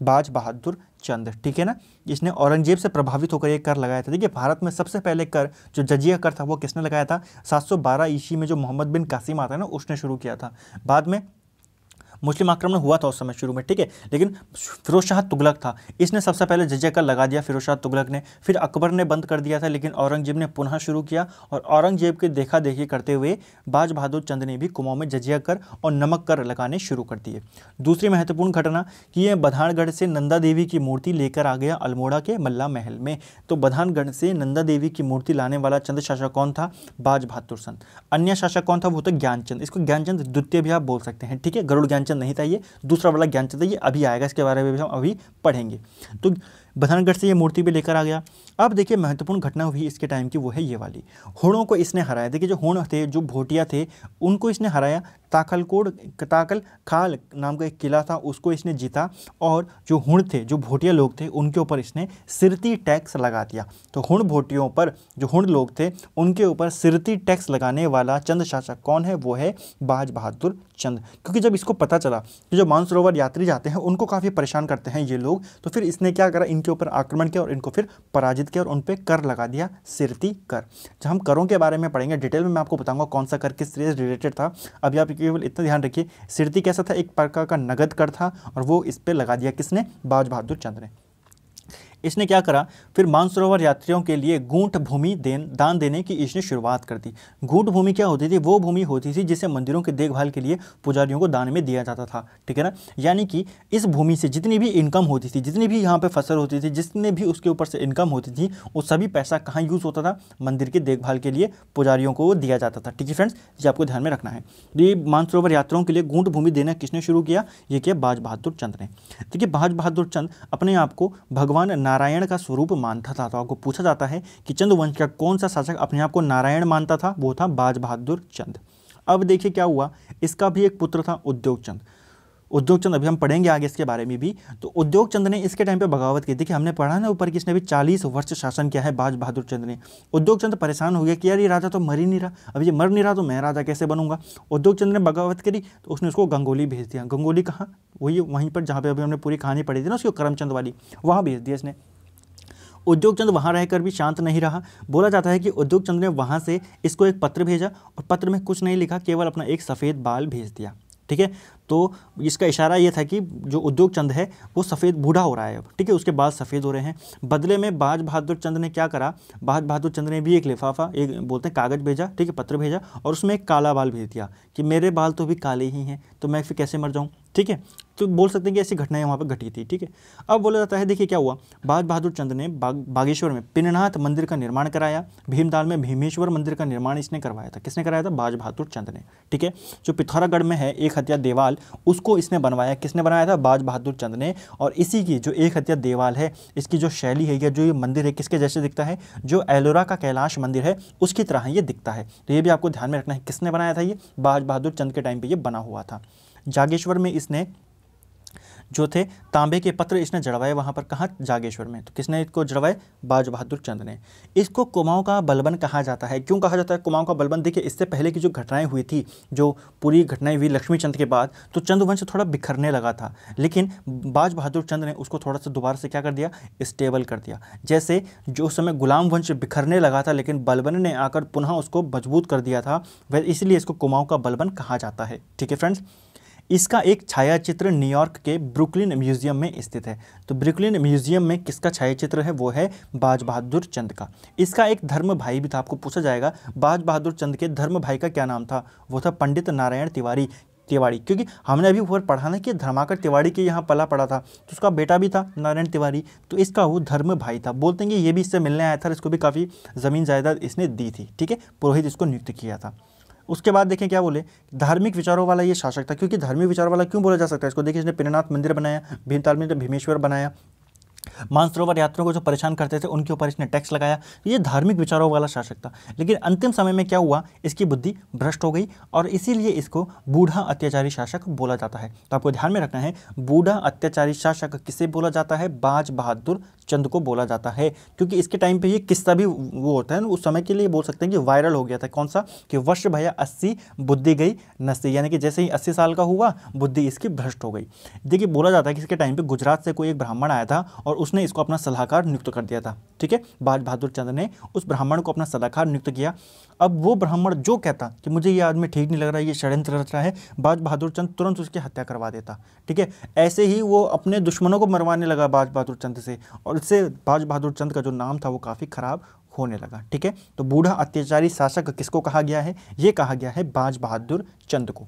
बाज बहादुर चंद ठीक है ना इसने औरंगजेब से प्रभावित होकर ये कर लगाया था देखिए भारत में सबसे पहले कर जो जजिया कर था वो किसने लगाया था 712 ईस्वी में जो मोहम्मद बिन कासिम आता है ना उसने शुरू किया था बाद में मुस्लिम आक्रमण हुआ था उस समय शुरू में ठीक है लेकिन फिरोज शाह तुगलक था इसने सबसे पहले जजे का लगा दिया फिरोज शाह तुगलक ने फिर अकबर ने बंद कर दिया था लेकिन औरंगजेब ने पुनः शुरू किया और औरंगजेब के देखा देखी करते हुए बाज बहादुर चंद ने भी कुमाऊं में जजिया कर और नमक कर लगाने शुरू कर दिए दूसरी महत्वपूर्ण घटना कि यह बधानगढ़ से नंदा देवी की मूर्ति लेकर आ गया अल्मोड़ा के मल्ला महल में तो बधानगढ़ से नंदा देवी की मूर्ति लाने वाला चंद शासक कौन था बाज बहादुर संत अन्य शासक कौन था वो तो ज्ञानचंद इसको ज्ञानचंद द्वितीय भी आप बोल सकते हैं ठीक है गरुड़ ज्ञानचंद क्वेश्चन नहीं था ये दूसरा वाला ज्ञानचंद ये अभी आएगा इसके बारे में भी हम अभी पढ़ेंगे तो बथानगढ़ से ये मूर्ति भी लेकर आ गया अब देखिए महत्वपूर्ण घटना हुई इसके टाइम की वो है ये वाली होड़ों को इसने हराया देखिए जो होड़ थे जो भोटिया थे उनको इसने हराया कोड ताकल खाल नाम का एक किला था उसको इसने जीता और जो हुण थे जो भोटिया लोग थे उनके ऊपर इसने सिरती टैक्स लगा दिया तो हुण भोटियों पर जो हुण लोग थे उनके ऊपर सिरती टैक्स लगाने वाला चंद शासक कौन है वो है बाज बहादुर चंद क्योंकि जब इसको पता चला कि जो मानसरोवर यात्री जाते हैं उनको काफ़ी परेशान करते हैं ये लोग तो फिर इसने क्या करा इनके ऊपर आक्रमण किया और इनको फिर पराजित किया और उन पर कर लगा दिया सिरती कर जब हम करों के बारे में पढ़ेंगे डिटेल में मैं आपको बताऊंगा कौन सा कर किस से रिलेटेड था अभी आप केवल इतना ध्यान रखिए सिरती कैसा था एक प्रकार का नगद कर था और वो इस पर लगा दिया किसने बाज बहादुर चंद्र ने इसने क्या करा फिर मानसरोवर यात्रियों के लिए गूंठ भूमि देन दान देने की इसने शुरुआत कर दी गूंठ भूमि क्या होती थी वो भूमि होती थी जिसे मंदिरों की देखभाल के लिए पुजारियों को दान में दिया जाता था ठीक है ना यानी कि इस भूमि से जितनी भी इनकम होती थी जितनी भी यहाँ पर फसल होती थी जितने भी उसके ऊपर से इनकम होती थी वो सभी पैसा कहाँ यूज़ होता था मंदिर की देखभाल के लिए पुजारियों को दिया जाता था ठीक है फ्रेंड्स ये आपको ध्यान में रखना है ये मानसरोवर यात्राओं के लिए गूंठ भूमि देना किसने शुरू किया ये किया बाज बहादुर चंद ने देखिए बाज बहादुर चंद अपने आप को भगवान नारायण नारायण का स्वरूप मानता था तो आपको पूछा जाता है कि वंश का कौन सा शासक अपने आप को नारायण मानता था वो था बाज बहादुर चंद अब देखिए क्या हुआ इसका भी एक पुत्र था उद्योग चंद उद्योग चंद अभी हम पढ़ेंगे आगे इसके बारे में भी तो उद्योग चंद ने इसके टाइम पे बगावत की थी कि हमने पढ़ा ना ऊपर किसने भी चालीस वर्ष शासन किया है बाज बहादुर चंद ने उद्योग चंद परेशान हो गया कि यार ये राजा तो मर ही नहीं रहा अभी ये मर नहीं रहा तो मैं राजा कैसे बनूंगा उद्योग चंद ने बगावत करी तो उसने उसको गंगोली भेज दिया गंगोली कहाँ वही वहीं पर जहाँ पर अभी हमने पूरी कहानी पढ़ी थी ना उसकी करमचंद वाली वहाँ भेज दिया इसने उद्योग चंद वहाँ रहकर भी शांत नहीं रहा बोला जाता है कि उद्योग चंद ने वहाँ से इसको एक पत्र भेजा और पत्र में कुछ नहीं लिखा केवल अपना एक सफ़ेद बाल भेज दिया ठीक है तो इसका इशारा ये था कि जो उद्योग चंद है वो सफ़ेद बूढ़ा हो रहा है अब ठीक है उसके बाद सफ़ेद हो रहे हैं बदले में बाज बहादुर चंद ने क्या करा बाज बहादुर चंद ने भी एक लिफाफा एक बोलते हैं कागज़ भेजा ठीक है पत्र भेजा और उसमें एक काला बाल भेज दिया कि मेरे बाल तो भी काले ही हैं तो मैं फिर कैसे मर जाऊँ ठीक है तो बोल सकते हैं कि ऐसी घटनाएं वहाँ पर घटी थी ठीक है अब बोला जाता है देखिए क्या हुआ बाज बहादुर चंद ने बाग, बागेश्वर में पिननाथ मंदिर का निर्माण कराया भीमताल में भीमेश्वर मंदिर का निर्माण इसने करवाया था किसने कराया था बाज बहादुर चंद ने ठीक है जो पिथौरागढ़ में है एक हत्या देवाल उसको इसने बनवाया किसने बनाया था बाज बहादुर चंद ने और इसी की जो एक हत्या देवाल है इसकी जो शैली है या जो ये मंदिर है किसके जैसे दिखता है जो एलोरा का कैलाश मंदिर है उसकी तरह ये दिखता है तो ये भी आपको ध्यान में रखना है किसने बनाया था ये बाज बहादुर चंद के टाइम पर यह बना हुआ था जागेश्वर में इसने जो थे तांबे के पत्र इसने जड़वाए वहाँ पर कहाँ जागेश्वर में तो किसने इसको जड़वाए बाज बहादुर चंद ने इसको कुमाऊँ का बलबन कहा जाता है क्यों कहा जाता है कुमाऊँ का बलबन देखिए इससे पहले की जो घटनाएं हुई थी जो पूरी घटनाएं हुई लक्ष्मी चंद के बाद तो चंदवंश थोड़ा बिखरने लगा था लेकिन बाज बहादुर चंद ने उसको थोड़ा सा दोबारा से क्या कर दिया स्टेबल कर दिया जैसे जो उस समय गुलाम वंश बिखरने लगा था लेकिन बलबन ने आकर पुनः उसको मजबूत कर दिया था वह इसलिए इसको कुमाऊँ का बलबन कहा जाता है ठीक है फ्रेंड्स इसका एक छायाचित्र न्यूयॉर्क के ब्रुकलिन म्यूजियम में स्थित है तो ब्रुकलिन म्यूजियम में किसका छायाचित्र है वो है बाज बहादुर चंद का इसका एक धर्म भाई भी था आपको पूछा जाएगा बाज बहादुर चंद के धर्म भाई का क्या नाम था वो था पंडित नारायण तिवारी तिवारी क्योंकि हमने अभी ऊपर पढ़ा ना कि धर्माकर तिवारी के यहाँ पला पड़ा था तो उसका बेटा भी था नारायण तिवारी तो इसका वो धर्म भाई था बोलते हैं कि ये भी इससे मिलने आया था इसको भी काफ़ी ज़मीन जायदाद इसने दी थी ठीक है पुरोहित इसको नियुक्त किया था उसके बाद देखें क्या बोले धार्मिक विचारों वाला ये शासक था क्योंकि धार्मिक विचार वाला क्यों बोला जा सकता है इसको देखिए इसने पिनानाथ मंदिर बनाया भीमताल मंदिर भीमेश्वर बनाया मानसरोवर यात्रियों को जो परेशान करते थे उनके ऊपर इसने टैक्स लगाया ये धार्मिक विचारों वाला शासक था लेकिन अंतिम समय में क्या हुआ इसकी बुद्धि भ्रष्ट हो गई और इसीलिए इसको बूढ़ा अत्याचारी शासक बोला जाता है तो आपको ध्यान में रखना है बूढ़ा अत्याचारी शासक किसे बोला जाता है बाज बहादुर चंद को बोला जाता है क्योंकि इसके टाइम पर यह किस्सा भी वो होता है उस समय के लिए बोल सकते हैं कि वायरल हो गया था कौन सा कि वर्ष भया अस्सी बुद्धि गई नस्ती यानी कि जैसे ही अस्सी साल का हुआ बुद्धि इसकी भ्रष्ट हो गई देखिए बोला जाता है कि इसके टाइम पर गुजरात से कोई एक ब्राह्मण आया था और और उसने इसको अपना सलाहकार नियुक्त कर दिया था ठीक है बाज बहादुर चंद्र ने उस ब्राह्मण को अपना सलाहकार नियुक्त किया अब वो ब्राह्मण जो कहता कि मुझे ये आदमी ठीक नहीं लग रहा है ये षड्यंत्र रच रहा है बाज बहादुर चंद तुरंत उसकी हत्या करवा देता ठीक है ऐसे ही वो अपने दुश्मनों को मरवाने लगा बाज बहादुर चंद से और इससे बाज बहादुर चंद का जो नाम था वो काफ़ी ख़राब होने लगा ठीक है तो बूढ़ा अत्याचारी शासक किसको कहा गया है ये कहा गया है बाज बहादुर चंद को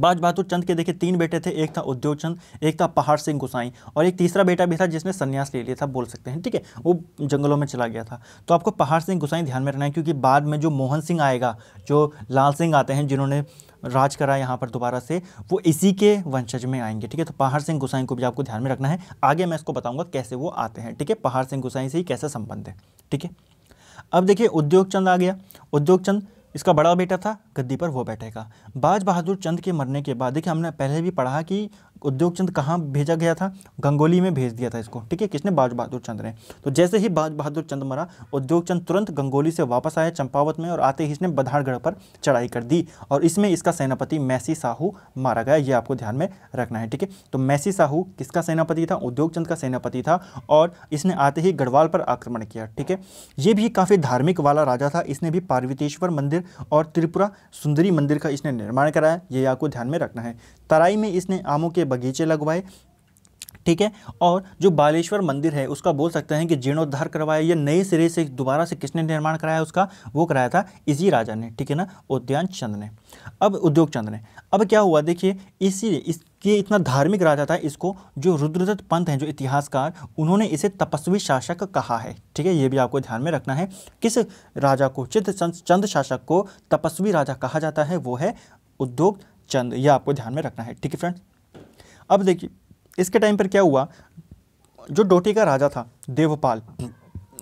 बाज बहादुर चंद के देखिए तीन बेटे थे एक था उद्योग चंद एक था पहाड़ सिंह गुसाई और एक तीसरा बेटा भी था जिसने सन्यास ले लिया था बोल सकते हैं ठीक है वो जंगलों में चला गया था तो आपको पहाड़ सिंह गुसाई ध्यान में रखना है क्योंकि बाद में जो मोहन सिंह आएगा जो लाल सिंह आते हैं जिन्होंने राज करा यहाँ पर दोबारा से वो इसी के वंशज में आएंगे ठीक है तो पहाड़ सिंह गुसाई को भी आपको ध्यान में रखना है आगे मैं इसको बताऊंगा कैसे वो आते हैं ठीक है पहाड़ सिंह गुसाई से ही कैसे संबंध है ठीक है अब देखिए उद्योग चंद आ गया उद्योग चंद इसका बड़ा बेटा था गद्दी पर वो बैठेगा बाज बहादुर चंद के मरने के बाद देखिए हमने पहले भी पढ़ा कि उद्योग चंद कहाँ भेजा गया था गंगोली में भेज दिया था इसको ठीक है किसने बाज बहादुर चंद ने तो जैसे ही बाज बहादुर चंद मरा उद्योग चंद तुरंत गंगोली से वापस आया चंपावत में और आते ही इसने बधाड़गढ़ पर चढ़ाई कर दी और इसमें इसका सेनापति मैसी साहू मारा गया ये आपको ध्यान में रखना है ठीक है तो मैसी साहू किसका सेनापति था उद्योग चंद का सेनापति था और इसने आते ही गढ़वाल पर आक्रमण किया ठीक है ये भी काफ़ी धार्मिक वाला राजा था इसने भी पार्वतीश्वर मंदिर और त्रिपुरा सुंदरी मंदिर का इसने निर्माण कराया ये आपको ध्यान में रखना है तराई में इसने आमों के बगीचे लगवाए ठीक है और जो बालेश्वर मंदिर है उसका बोल सकते हैं कि जीर्णोद्धार करवाया या नए सिरे से दोबारा से किसने निर्माण कराया उसका वो कराया था इसी राजा ने ठीक है ना उद्यान चंद ने अब उद्योग चंद ने अब क्या हुआ देखिए इसी इस ये इतना धार्मिक राजा था इसको जो रुद्रदत्त पंत हैं जो इतिहासकार उन्होंने इसे तपस्वी शासक कहा है ठीक है ये भी आपको ध्यान में रखना है किस राजा को चित्र चंद शासक को तपस्वी राजा कहा जाता है वो है उद्योग चंद यह आपको ध्यान में रखना है ठीक है फ्रेंड अब देखिए इसके टाइम पर क्या हुआ जो डोटी का राजा था देवपाल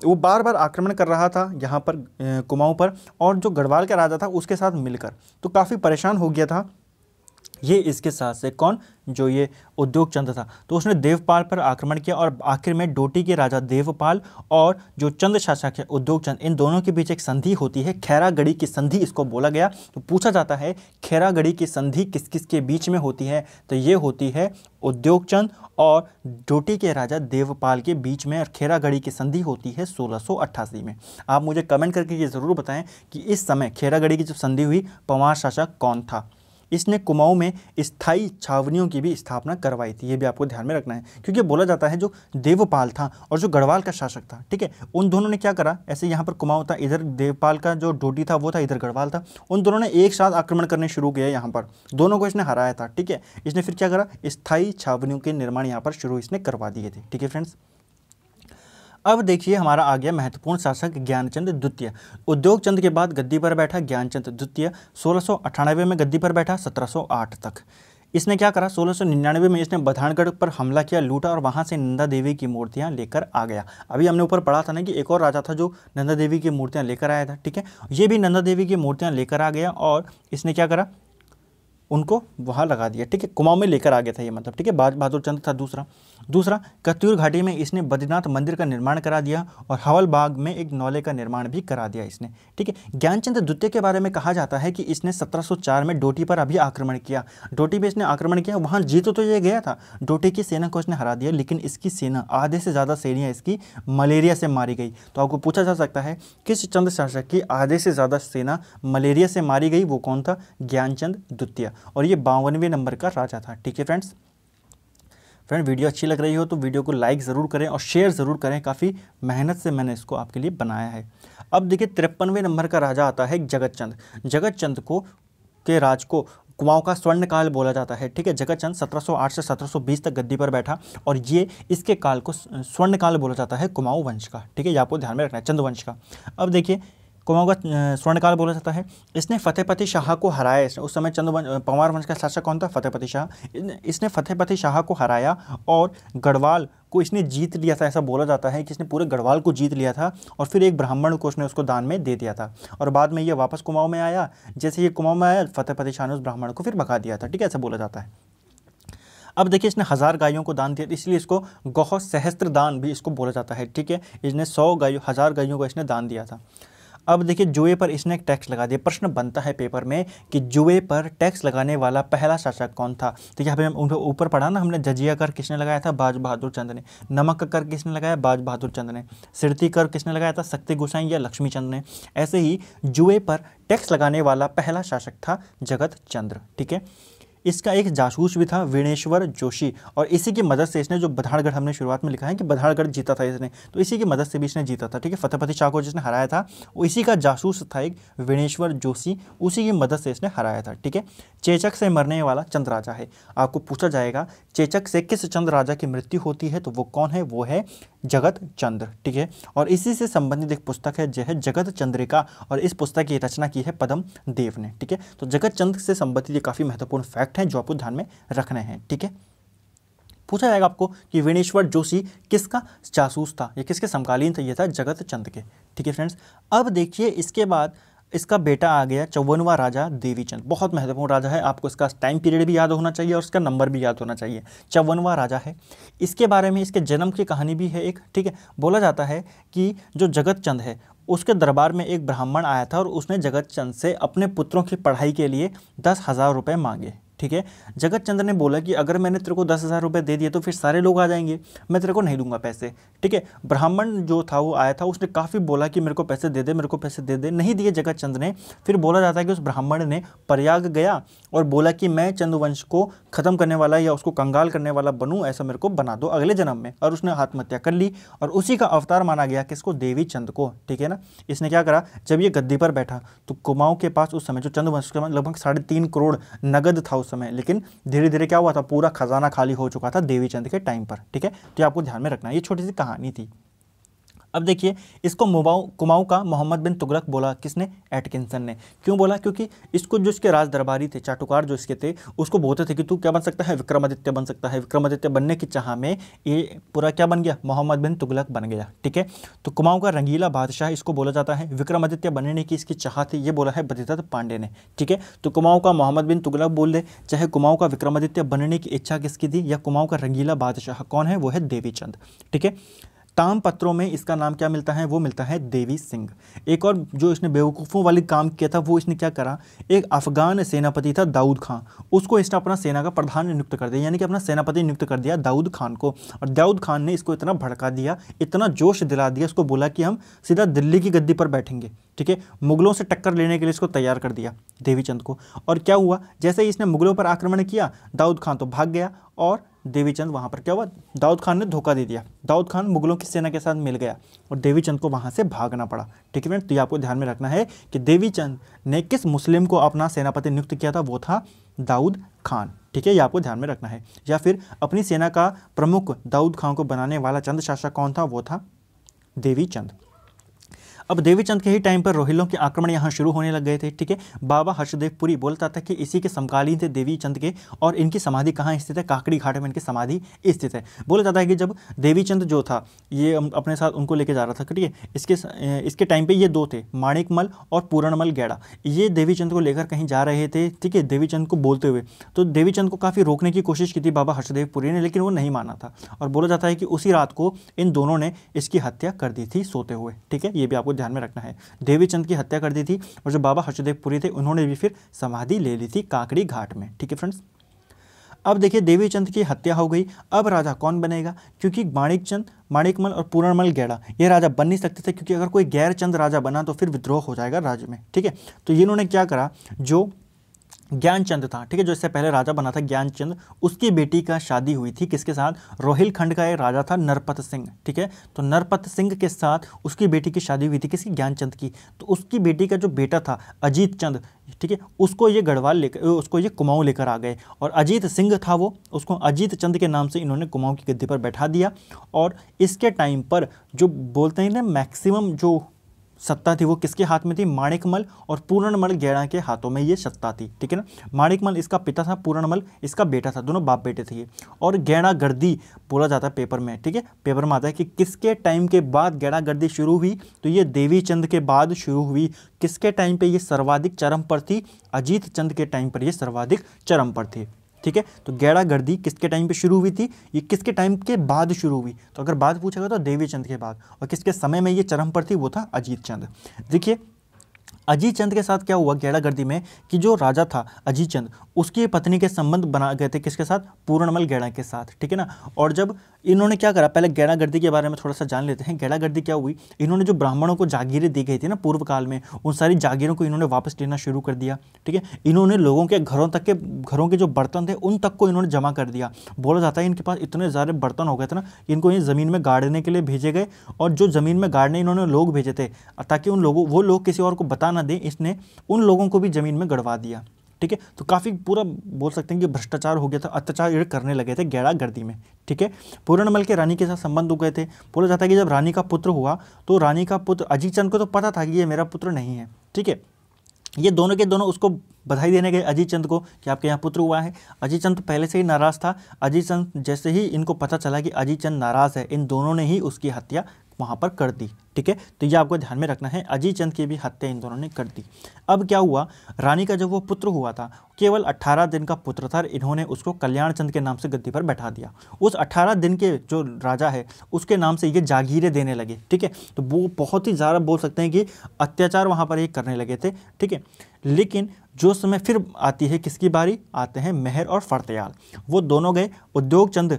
वो बार बार आक्रमण कर रहा था यहाँ पर कुमाऊँ पर और जो गढ़वाल का राजा था उसके साथ मिलकर तो काफ़ी परेशान हो गया था ये इसके साथ से कौन जो ये उद्योग चंद्र था तो उसने देवपाल पर आक्रमण किया और आखिर में डोटी के राजा देवपाल और जो चंद्र शासक है उद्योग चंद्र इन दोनों के बीच एक संधि होती है खैरागढ़ी की संधि इसको बोला गया तो पूछा जाता है खैरागढ़ी की संधि किस किस के बीच में होती है तो ये होती है उद्योग चंद और डोटी के राजा देवपाल के बीच में और खेरागढ़ी की संधि होती है सोलह में आप मुझे कमेंट करके ये ज़रूर बताएं कि इस समय खेरागढ़ी की जो संधि हुई पंवार शासक कौन था इसने कुमाऊं में स्थाई छावनियों की भी स्थापना करवाई थी ये भी आपको ध्यान में रखना है क्योंकि बोला जाता है जो देवपाल था और जो गढ़वाल का शासक था ठीक है उन दोनों ने क्या करा ऐसे यहाँ पर कुमाऊं था इधर देवपाल का जो डोटी था वो था इधर गढ़वाल था उन दोनों ने एक साथ आक्रमण करने शुरू किया यहाँ पर दोनों को इसने हराया था ठीक है इसने फिर क्या करा स्थायी छावनियों के निर्माण यहाँ पर शुरू इसने करवा दिए थे ठीक है फ्रेंड्स अब देखिए हमारा आ गया महत्वपूर्ण शासक ज्ञानचंद द्वितीय उद्योग चंद के बाद गद्दी पर बैठा ज्ञानचंद द्वितीय सोलह में गद्दी पर बैठा 1708 तक इसने क्या करा 1699 में इसने बधानगढ़ पर हमला किया लूटा और वहाँ से नंदा देवी की मूर्तियाँ लेकर आ गया अभी हमने ऊपर पढ़ा था ना कि एक और राजा था जो नंदा देवी की मूर्तियाँ लेकर आया था ठीक है ये भी नंदा देवी की मूर्तियाँ लेकर आ गया और इसने क्या करा उनको वहाँ लगा दिया ठीक है कुमाऊँ में लेकर आ गया था ये मतलब ठीक है बहादुर चंद था दूसरा दूसरा कत्यूर घाटी में इसने बद्रीनाथ मंदिर का निर्माण करा दिया और हवल बाग में एक नौले का निर्माण भी करा दिया इसने ठीक है ज्ञानचंद द्वितीय के बारे में कहा जाता है कि इसने 1704 में डोटी पर अभी आक्रमण किया डोटी पर इसने आक्रमण किया वहाँ जीत तो ये गया था डोटी की सेना को इसने हरा दिया लेकिन इसकी सेना आधे से ज़्यादा सैनियाँ इसकी मलेरिया से मारी गई तो आपको पूछा जा सकता है किस चंद्र शासक की आधे से ज़्यादा सेना मलेरिया से मारी गई वो कौन था ज्ञानचंद द्वितीय और ये बावनवे नंबर का राजा था ठीक है फ्रेंड्स फ्रेंड वीडियो अच्छी लग रही हो तो वीडियो को लाइक ज़रूर करें और शेयर ज़रूर करें काफ़ी मेहनत से मैंने इसको आपके लिए बनाया है अब देखिए तिरपनवें नंबर का राजा आता है जगत चंद जगत चंद को के राज को कुमाऊं का स्वर्ण काल बोला जाता है ठीक है जगत चंद सत्रह से 1720 तक गद्दी पर बैठा और ये इसके काल को स्वर्ण काल बोला जाता है कुमाऊं वंश का ठीक है यहाँ आपको ध्यान में रखना है चंद वंश का अब देखिए कुमाऊँ का स्वर्णकाल बोला जाता है इसने फतेहपति शाह को हराया उस समय चंद्र पंवार वंश का शासक कौन था फतेहपति शाह इसने फतेहपति शाह को हराया और गढ़वाल को इसने जीत लिया था ऐसा बोला जाता है कि इसने पूरे गढ़वाल को जीत लिया था और फिर एक ब्राह्मण को उसने उसको दान में दे दिया था और बाद में ये वापस कुमाऊँ में आया जैसे ये कुमाऊँ में आया फतेहपति शाह ने उस ब्राह्मण को फिर भगा दिया था ठीक है ऐसा बोला जाता है अब देखिए इसने हज़ार गायों को दान दिया इसलिए इसको गौ सहस्त्र दान भी इसको बोला जाता है ठीक है इसने सौ गायों हज़ार गायों को इसने दान दिया था अब देखिए जुए पर इसने एक टैक्स लगा दिया प्रश्न बनता है पेपर में कि जुए पर टैक्स लगाने वाला पहला शासक कौन था तो यहाँ पे उनको ऊपर पढ़ा ना हमने जजिया कर किसने लगाया था बाज बहादुर चंद ने नमक कर किसने लगाया बाज बहादुर चंद ने सिरती कर किसने लगाया था शक्ति गोसाई या लक्ष्मी चंद ने ऐसे ही जुए पर टैक्स लगाने वाला पहला शासक था जगत चंद्र ठीक है इसका एक जासूस भी था वीणेश्वर जोशी और इसी की मदद से इसने जो बधाड़गढ़ हमने शुरुआत में लिखा है कि बधाड़गढ़ जीता था इसने तो इसी की मदद से भी इसने जीता था ठीक है फतेहपति शाह को जिसने हराया था वो इसी का जासूस था एक वीणेश्वर जोशी उसी की मदद से इसने हराया था ठीक है चेचक से मरने वाला चंद राजा है आपको पूछा जाएगा चेचक से किस चंद राजा की मृत्यु होती है तो वो कौन है वो है जगत चंद्र ठीक है और इसी से संबंधित एक पुस्तक है जो है जगत चंद्रिका और इस पुस्तक की रचना की है पदम देव ने ठीक है तो जगत चंद्र से संबंधित ये काफ़ी महत्वपूर्ण फैक्ट फैक्ट हैं जो आपको ध्यान में रखने हैं ठीक है पूछा जाएगा आपको कि विनेश्वर जोशी किसका जासूस था या किसके समकालीन था यह था जगत चंद के ठीक है फ्रेंड्स अब देखिए इसके बाद इसका बेटा आ गया चौवनवा राजा देवीचंद बहुत महत्वपूर्ण राजा है आपको इसका टाइम पीरियड भी याद होना चाहिए और इसका नंबर भी याद होना चाहिए चौवनवा राजा है इसके बारे में इसके जन्म की कहानी भी है एक ठीक है बोला जाता है कि जो जगत चंद है उसके दरबार में एक ब्राह्मण आया था और उसने जगत चंद से अपने पुत्रों की पढ़ाई के लिए दस हज़ार रुपये मांगे ठीक है जगत चंद्र ने बोला कि अगर मैंने तेरे को दस हज़ार रुपये दे दिए तो फिर सारे लोग आ जाएंगे मैं तेरे को नहीं दूंगा पैसे ठीक है ब्राह्मण जो था वो आया था उसने काफ़ी बोला कि मेरे को पैसे दे दे मेरे को पैसे दे दे नहीं दिए जगत चंद्र ने फिर बोला जाता है कि उस ब्राह्मण ने प्रयाग गया और बोला कि मैं चंद्रवंश को ख़त्म करने वाला या उसको कंगाल करने वाला बनूँ ऐसा मेरे को बना दो अगले जन्म में और उसने आत्महत्या कर ली और उसी का अवतार माना गया इसको देवी चंद को ठीक है ना इसने क्या करा जब ये गद्दी पर बैठा तो कुमाऊँ के पास उस समय जो चंद्रवंश के लगभग साढ़े तीन करोड़ नगद था उस समय लेकिन धीरे धीरे क्या हुआ था पूरा खजाना खाली हो चुका था देवीचंद के टाइम पर ठीक है तो आपको ध्यान में रखना ये छोटी सी कहानी थी अब देखिए इसको मुबाऊ कुमाऊ का मोहम्मद बिन तुगरक बोला किसने एटकिंसन ने क्यों बोला क्योंकि इसको जो इसके राज दरबारी थे चाटुकार जो इसके थे उसको बोलते थे कि तू क्या बन सकता है विक्रमादित्य बन सकता है विक्रमादित्य बनने की चाह में ये पूरा क्या बन गया मोहम्मद बिन तुगलक बन गया ठीक है तो कुमाऊँ का रंगीला बादशाह इसको बोला जाता है विक्रमादित्य बनने की इसकी चाह थी ये बोला है बदिदत्त पांडे ने ठीक है तो कुमाऊ का मोहम्मद बिन तुगलक बोल दे चाहे कुमाऊँ का विक्रमादित्य बनने की इच्छा किसकी थी या कुमाऊ का रंगीला बादशाह कौन है वो है देवीचंद ठीक है ताम पत्रों में इसका नाम क्या मिलता है वो मिलता है देवी सिंह एक और जो इसने बेवकूफ़ों वाले काम किया था वो इसने क्या करा एक अफगान सेनापति था दाऊद खान उसको इसने अपना सेना का प्रधान नियुक्त कर दिया यानी कि अपना सेनापति नियुक्त कर दिया दाऊद खान को और दाऊद खान ने इसको इतना भड़का दिया इतना जोश दिला दिया इसको बोला कि हम सीधा दिल्ली की गद्दी पर बैठेंगे ठीक है मुगलों से टक्कर लेने के लिए इसको तैयार कर दिया देवीचंद को और क्या हुआ जैसे ही इसने मुगलों पर आक्रमण किया दाऊद खान तो भाग गया और देवीचंद वहाँ पर क्या हुआ दाऊद खान ने धोखा दे दिया दाऊद खान मुगलों की सेना के साथ मिल गया और देवीचंद को वहाँ से भागना पड़ा ठीक है तो ये आपको ध्यान में रखना है कि देवीचंद ने किस मुस्लिम को अपना सेनापति नियुक्त किया था वो था दाऊद खान ठीक है ये आपको ध्यान में रखना है या फिर अपनी सेना का प्रमुख दाऊद खान को बनाने वाला चंद शासक कौन था वो था देवीचंद अब देवीचंद के ही टाइम पर रोहिलों के आक्रमण यहाँ शुरू होने लग गए थे ठीक है बाबा हर्षदेव पुरी बोलता था कि इसी के समकालीन थे देवीचंद के और इनकी समाधि कहाँ स्थित है काकड़ी घाट में इनकी समाधि स्थित है बोला जाता है कि जब देवीचंद जो था ये अपने साथ उनको लेके जा रहा था ठीक है इसके इसके टाइम पर ये दो थे माणिकमल और पूरणमल गैड़ा ये देवीचंद को लेकर कहीं जा रहे थे ठीक है देवीचंद को बोलते हुए तो देवीचंद को काफ़ी रोकने की कोशिश की थी बाबा हर्षदेव पुरी ने लेकिन वो नहीं माना था और बोला जाता है कि उसी रात को इन दोनों ने इसकी हत्या कर दी थी सोते हुए ठीक है ये भी आपको ध्यान में रखना है देवीचंद की हत्या कर दी थी और जो बाबा हर्षदेव पुरी थे उन्होंने भी फिर समाधि ले ली थी काकड़ी घाट में ठीक है फ्रेंड्स अब देखिए देवीचंद की हत्या हो गई अब राजा कौन बनेगा क्योंकि माणिकचंद माणिकमल और पूर्णमल गैड़ा ये राजा बन नहीं सकते थे क्योंकि अगर कोई गैरचंद राजा बना तो फिर विद्रोह हो जाएगा राज्य में ठीक है तो इन्होंने क्या करा जो ज्ञानचंद था ठीक है जो इससे पहले राजा बना था ज्ञानचंद उसकी बेटी का शादी हुई थी किसके साथ रोहिलखंड का एक राजा था नरपत सिंह ठीक है तो नरपत सिंह के साथ उसकी बेटी की शादी हुई थी किसकी ज्ञानचंद की तो उसकी बेटी का जो बेटा था अजीत चंद ठीक है उसको ये गढ़वाल लेकर उसको ये कुमाऊँ लेकर आ गए और अजीत सिंह था वो उसको अजीत चंद के नाम से इन्होंने कुमाऊँ की गद्दी पर बैठा दिया और इसके टाइम पर जो बोलते हैं ना मैक्सिमम जो सत्ता थी वो किसके हाथ में थी माणिकमल और पूर्णमल गैड़ा के हाथों में ये सत्ता थी ठीक है ना माणिकमल इसका पिता था पूर्णमल इसका बेटा था दोनों बाप बेटे थे और गैड़ा गर्दी बोला जाता है पेपर में ठीक है पेपर में आता है कि किसके टाइम के बाद गैड़ा गर्दी शुरू हुई तो ये देवी चंद के बाद शुरू हुई किसके टाइम पर यह सर्वाधिक चरम पर थी अजीत चंद के टाइम पर यह सर्वाधिक चरम पर थी ठीक है तो गैड़ा गर्दी किसके टाइम पे शुरू हुई थी ये किसके टाइम के बाद शुरू हुई तो अगर बाद पूछेगा तो देवीचंद के बाद और किसके समय में ये चरम पर थी वो था अजीत चंद देखिए अजीत चंद के साथ क्या हुआ गर्दी में कि जो राजा था अजीत चंद उसकी पत्नी के संबंध बना गए थे किसके साथ पूर्णमल गैड़ा के साथ ठीक है ना और जब इन्होंने क्या करा पहले गैड़ा गर्दी के बारे में थोड़ा सा जान लेते हैं गैड़ा गर्दी क्या हुई इन्होंने जो ब्राह्मणों को जागीरें दी गई थी ना पूर्व काल में उन सारी जागीरों को इन्होंने वापस लेना शुरू कर दिया ठीक है इन्होंने लोगों के घरों तक के घरों के जो बर्तन थे उन तक को इन्होंने जमा कर दिया बोला जाता है इनके पास इतने सारे बर्तन हो गए थे ना इनको ये ज़मीन में गाड़ने के लिए भेजे गए और जो ज़मीन में गाड़ने इन्होंने लोग भेजे थे ताकि उन लोगों वो लोग किसी और को बता ना दें इसने उन लोगों को भी ज़मीन में गड़वा दिया ठीक है तो काफ़ी पूरा बोल सकते हैं कि भ्रष्टाचार हो गया था अत्याचार करने लगे थे गैरा गर्दी में ठीक है पूर्णमल के रानी के साथ संबंध हो गए थे बोला जाता है कि जब रानी का पुत्र हुआ तो रानी का पुत्र अजीत चंद को तो पता था कि ये मेरा पुत्र नहीं है ठीक है ये दोनों के दोनों उसको बधाई देने गए अजीत चंद को कि आपके यहाँ पुत्र हुआ है अजीत चंद तो पहले से ही नाराज़ था अजीत चंद जैसे ही इनको पता चला कि अजीत चंद नाराज़ है इन दोनों ने ही उसकी हत्या वहाँ पर कर दी ठीक है तो ये आपको ध्यान में रखना है अजय चंद की भी हत्या इन दोनों ने कर दी अब क्या हुआ रानी का जब वो पुत्र हुआ था केवल 18 दिन का पुत्र था इन्होंने उसको कल्याण चंद के नाम से गद्दी पर बैठा दिया उस 18 दिन के जो राजा है उसके नाम से ये जागीरें देने लगे ठीक है तो वो बहुत ही ज़्यादा बोल सकते हैं कि अत्याचार वहाँ पर ये करने लगे थे ठीक है लेकिन जो समय फिर आती है किसकी बारी आते हैं मेहर और फरतयाल वो दोनों गए उद्योग चंद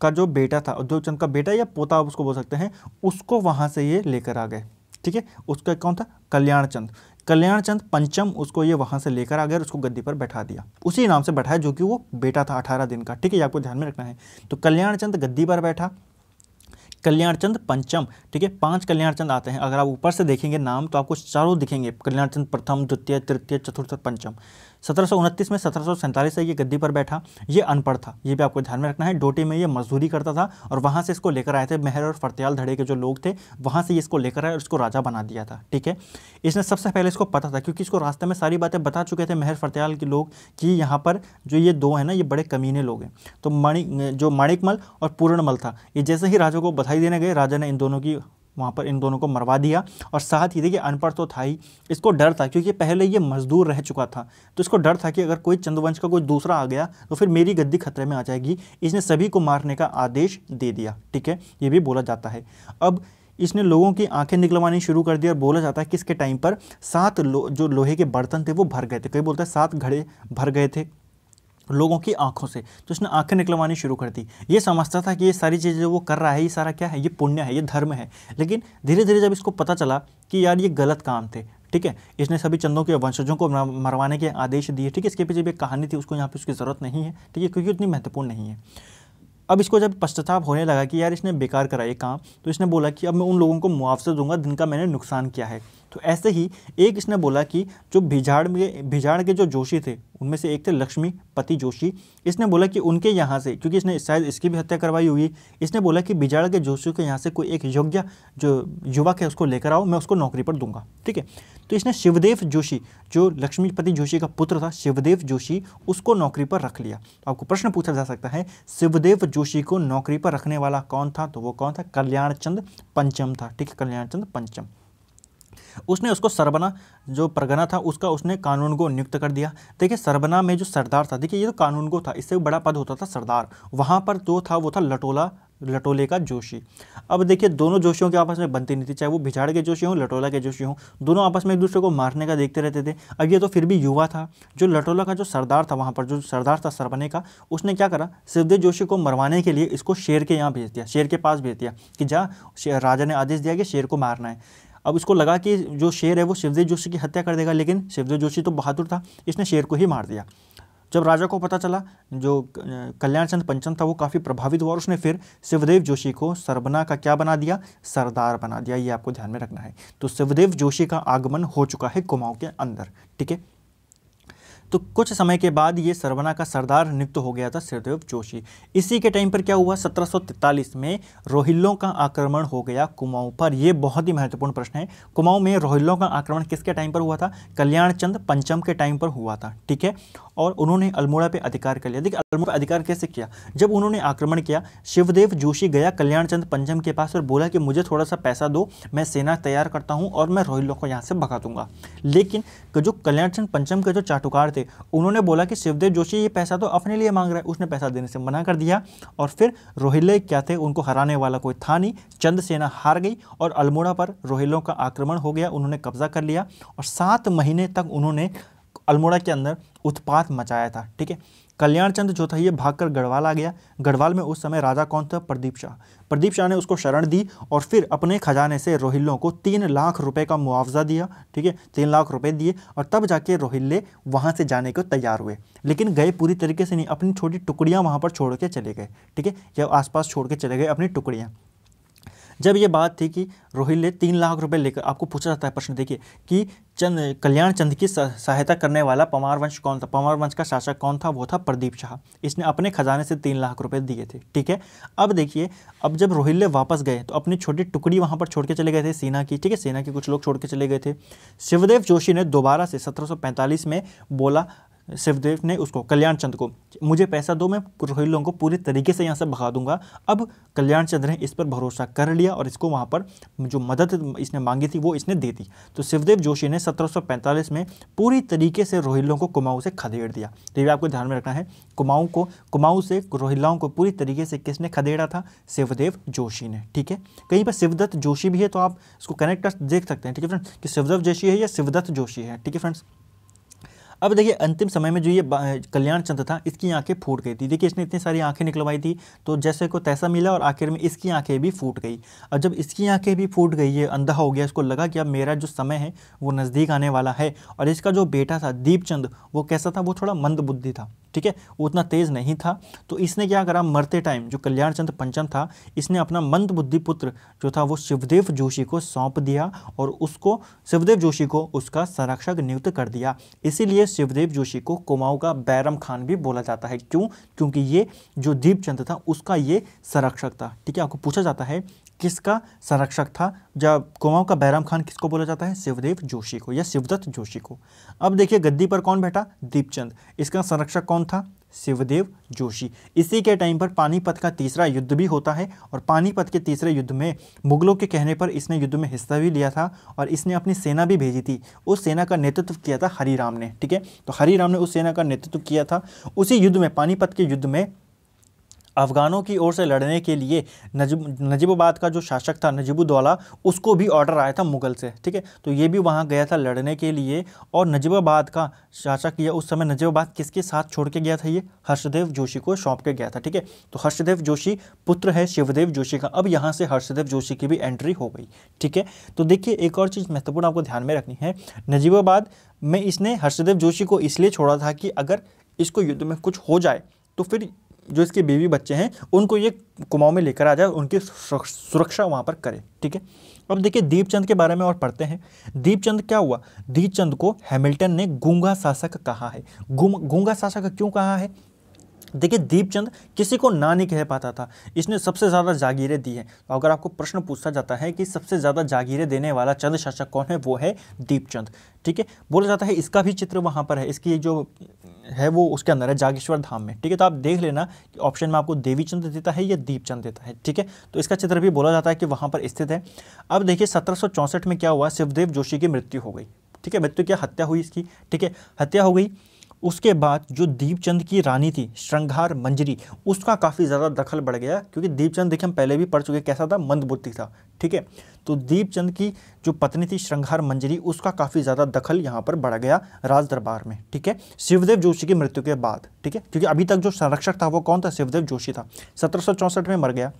का जो बेटा था उद्योग चंद का बेटा या पोता आप उसको बोल सकते हैं उसको वहाँ से ये लेकर आ गए ठीक है उसका कौन था कल्याण चंद कल्याण चंद पंचम उसको ये वहाँ से लेकर आ गया और उसको गद्दी पर बैठा दिया उसी नाम से बैठाया जो कि वो बेटा था अठारह दिन का ठीक है ये आपको ध्यान में रखना है तो कल्याण चंद गद्दी पर बैठा कल्याण चंद पंचम ठीक है पांच कल्याण चंद आते हैं अगर आप ऊपर से देखेंगे नाम तो आपको चारों दिखेंगे कल्याण चंद प्रथम द्वितीय तृतीय चतुर्थ पंचम सत्रह में सत्रह से ये गद्दी पर बैठा ये अनपढ़ था ये भी आपको ध्यान में रखना है डोटी में ये मजदूरी करता था और वहाँ से इसको लेकर आए थे मेहर और फरतियाल धड़े के जो लोग थे वहाँ से ये इसको लेकर आए और इसको राजा बना दिया था ठीक है इसने सबसे पहले इसको पता था क्योंकि इसको रास्ते में सारी बातें बता चुके थे मेहर फरतियाल के लोग कि यहाँ पर जो ये दो हैं ना ये बड़े कमीने लोग हैं तो मणि जो माणिकमल और पूर्णमल था ये जैसे ही राजा को बधाई देने गए राजा ने इन दोनों की वहाँ पर इन दोनों को मरवा दिया और साथ ही देखिए अनपढ़ तो था ही इसको डर था क्योंकि पहले ये मजदूर रह चुका था तो इसको डर था कि अगर कोई चंद्रवंश का कोई दूसरा आ गया तो फिर मेरी गद्दी खतरे में आ जाएगी इसने सभी को मारने का आदेश दे दिया ठीक है ये भी बोला जाता है अब इसने लोगों की आंखें निकलवानी शुरू कर दी और बोला जाता है कि इसके टाइम पर सात लो, जो लोहे के बर्तन थे वो भर गए थे कई बोलता है सात घड़े भर गए थे लोगों की आंखों से तो उसने आंखें निकलवानी शुरू कर दी ये समझता था कि ये सारी चीज़ें जो वो कर रहा है ये सारा क्या है ये पुण्य है ये धर्म है लेकिन धीरे धीरे जब इसको पता चला कि यार ये गलत काम थे ठीक है इसने सभी चंदों के वंशजों को मरवाने के आदेश दिए ठीक है इसके पीछे भी एक कहानी थी उसको यहाँ पर उसकी ज़रूरत नहीं है ठीक है क्योंकि उतनी महत्वपूर्ण नहीं है अब इसको जब पश्चाताप होने लगा कि यार इसने बेकार करा ये काम तो इसने बोला कि अब मैं उन लोगों को मुआवजा दूंगा जिनका मैंने नुकसान किया है तो ऐसे ही एक इसने बोला कि जो भिजाड़ में भिजाड़ के जो जोशी थे उनमें से एक थे लक्ष्मीपति जोशी इसने बोला कि उनके यहाँ से क्योंकि इसने शायद इसकी भी हत्या करवाई हुई इसने बोला कि भिजाड़ के जोशी के यहाँ से कोई एक योग्य जो युवक है उसको लेकर आओ मैं उसको नौकरी पर दूंगा ठीक है तो इसने शिवदेव जोशी जो लक्ष्मीपति जोशी का पुत्र था शिवदेव जोशी उसको नौकरी पर रख लिया आपको प्रश्न पूछा जा सकता है शिवदेव जोशी को नौकरी पर रखने वाला कौन था तो वो कौन था कल्याणचंद पंचम था ठीक है कल्याणचंद पंचम उसने उसको सरबना जो परगना था उसका उसने कानून को नियुक्त कर दिया देखिए सरबना में जो सरदार था देखिए ये तो कानून को था इससे बड़ा पद होता था सरदार वहाँ पर जो था वो था लटोला लटोले का जोशी अब देखिए दोनों जोशियों के आपस में बनती नहीं थी चाहे वो भिजाड़ के जोशी हों लटोला के जोशी हों दोनों आपस में एक दूसरे को मारने का देखते रहते थे अब ये तो फिर भी युवा था जो लटोला का जो सरदार था वहाँ पर जो सरदार था सरबने का उसने क्या करा शिवदेव जोशी को मरवाने के लिए इसको शेर के यहाँ भेज दिया शेर के पास भेज दिया कि जा राजा ने आदेश दिया कि शेर को मारना है अब इसको लगा कि जो शेर है वो शिवदेव जोशी की हत्या कर देगा लेकिन शिवदेव जोशी तो बहादुर था इसने शेर को ही मार दिया जब राजा को पता चला जो कल्याण चंद पंचम था वो काफ़ी प्रभावित हुआ और उसने फिर शिवदेव जोशी को सरबना का क्या बना दिया सरदार बना दिया ये आपको ध्यान में रखना है तो शिवदेव जोशी का आगमन हो चुका है कुमाऊँ के अंदर ठीक है तो कुछ समय के बाद ये सरवना का सरदार नियुक्त हो गया था सिरदेव जोशी इसी के टाइम पर क्या हुआ 1743 में रोहिल्लों का आक्रमण हो गया कुमाऊं पर यह बहुत ही महत्वपूर्ण प्रश्न है कुमाऊं में रोहिल्लों का आक्रमण किसके टाइम पर हुआ था कल्याण चंद पंचम के टाइम पर हुआ था ठीक है और उन्होंने अल्मोड़ा पे अधिकार कर लिया देखिए अल्मोड़ा पर अधिकार कैसे किया जब उन्होंने आक्रमण किया शिवदेव जोशी गया कल्याण चंद पंचम के पास और बोला कि मुझे थोड़ा सा पैसा दो मैं सेना तैयार करता हूँ और मैं रोहिल्लों को यहाँ से भगा दूंगा लेकिन जो कल्याण चंद पंचम के जो चाटुकार थे उन्होंने बोला कि शिवदेव जोशी ये पैसा तो अपने लिए मांग रहा है उसने पैसा देने से मना कर दिया और फिर रोहिले क्या थे उनको हराने वाला कोई था नहीं चंद सेना हार गई और अल्मोड़ा पर रोहिलों का आक्रमण हो गया उन्होंने कब्जा कर लिया और सात महीने तक उन्होंने अल्मोड़ा के अंदर उत्पात मचाया था ठीक है कल्याणचंद जो था ये भागकर गढ़वाल आ गया गढ़वाल में उस समय राजा कौन था प्रदीप शाह प्रदीप शाह ने उसको शरण दी और फिर अपने खजाने से रोहिल्लों को तीन लाख रुपए का मुआवजा दिया ठीक है तीन लाख रुपए दिए और तब जाके रोहिल्ले वहाँ से जाने को तैयार हुए लेकिन गए पूरी तरीके से नहीं अपनी छोटी टुकड़ियाँ वहाँ पर छोड़ के चले गए ठीक है या आसपास छोड़ के चले गए अपनी टुकड़ियाँ जब ये बात थी कि रोहिल्ले तीन लाख रुपए लेकर आपको पूछा जाता है प्रश्न देखिए कि चंद कल्याण चंद की सहायता करने वाला पमार वंश कौन था पमार वंश का शासक कौन था वो था प्रदीप शाह इसने अपने खजाने से तीन लाख रुपए दिए थे ठीक है अब देखिए अब जब रोहिल्ले वापस गए तो अपनी छोटी टुकड़ी वहाँ पर छोड़ के चले गए थे सेना की ठीक है सेना के कुछ लोग छोड़ के चले गए थे शिवदेव जोशी ने दोबारा से सत्रह में बोला शिवदेव ने उसको कल्याण चंद को मुझे पैसा दो मैं रोहिल को पूरे तरीके से यहाँ से भगा दूंगा अब कल्याण चंद्र ने इस पर भरोसा कर लिया और इसको वहाँ पर जो मदद इसने मांगी थी वो इसने दे दी तो शिवदेव जोशी ने 1745 में पूरी तरीके से रोहिल्लों को कुमाऊँ से खदेड़ दिया तो ये आपको ध्यान में रखना है कुमाऊँ को कुमाऊँ से रोहिल्लाओं को पूरी तरीके से किसने खदेड़ा था शिवदेव जोशी ने ठीक है कहीं पर शिवदत्त जोशी भी है तो आप इसको कनेक्ट देख सकते हैं ठीक है फ्रेंड्स कि शिवदत्त जोशी है या शिवदत्त जोशी है ठीक है फ्रेंड्स अब देखिए अंतिम समय में जो ये कल्याण चंद्र था इसकी आंखें फूट गई थी देखिए इसने इतनी सारी आंखें निकलवाई थी तो जैसे को तैसा मिला और आखिर में इसकी आंखें भी फूट गई और जब इसकी आंखें भी फूट गई ये अंधा हो गया इसको लगा कि अब मेरा जो समय है वो नज़दीक आने वाला है और इसका जो बेटा था दीपचंद वो कैसा था वो थोड़ा मंदबुद्धि था ठीक है उतना तेज नहीं था तो इसने क्या करा मरते टाइम जो कल्याण चंद्र पंचम था इसने अपना मंद बुद्धि पुत्र जो था वो शिवदेव जोशी को सौंप दिया और उसको शिवदेव जोशी को उसका संरक्षक नियुक्त कर दिया इसीलिए शिवदेव जोशी को कुमाऊं का बैरम खान भी बोला जाता है क्यों क्योंकि ये जो दीपचंद था उसका ये संरक्षक था ठीक है आपको पूछा जाता है किसका संरक्षक था जब कुमाऊं का बैराम खान किसको बोला जाता है शिवदेव जोशी को या शिवदत्त जोशी को अब देखिए गद्दी पर कौन बैठा दीपचंद इसका संरक्षक कौन था शिवदेव जोशी इसी के टाइम पर पानीपत का तीसरा युद्ध भी होता है और पानीपत के तीसरे युद्ध में मुगलों के कहने पर इसने युद्ध में हिस्सा भी लिया था और इसने अपनी सेना भी भेजी थी उस सेना का नेतृत्व किया था हरिराम राम ने ठीक है तो हरिराम ने उस सेना का नेतृत्व किया था उसी युद्ध में पानीपत के युद्ध में अफ़गानों की ओर से लड़ने के लिए नजीब नजीबाबाद का जो शासक था नजीबुद्दौला उसको भी ऑर्डर आया था मुग़ल से ठीक है तो ये भी वहाँ गया था लड़ने के लिए और नजीबाबाद का शासक यह उस समय नजीबाबाद किसके साथ छोड़ के गया था ये हर्षदेव जोशी को सौंप के गया था ठीक है तो हर्षदेव जोशी पुत्र है शिवदेव जोशी का अब यहाँ से हर्षदेव जोशी की भी एंट्री हो गई ठीक है तो देखिए एक और चीज़ महत्वपूर्ण आपको ध्यान में रखनी है नजीबाबाद में इसने हर्षदेव जोशी को इसलिए छोड़ा था कि अगर इसको युद्ध में कुछ हो जाए तो फिर जो इसके बीवी बच्चे हैं उनको ये कुमाऊं में लेकर आ जाए उनकी सुरक्षा वहाँ पर करे ठीक है अब देखिए दीपचंद के बारे में और पढ़ते हैं दीपचंद क्या हुआ दीपचंद को हैमिल्टन ने गूंगा शासक कहा है गूंगा शासक क्यों कहा है देखिए दीपचंद किसी को ना नहीं कह पाता था इसने सबसे ज़्यादा जागीरें दी हैं तो अगर आपको प्रश्न पूछा जाता है कि सबसे ज़्यादा जागीरें देने वाला चंद शासक कौन है वो है दीपचंद ठीक है बोला जाता है इसका भी चित्र वहाँ पर है इसकी जो है वो उसके अंदर है जागेश्वर धाम में ठीक है तो आप देख लेना कि ऑप्शन में आपको देवी चंद देता है या दीप चंद देता है ठीक है तो इसका चित्र भी बोला जाता है कि वहाँ पर स्थित है अब देखिए सत्रह में क्या हुआ शिवदेव जोशी की मृत्यु हो गई ठीक है मृत्यु क्या हत्या हुई इसकी ठीक है हत्या हो गई उसके बाद जो दीपचंद की रानी थी श्रृंगार मंजरी उसका काफ़ी ज़्यादा दखल बढ़ गया क्योंकि दीपचंद देखिए हम पहले भी पढ़ चुके कैसा था मंदबुद्धि था ठीक है तो दीपचंद की जो पत्नी थी श्रृंगार मंजरी उसका काफ़ी ज़्यादा दखल यहाँ पर बढ़ गया राज दरबार में ठीक है शिवदेव जोशी की मृत्यु के बाद ठीक है क्योंकि अभी तक जो संरक्षक था वो कौन था शिवदेव जोशी था सत्रह में मर गया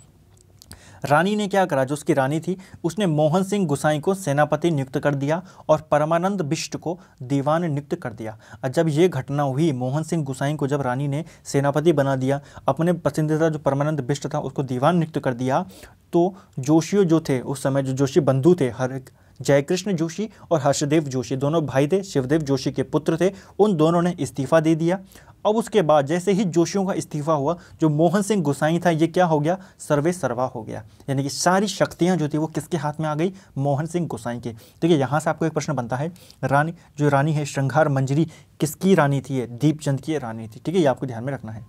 रानी ने क्या करा जो उसकी रानी थी उसने मोहन सिंह गुसाई को सेनापति नियुक्त कर दिया और परमानंद बिष्ट को दीवान नियुक्त कर दिया और जब ये घटना हुई मोहन सिंह गुसाई को जब रानी ने सेनापति बना दिया अपने पसंदीदा जो परमानंद बिष्ट था उसको दीवान नियुक्त कर दिया तो जोशियों जो थे उस समय जो जोशी बंधु थे हर जयकृष्ण जोशी और हर्षदेव जोशी दोनों भाई थे शिवदेव जोशी के पुत्र थे उन दोनों ने इस्तीफा दे दिया अब उसके बाद जैसे ही जोशियों का इस्तीफा हुआ जो मोहन सिंह गुसाई था ये क्या हो गया सर्वे सर्वा हो गया यानी कि सारी शक्तियां जो थी वो किसके हाथ में आ गई मोहन सिंह गुसाई के देखिए यहाँ से आपको एक प्रश्न बनता है रानी जो रानी है श्रृंगार मंजरी किसकी रानी थी दीपचंद की रानी थी ठीक है ये आपको ध्यान में रखना है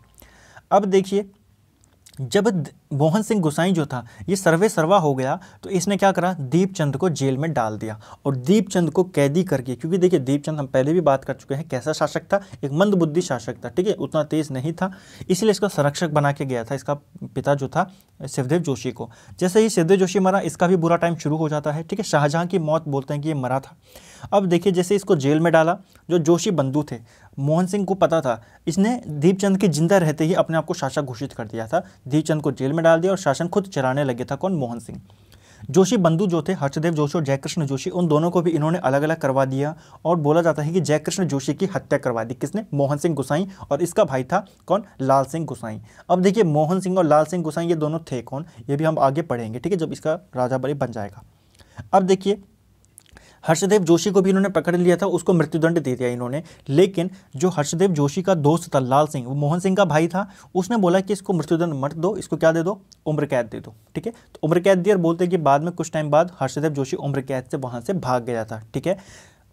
अब देखिए जब मोहन सिंह गुसाई जो था ये सर्वे सर्वा हो गया तो इसने क्या करा दीपचंद को जेल में डाल दिया और दीपचंद को कैदी करके क्योंकि देखिए दीपचंद हम पहले भी बात कर चुके हैं कैसा शासक था एक मंदबुद्धि शासक था ठीक है उतना तेज नहीं था इसलिए इसका संरक्षक बना के गया था इसका पिता जो था शिवदेव जोशी को जैसे ही शिवदेव जोशी मरा इसका भी बुरा टाइम शुरू हो जाता है ठीक है शाहजहाँ की मौत बोलते हैं कि ये मरा था अब देखिए जैसे इसको जेल में डाला जो जोशी बंधु थे मोहन सिंह को पता था इसने दीपचंद के जिंदा रहते ही अपने आप को शासक घोषित कर दिया था दीपचंद को जेल में डाल दिया और शासन खुद चलाने लगे था कौन मोहन सिंह जोशी बंधु जो थे हर्षदेव जोशी और जयकृष्ण जोशी उन दोनों को भी इन्होंने अलग अलग करवा दिया और बोला जाता है कि जयकृष्ण जोशी की हत्या करवा दी किसने मोहन सिंह गुसाई और इसका भाई था कौन लाल सिंह गुसाई अब देखिए मोहन सिंह और लाल सिंह गुसाई ये दोनों थे कौन ये भी हम आगे पढ़ेंगे ठीक है जब इसका राजा बलि बन जाएगा अब देखिए हर्षदेव जोशी को भी इन्होंने पकड़ लिया था उसको मृत्युदंड दे दिया इन्होंने लेकिन जो हर्षदेव जोशी का दोस्त था लाल सिंह वो मोहन सिंह का भाई था उसने बोला कि इसको मृत्युदंड मत दो इसको क्या दे दो उम्र कैद दे दो ठीक है तो उम्र कैद दिया बोलते हैं कि बाद में कुछ टाइम बाद हर्षदेव जोशी उम्र कैद से वहाँ से भाग गया था ठीक है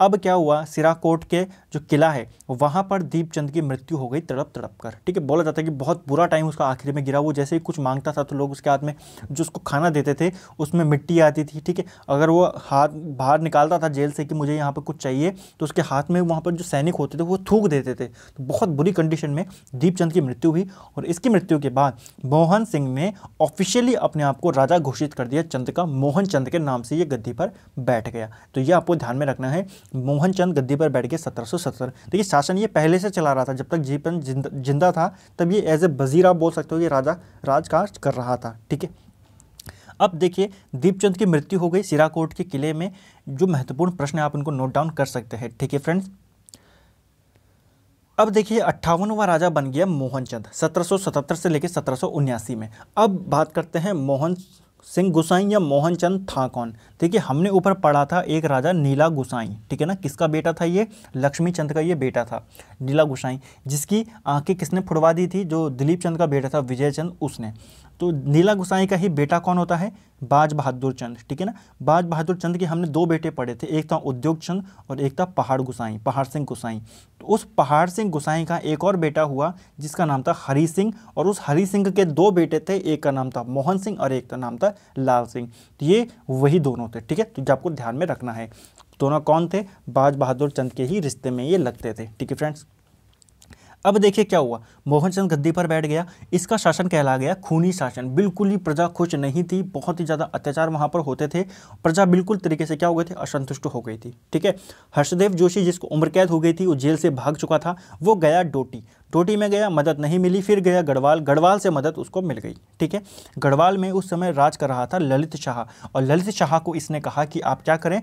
अब क्या हुआ सिराकोट के जो किला है वहाँ पर दीपचंद की मृत्यु हो गई तड़प तड़प कर ठीक है बोला जाता है कि बहुत बुरा टाइम उसका आखिर में गिरा वो जैसे ही कुछ मांगता था तो लोग उसके हाथ में जो उसको खाना देते थे उसमें मिट्टी आती थी ठीक है अगर वो हाथ बाहर निकालता था जेल से कि मुझे यहाँ पर कुछ चाहिए तो उसके हाथ में वहाँ पर जो सैनिक होते थे वो थूक देते थे तो बहुत बुरी कंडीशन में दीपचंद की मृत्यु हुई और इसकी मृत्यु के बाद मोहन सिंह ने ऑफिशियली अपने आप को राजा घोषित कर दिया चंद का मोहन चंद के नाम से ये गद्दी पर बैठ गया तो ये आपको ध्यान में रखना है मोहन चंद गद्दी पर बैठ गए सत्रह सत्तर देखिए शासन ये पहले से चला रहा था जब तक जीपन जिंदा था तब ये एज ए वजीर आप बोल सकते हो कि राजा राजकाज कर रहा था ठीक है अब देखिए दीपचंद की मृत्यु हो गई सिराकोट के किले में जो महत्वपूर्ण प्रश्न है आप उनको नोट डाउन कर सकते हैं ठीक है फ्रेंड्स अब देखिए अट्ठावनवा राजा बन गया मोहनचंद 1777 से लेकर सत्रह में अब बात करते हैं मोहन सिंह गुसाई या मोहनचंद था कौन देखिए हमने ऊपर पढ़ा था एक राजा नीला गुसाई ठीक है ना किसका बेटा था ये लक्ष्मी चंद का ये बेटा था नीला गुसाई जिसकी आंखें किसने फुड़वा दी थी जो दिलीप चंद का बेटा था विजय चंद उसने तो नीला गुसाई का ही बेटा कौन होता है बाज बहादुर चंद ठीक है ना बाज बहादुर चंद के हमने दो बेटे पढ़े थे एक था उद्योग चंद और एक था पहाड़ गुसाई पहाड़ सिंह गुसाई तो उस पहाड़ सिंह गुसाई का एक और बेटा हुआ जिसका नाम था हरी सिंह और उस हरी सिंह के दो बेटे थे एक का नाम था मोहन सिंह और एक का नाम था लाल सिंह तो ये वही दोनों थे ठीक है तो आपको ध्यान में रखना है दोनों कौन थे बाज बहादुर चंद के ही रिश्ते में ये लगते थे ठीक है फ्रेंड्स अब देखिए क्या हुआ मोहन चंद गद्दी पर बैठ गया इसका शासन कहला गया खूनी शासन बिल्कुल ही प्रजा खुश नहीं थी बहुत ही ज़्यादा अत्याचार वहाँ पर होते थे प्रजा बिल्कुल तरीके से क्या हो गए थे असंतुष्ट हो गई थी ठीक है हर्षदेव जोशी जिसको उम्र कैद हो गई थी वो जेल से भाग चुका था वो गया डोटी टोटी में गया मदद नहीं मिली फिर गया गढ़वाल गढ़वाल से मदद उसको मिल गई ठीक है गढ़वाल में उस समय राज कर रहा था ललित शाह और ललित शाह को इसने कहा कि आप क्या करें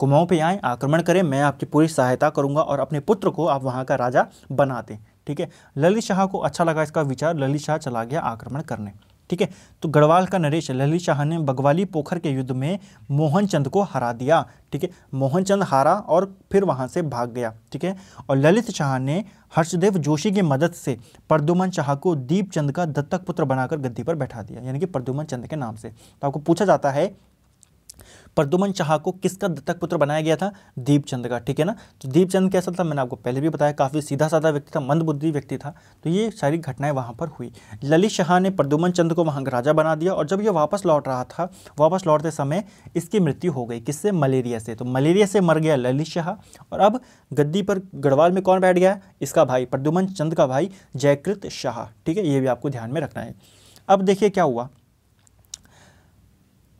कुमाऊँ पर आएँ आक्रमण करें मैं आपकी पूरी सहायता करूँगा और अपने पुत्र को आप वहाँ का राजा बना दें ठीक है ललित शाह को अच्छा लगा इसका विचार ललित शाह चला गया आक्रमण करने ठीक है तो गढ़वाल का नरेश ललित शाह ने बगवाली पोखर के युद्ध में मोहनचंद को हरा दिया ठीक है मोहनचंद हारा और फिर वहां से भाग गया ठीक है और ललित शाह ने हर्षदेव जोशी की मदद से प्रदुमन शाह को दीपचंद का दत्तक पुत्र बनाकर गद्दी पर बैठा दिया यानी कि प्रदुमन चंद के नाम से तो आपको पूछा जाता है प्रदुमन शाह को किसका दत्तक पुत्र बनाया गया था दीपचंद का ठीक है ना तो दीपचंद कैसा था मैंने आपको पहले भी बताया काफ़ी सीधा साधा व्यक्ति था मंदबुद्धि व्यक्ति था तो ये सारी घटनाएं वहाँ पर हुई ललित शाह ने प्रदुमन चंद को वहाँ का राजा बना दिया और जब ये वापस लौट रहा था वापस लौटते समय इसकी मृत्यु हो गई किससे मलेरिया से तो मलेरिया से मर गया ललित शाह और अब गद्दी पर गढ़वाल में कौन बैठ गया इसका भाई प्रदुमन चंद का भाई जयकृत शाह ठीक है ये भी आपको ध्यान में रखना है अब देखिए क्या हुआ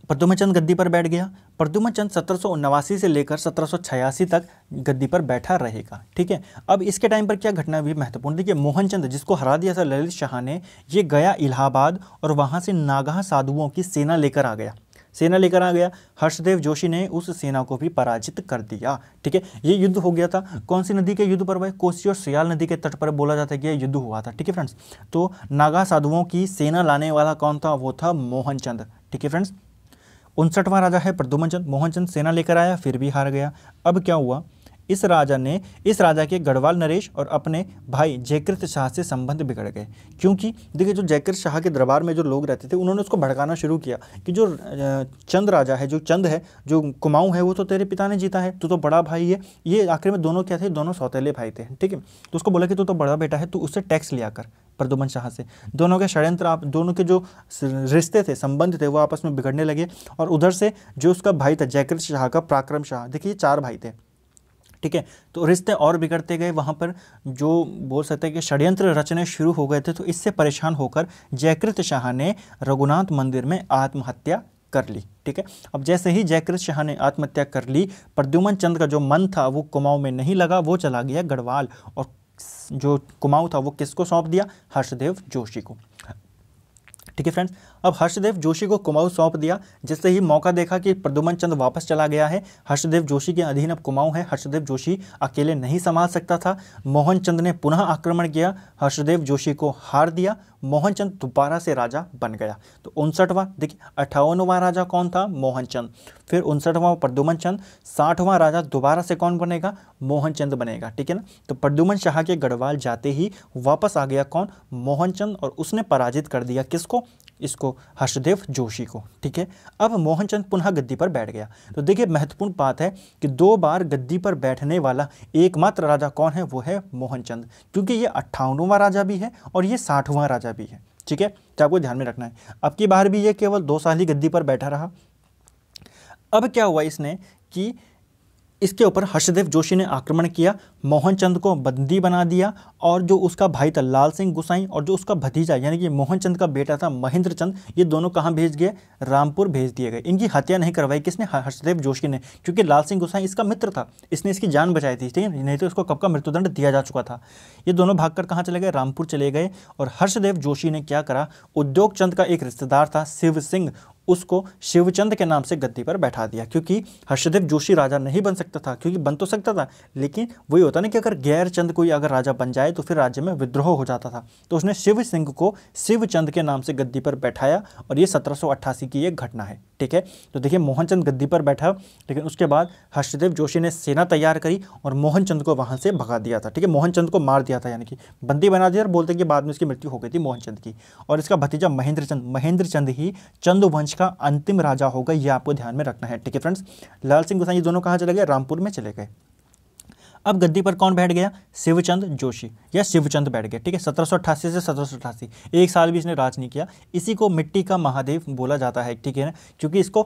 प्रद्युमन चंद गद्दी पर बैठ गया प्रद्युमन चंद सत्रह से लेकर सत्रह तक गद्दी पर बैठा रहेगा ठीक है अब इसके टाइम पर क्या घटना भी महत्वपूर्ण देखिए मोहनचंद जिसको हरा दिया था ललित शाह ने ये गया इलाहाबाद और वहाँ से नागाह साधुओं की सेना लेकर आ गया सेना लेकर आ गया हर्षदेव जोशी ने उस सेना को भी पराजित कर दिया ठीक है ये युद्ध हो गया था कौन सी नदी के युद्ध पर भाई कोसी और सियाल नदी के तट पर बोला जाता है कि यह युद्ध हुआ था ठीक है फ्रेंड्स तो नागा साधुओं की सेना लाने वाला कौन था वो था मोहनचंद ठीक है फ्रेंड्स उनसठवां राजा है प्रदुमनचंद मोहनचंद सेना लेकर आया फिर भी हार गया अब क्या हुआ इस राजा ने इस राजा के गढ़वाल नरेश और अपने भाई जयकृत शाह से संबंध बिगड़ गए क्योंकि देखिए जो जयकृत शाह के दरबार में जो लोग रहते थे उन्होंने उसको भड़काना शुरू किया कि जो चंद राजा है जो चंद है जो कुमाऊं है वो तो तेरे पिता ने जीता है तू तो बड़ा भाई है ये आखिर में दोनों क्या थे दोनों सौतेले भाई थे ठीक है तो उसको बोला कि तू तो बड़ा बेटा है तू उससे टैक्स लिया कर प्रदुमन शाह से दोनों के षड्यंत्र आप दोनों के जो रिश्ते थे संबंध थे वो आपस में बिगड़ने लगे और उधर से जो उसका भाई था जयकृत शाह का पराक्रम शाह देखिए चार भाई थे ठीक है तो रिश्ते और बिगड़ते गए वहाँ पर जो बोल सकते हैं कि षड्यंत्र रचने शुरू हो गए थे तो इससे परेशान होकर जयकृत शाह ने रघुनाथ मंदिर में आत्महत्या कर ली ठीक है अब जैसे ही जयकृत शाह ने आत्महत्या कर ली प्रद्युमन चंद का जो मन था वो कुमाऊं में नहीं लगा वो चला गया गढ़वाल और जो कुमाऊं था वो किसको सौंप दिया हर्षदेव जोशी को ठीक है फ्रेंड्स अब हर्षदेव जोशी को कुमाऊं सौंप दिया जिससे ही मौका देखा कि प्रदुमन चंद वापस चला गया है हर्षदेव जोशी के अधीन अब कुमाऊं है हर्षदेव जोशी अकेले नहीं संभाल सकता था मोहन चंद ने पुनः आक्रमण किया हर्षदेव जोशी को हार दिया मोहन चंद दोबारा से राजा बन गया तो उनसठवां देखिए अठावनवा राजा कौन था मोहन चंद फिर उनसठवां प्रदुमन चंद साठवां राजा दोबारा से कौन बनेगा मोहन चंद बनेगा ठीक है ना तो प्रदुमन शाह के गढ़वाल जाते ही वापस आ गया कौन मोहन चंद और उसने पराजित कर दिया किसको इसको हर्षदेव जोशी को ठीक है अब मोहनचंद पुनः गद्दी पर बैठ गया तो देखिए महत्वपूर्ण बात है कि दो बार गद्दी पर बैठने वाला एकमात्र राजा कौन है वो है मोहनचंद क्योंकि ये अट्ठावनवा राजा भी है और ये साठवां राजा भी है ठीक है तो आपको ध्यान में रखना है अब की बार भी ये केवल दो साल ही गद्दी पर बैठा रहा अब क्या हुआ इसने कि इसके ऊपर हर्षदेव जोशी ने आक्रमण किया मोहनचंद को बंदी बना दिया और जो उसका भाई था लाल सिंह गुसाई और जो उसका भतीजा यानी कि मोहनचंद का बेटा था महेंद्र चंद ये दोनों कहाँ भेज गए रामपुर भेज दिए गए इनकी हत्या नहीं करवाई किसने हर्षदेव जोशी ने क्योंकि लाल सिंह गुसाई इसका मित्र था इसने इसकी जान बचाई थी ठीक है नहीं तो इसको कब का मृत्युदंड दिया जा चुका था ये दोनों भागकर कहाँ चले गए रामपुर चले गए और हर्षदेव जोशी ने क्या करा उद्योग चंद का एक रिश्तेदार था शिव सिंह उसको शिवचंद के नाम से गद्दी पर बैठा दिया क्योंकि हर्षदेव जोशी राजा नहीं बन सकता था क्योंकि बन तो सकता था लेकिन वही होता ना कि अगर गैरचंद कोई अगर राजा बन जाए तो फिर राज्य में विद्रोह हो जाता था तो उसने शिव सिंह को शिवचंद के नाम से गद्दी पर बैठाया और ये सत्रह की एक घटना है ठीक है तो देखिए मोहनचंद गद्दी पर बैठा लेकिन उसके बाद हर्षदेव जोशी ने सेना तैयार करी और मोहनचंद को वहाँ से भगा दिया था ठीक है मोहनचंद को मार दिया था यानी कि बंदी बना दिया और बोलते कि बाद में उसकी मृत्यु हो गई थी मोहनचंद की और इसका भतीजा महेंद्र चंद महेंद्र चंद ही चंदुवंश देश का अंतिम राजा होगा यह आपको ध्यान में रखना है ठीक है फ्रेंड्स लाल सिंह गोसाई दोनों कहाँ चले गए रामपुर में चले गए अब गद्दी पर कौन बैठ गया शिवचंद जोशी या शिवचंद बैठ गए ठीक है सत्रह से सत्रह एक साल भी इसने राज नहीं किया इसी को मिट्टी का महादेव बोला जाता है ठीक है ना क्योंकि इसको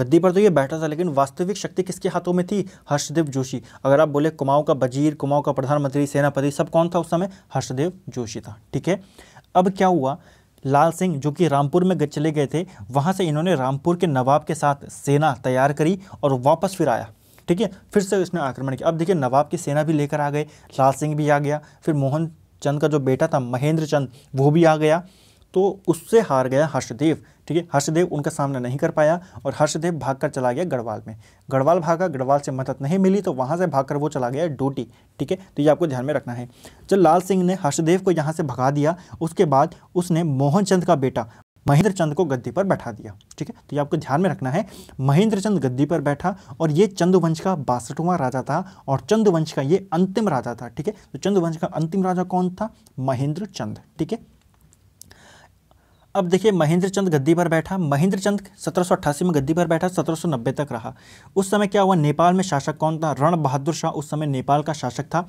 गद्दी पर तो ये बैठा था लेकिन वास्तविक शक्ति किसके हाथों में थी हर्षदेव जोशी अगर आप बोले कुमाऊं का वजीर कुमाऊं का प्रधानमंत्री सेनापति सब कौन था उस समय हर्षदेव जोशी था ठीक है अब क्या हुआ लाल सिंह जो कि रामपुर में चले गए थे वहाँ से इन्होंने रामपुर के नवाब के साथ सेना तैयार करी और वापस फिर आया ठीक है फिर से उसने आक्रमण किया अब देखिए नवाब की सेना भी लेकर आ गए लाल सिंह भी आ गया फिर मोहन चंद का जो बेटा था महेंद्र चंद वो भी आ गया तो उससे हार गया हर्षदेव ठीक है हर्षदेव उनका सामना नहीं कर पाया और हर्षदेव भागकर चला गया गढ़वाल में गढ़वाल भागा गढ़वाल से मदद नहीं मिली तो वहाँ से भागकर वो चला गया डोटी ठीक है तो ये आपको ध्यान में रखना है जब लाल सिंह ने हर्षदेव को यहाँ से भगा दिया उसके बाद उसने मोहन चंद का बेटा महेंद्र चंद को गद्दी पर बैठा दिया ठीक है तो ये आपको ध्यान में रखना है महेंद्र चंद गद्दी पर बैठा और ये चंदुवंश का बासठवां राजा था और चंदुवंश का ये अंतिम राजा था ठीक है तो चंदुवंश का अंतिम राजा कौन था महेंद्र चंद ठीक है अब देखिए महेंद्र चंद गद्दी पर बैठा महेंद्र चंद सत्रह में गद्दी पर बैठा सत्रह तक रहा उस समय क्या हुआ नेपाल में शासक कौन था रण बहादुर शाह उस समय नेपाल का शासक था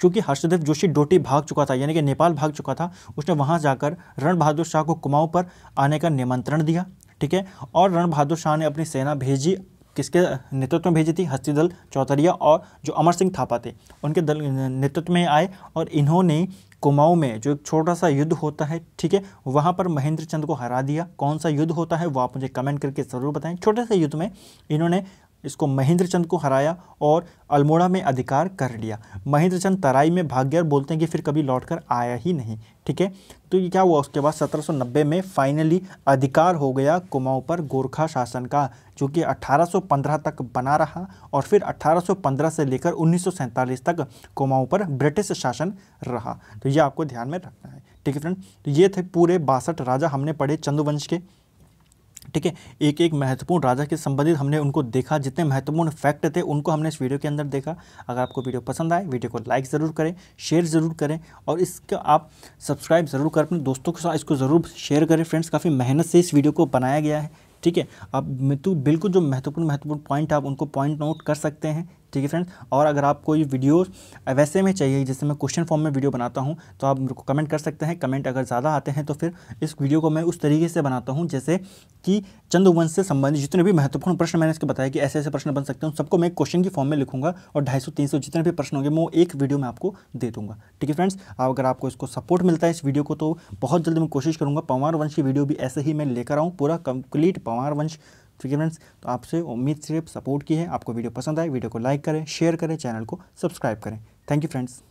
क्योंकि हर्षदेव जोशी डोटी भाग चुका था यानी कि नेपाल भाग चुका था उसने वहाँ जाकर रण बहादुर शाह को कुमाऊँ पर आने का निमंत्रण दिया ठीक है और रण बहादुर शाह ने अपनी सेना भेजी किसके नेतृत्व में भेजी थी हस्ती दल चौतरिया और जो अमर सिंह थापा थे उनके दल नेतृत्व में आए और इन्होंने कुमाऊं में जो एक छोटा सा युद्ध होता है ठीक है वहाँ पर महेंद्र चंद को हरा दिया कौन सा युद्ध होता है वो आप मुझे कमेंट करके ज़रूर बताएं छोटे से युद्ध में इन्होंने इसको महेंद्र चंद को हराया और अल्मोड़ा में अधिकार कर लिया महेंद्र चंद तराई में भाग गया और बोलते हैं कि फिर कभी लौट कर आया ही नहीं ठीक है तो ये क्या हुआ उसके बाद 1790 में फाइनली अधिकार हो गया कुमाऊं पर गोरखा शासन का जो कि 1815 तक बना रहा और फिर 1815 से लेकर उन्नीस तक कुमाऊं पर ब्रिटिश शासन रहा तो ये आपको ध्यान में रखना है ठीक है फ्रेंड तो ये थे पूरे बासठ राजा हमने पढ़े चंदुवंश के ठीक है एक एक महत्वपूर्ण राजा के संबंधित हमने उनको देखा जितने महत्वपूर्ण फैक्ट थे उनको हमने इस वीडियो के अंदर देखा अगर आपको वीडियो पसंद आए वीडियो को लाइक ज़रूर करें शेयर ज़रूर करें और इसका आप सब्सक्राइब ज़रूर करें अपने दोस्तों के साथ इसको ज़रूर शेयर करें फ्रेंड्स काफ़ी मेहनत से इस वीडियो को बनाया गया है ठीक है आप तो बिल्कुल जो महत्वपूर्ण महत्वपूर्ण पॉइंट आप उनको पॉइंट नोट कर सकते हैं ठीक है फ्रेंड्स और अगर आपको ये वीडियो वैसे में चाहिए जैसे मैं क्वेश्चन फॉर्म में वीडियो बनाता हूँ तो आप मेरे को कमेंट कर सकते हैं कमेंट अगर ज़्यादा आते हैं तो फिर इस वीडियो को मैं उस तरीके से बनाता हूँ जैसे कि चंद्रवंश से संबंधित जितने भी महत्वपूर्ण प्रश्न मैंने इसके बताया कि ऐसे ऐसे प्रश्न बन सकते हैं सबको मैं क्वेश्चन की फॉर्म में लिखूंगा और ढाई सौ तीन सौ जितने भी प्रश्न होंगे मैं वो एक वीडियो में आपको दे दूंगा ठीक है फ्रेंड्स अगर आपको इसको सपोर्ट मिलता है इस वीडियो को तो बहुत जल्दी मैं कोशिश करूँगा पवार वंश की वीडियो भी ऐसे ही मैं लेकर आऊँ पूरा कंप्लीट पवार वंश ठीक है फ्रेंड्स तो आपसे उम्मीद सिर्फ सपोर्ट की है आपको वीडियो पसंद आए वीडियो को लाइक करें शेयर करें चैनल को सब्सक्राइब करें थैंक यू फ्रेंड्स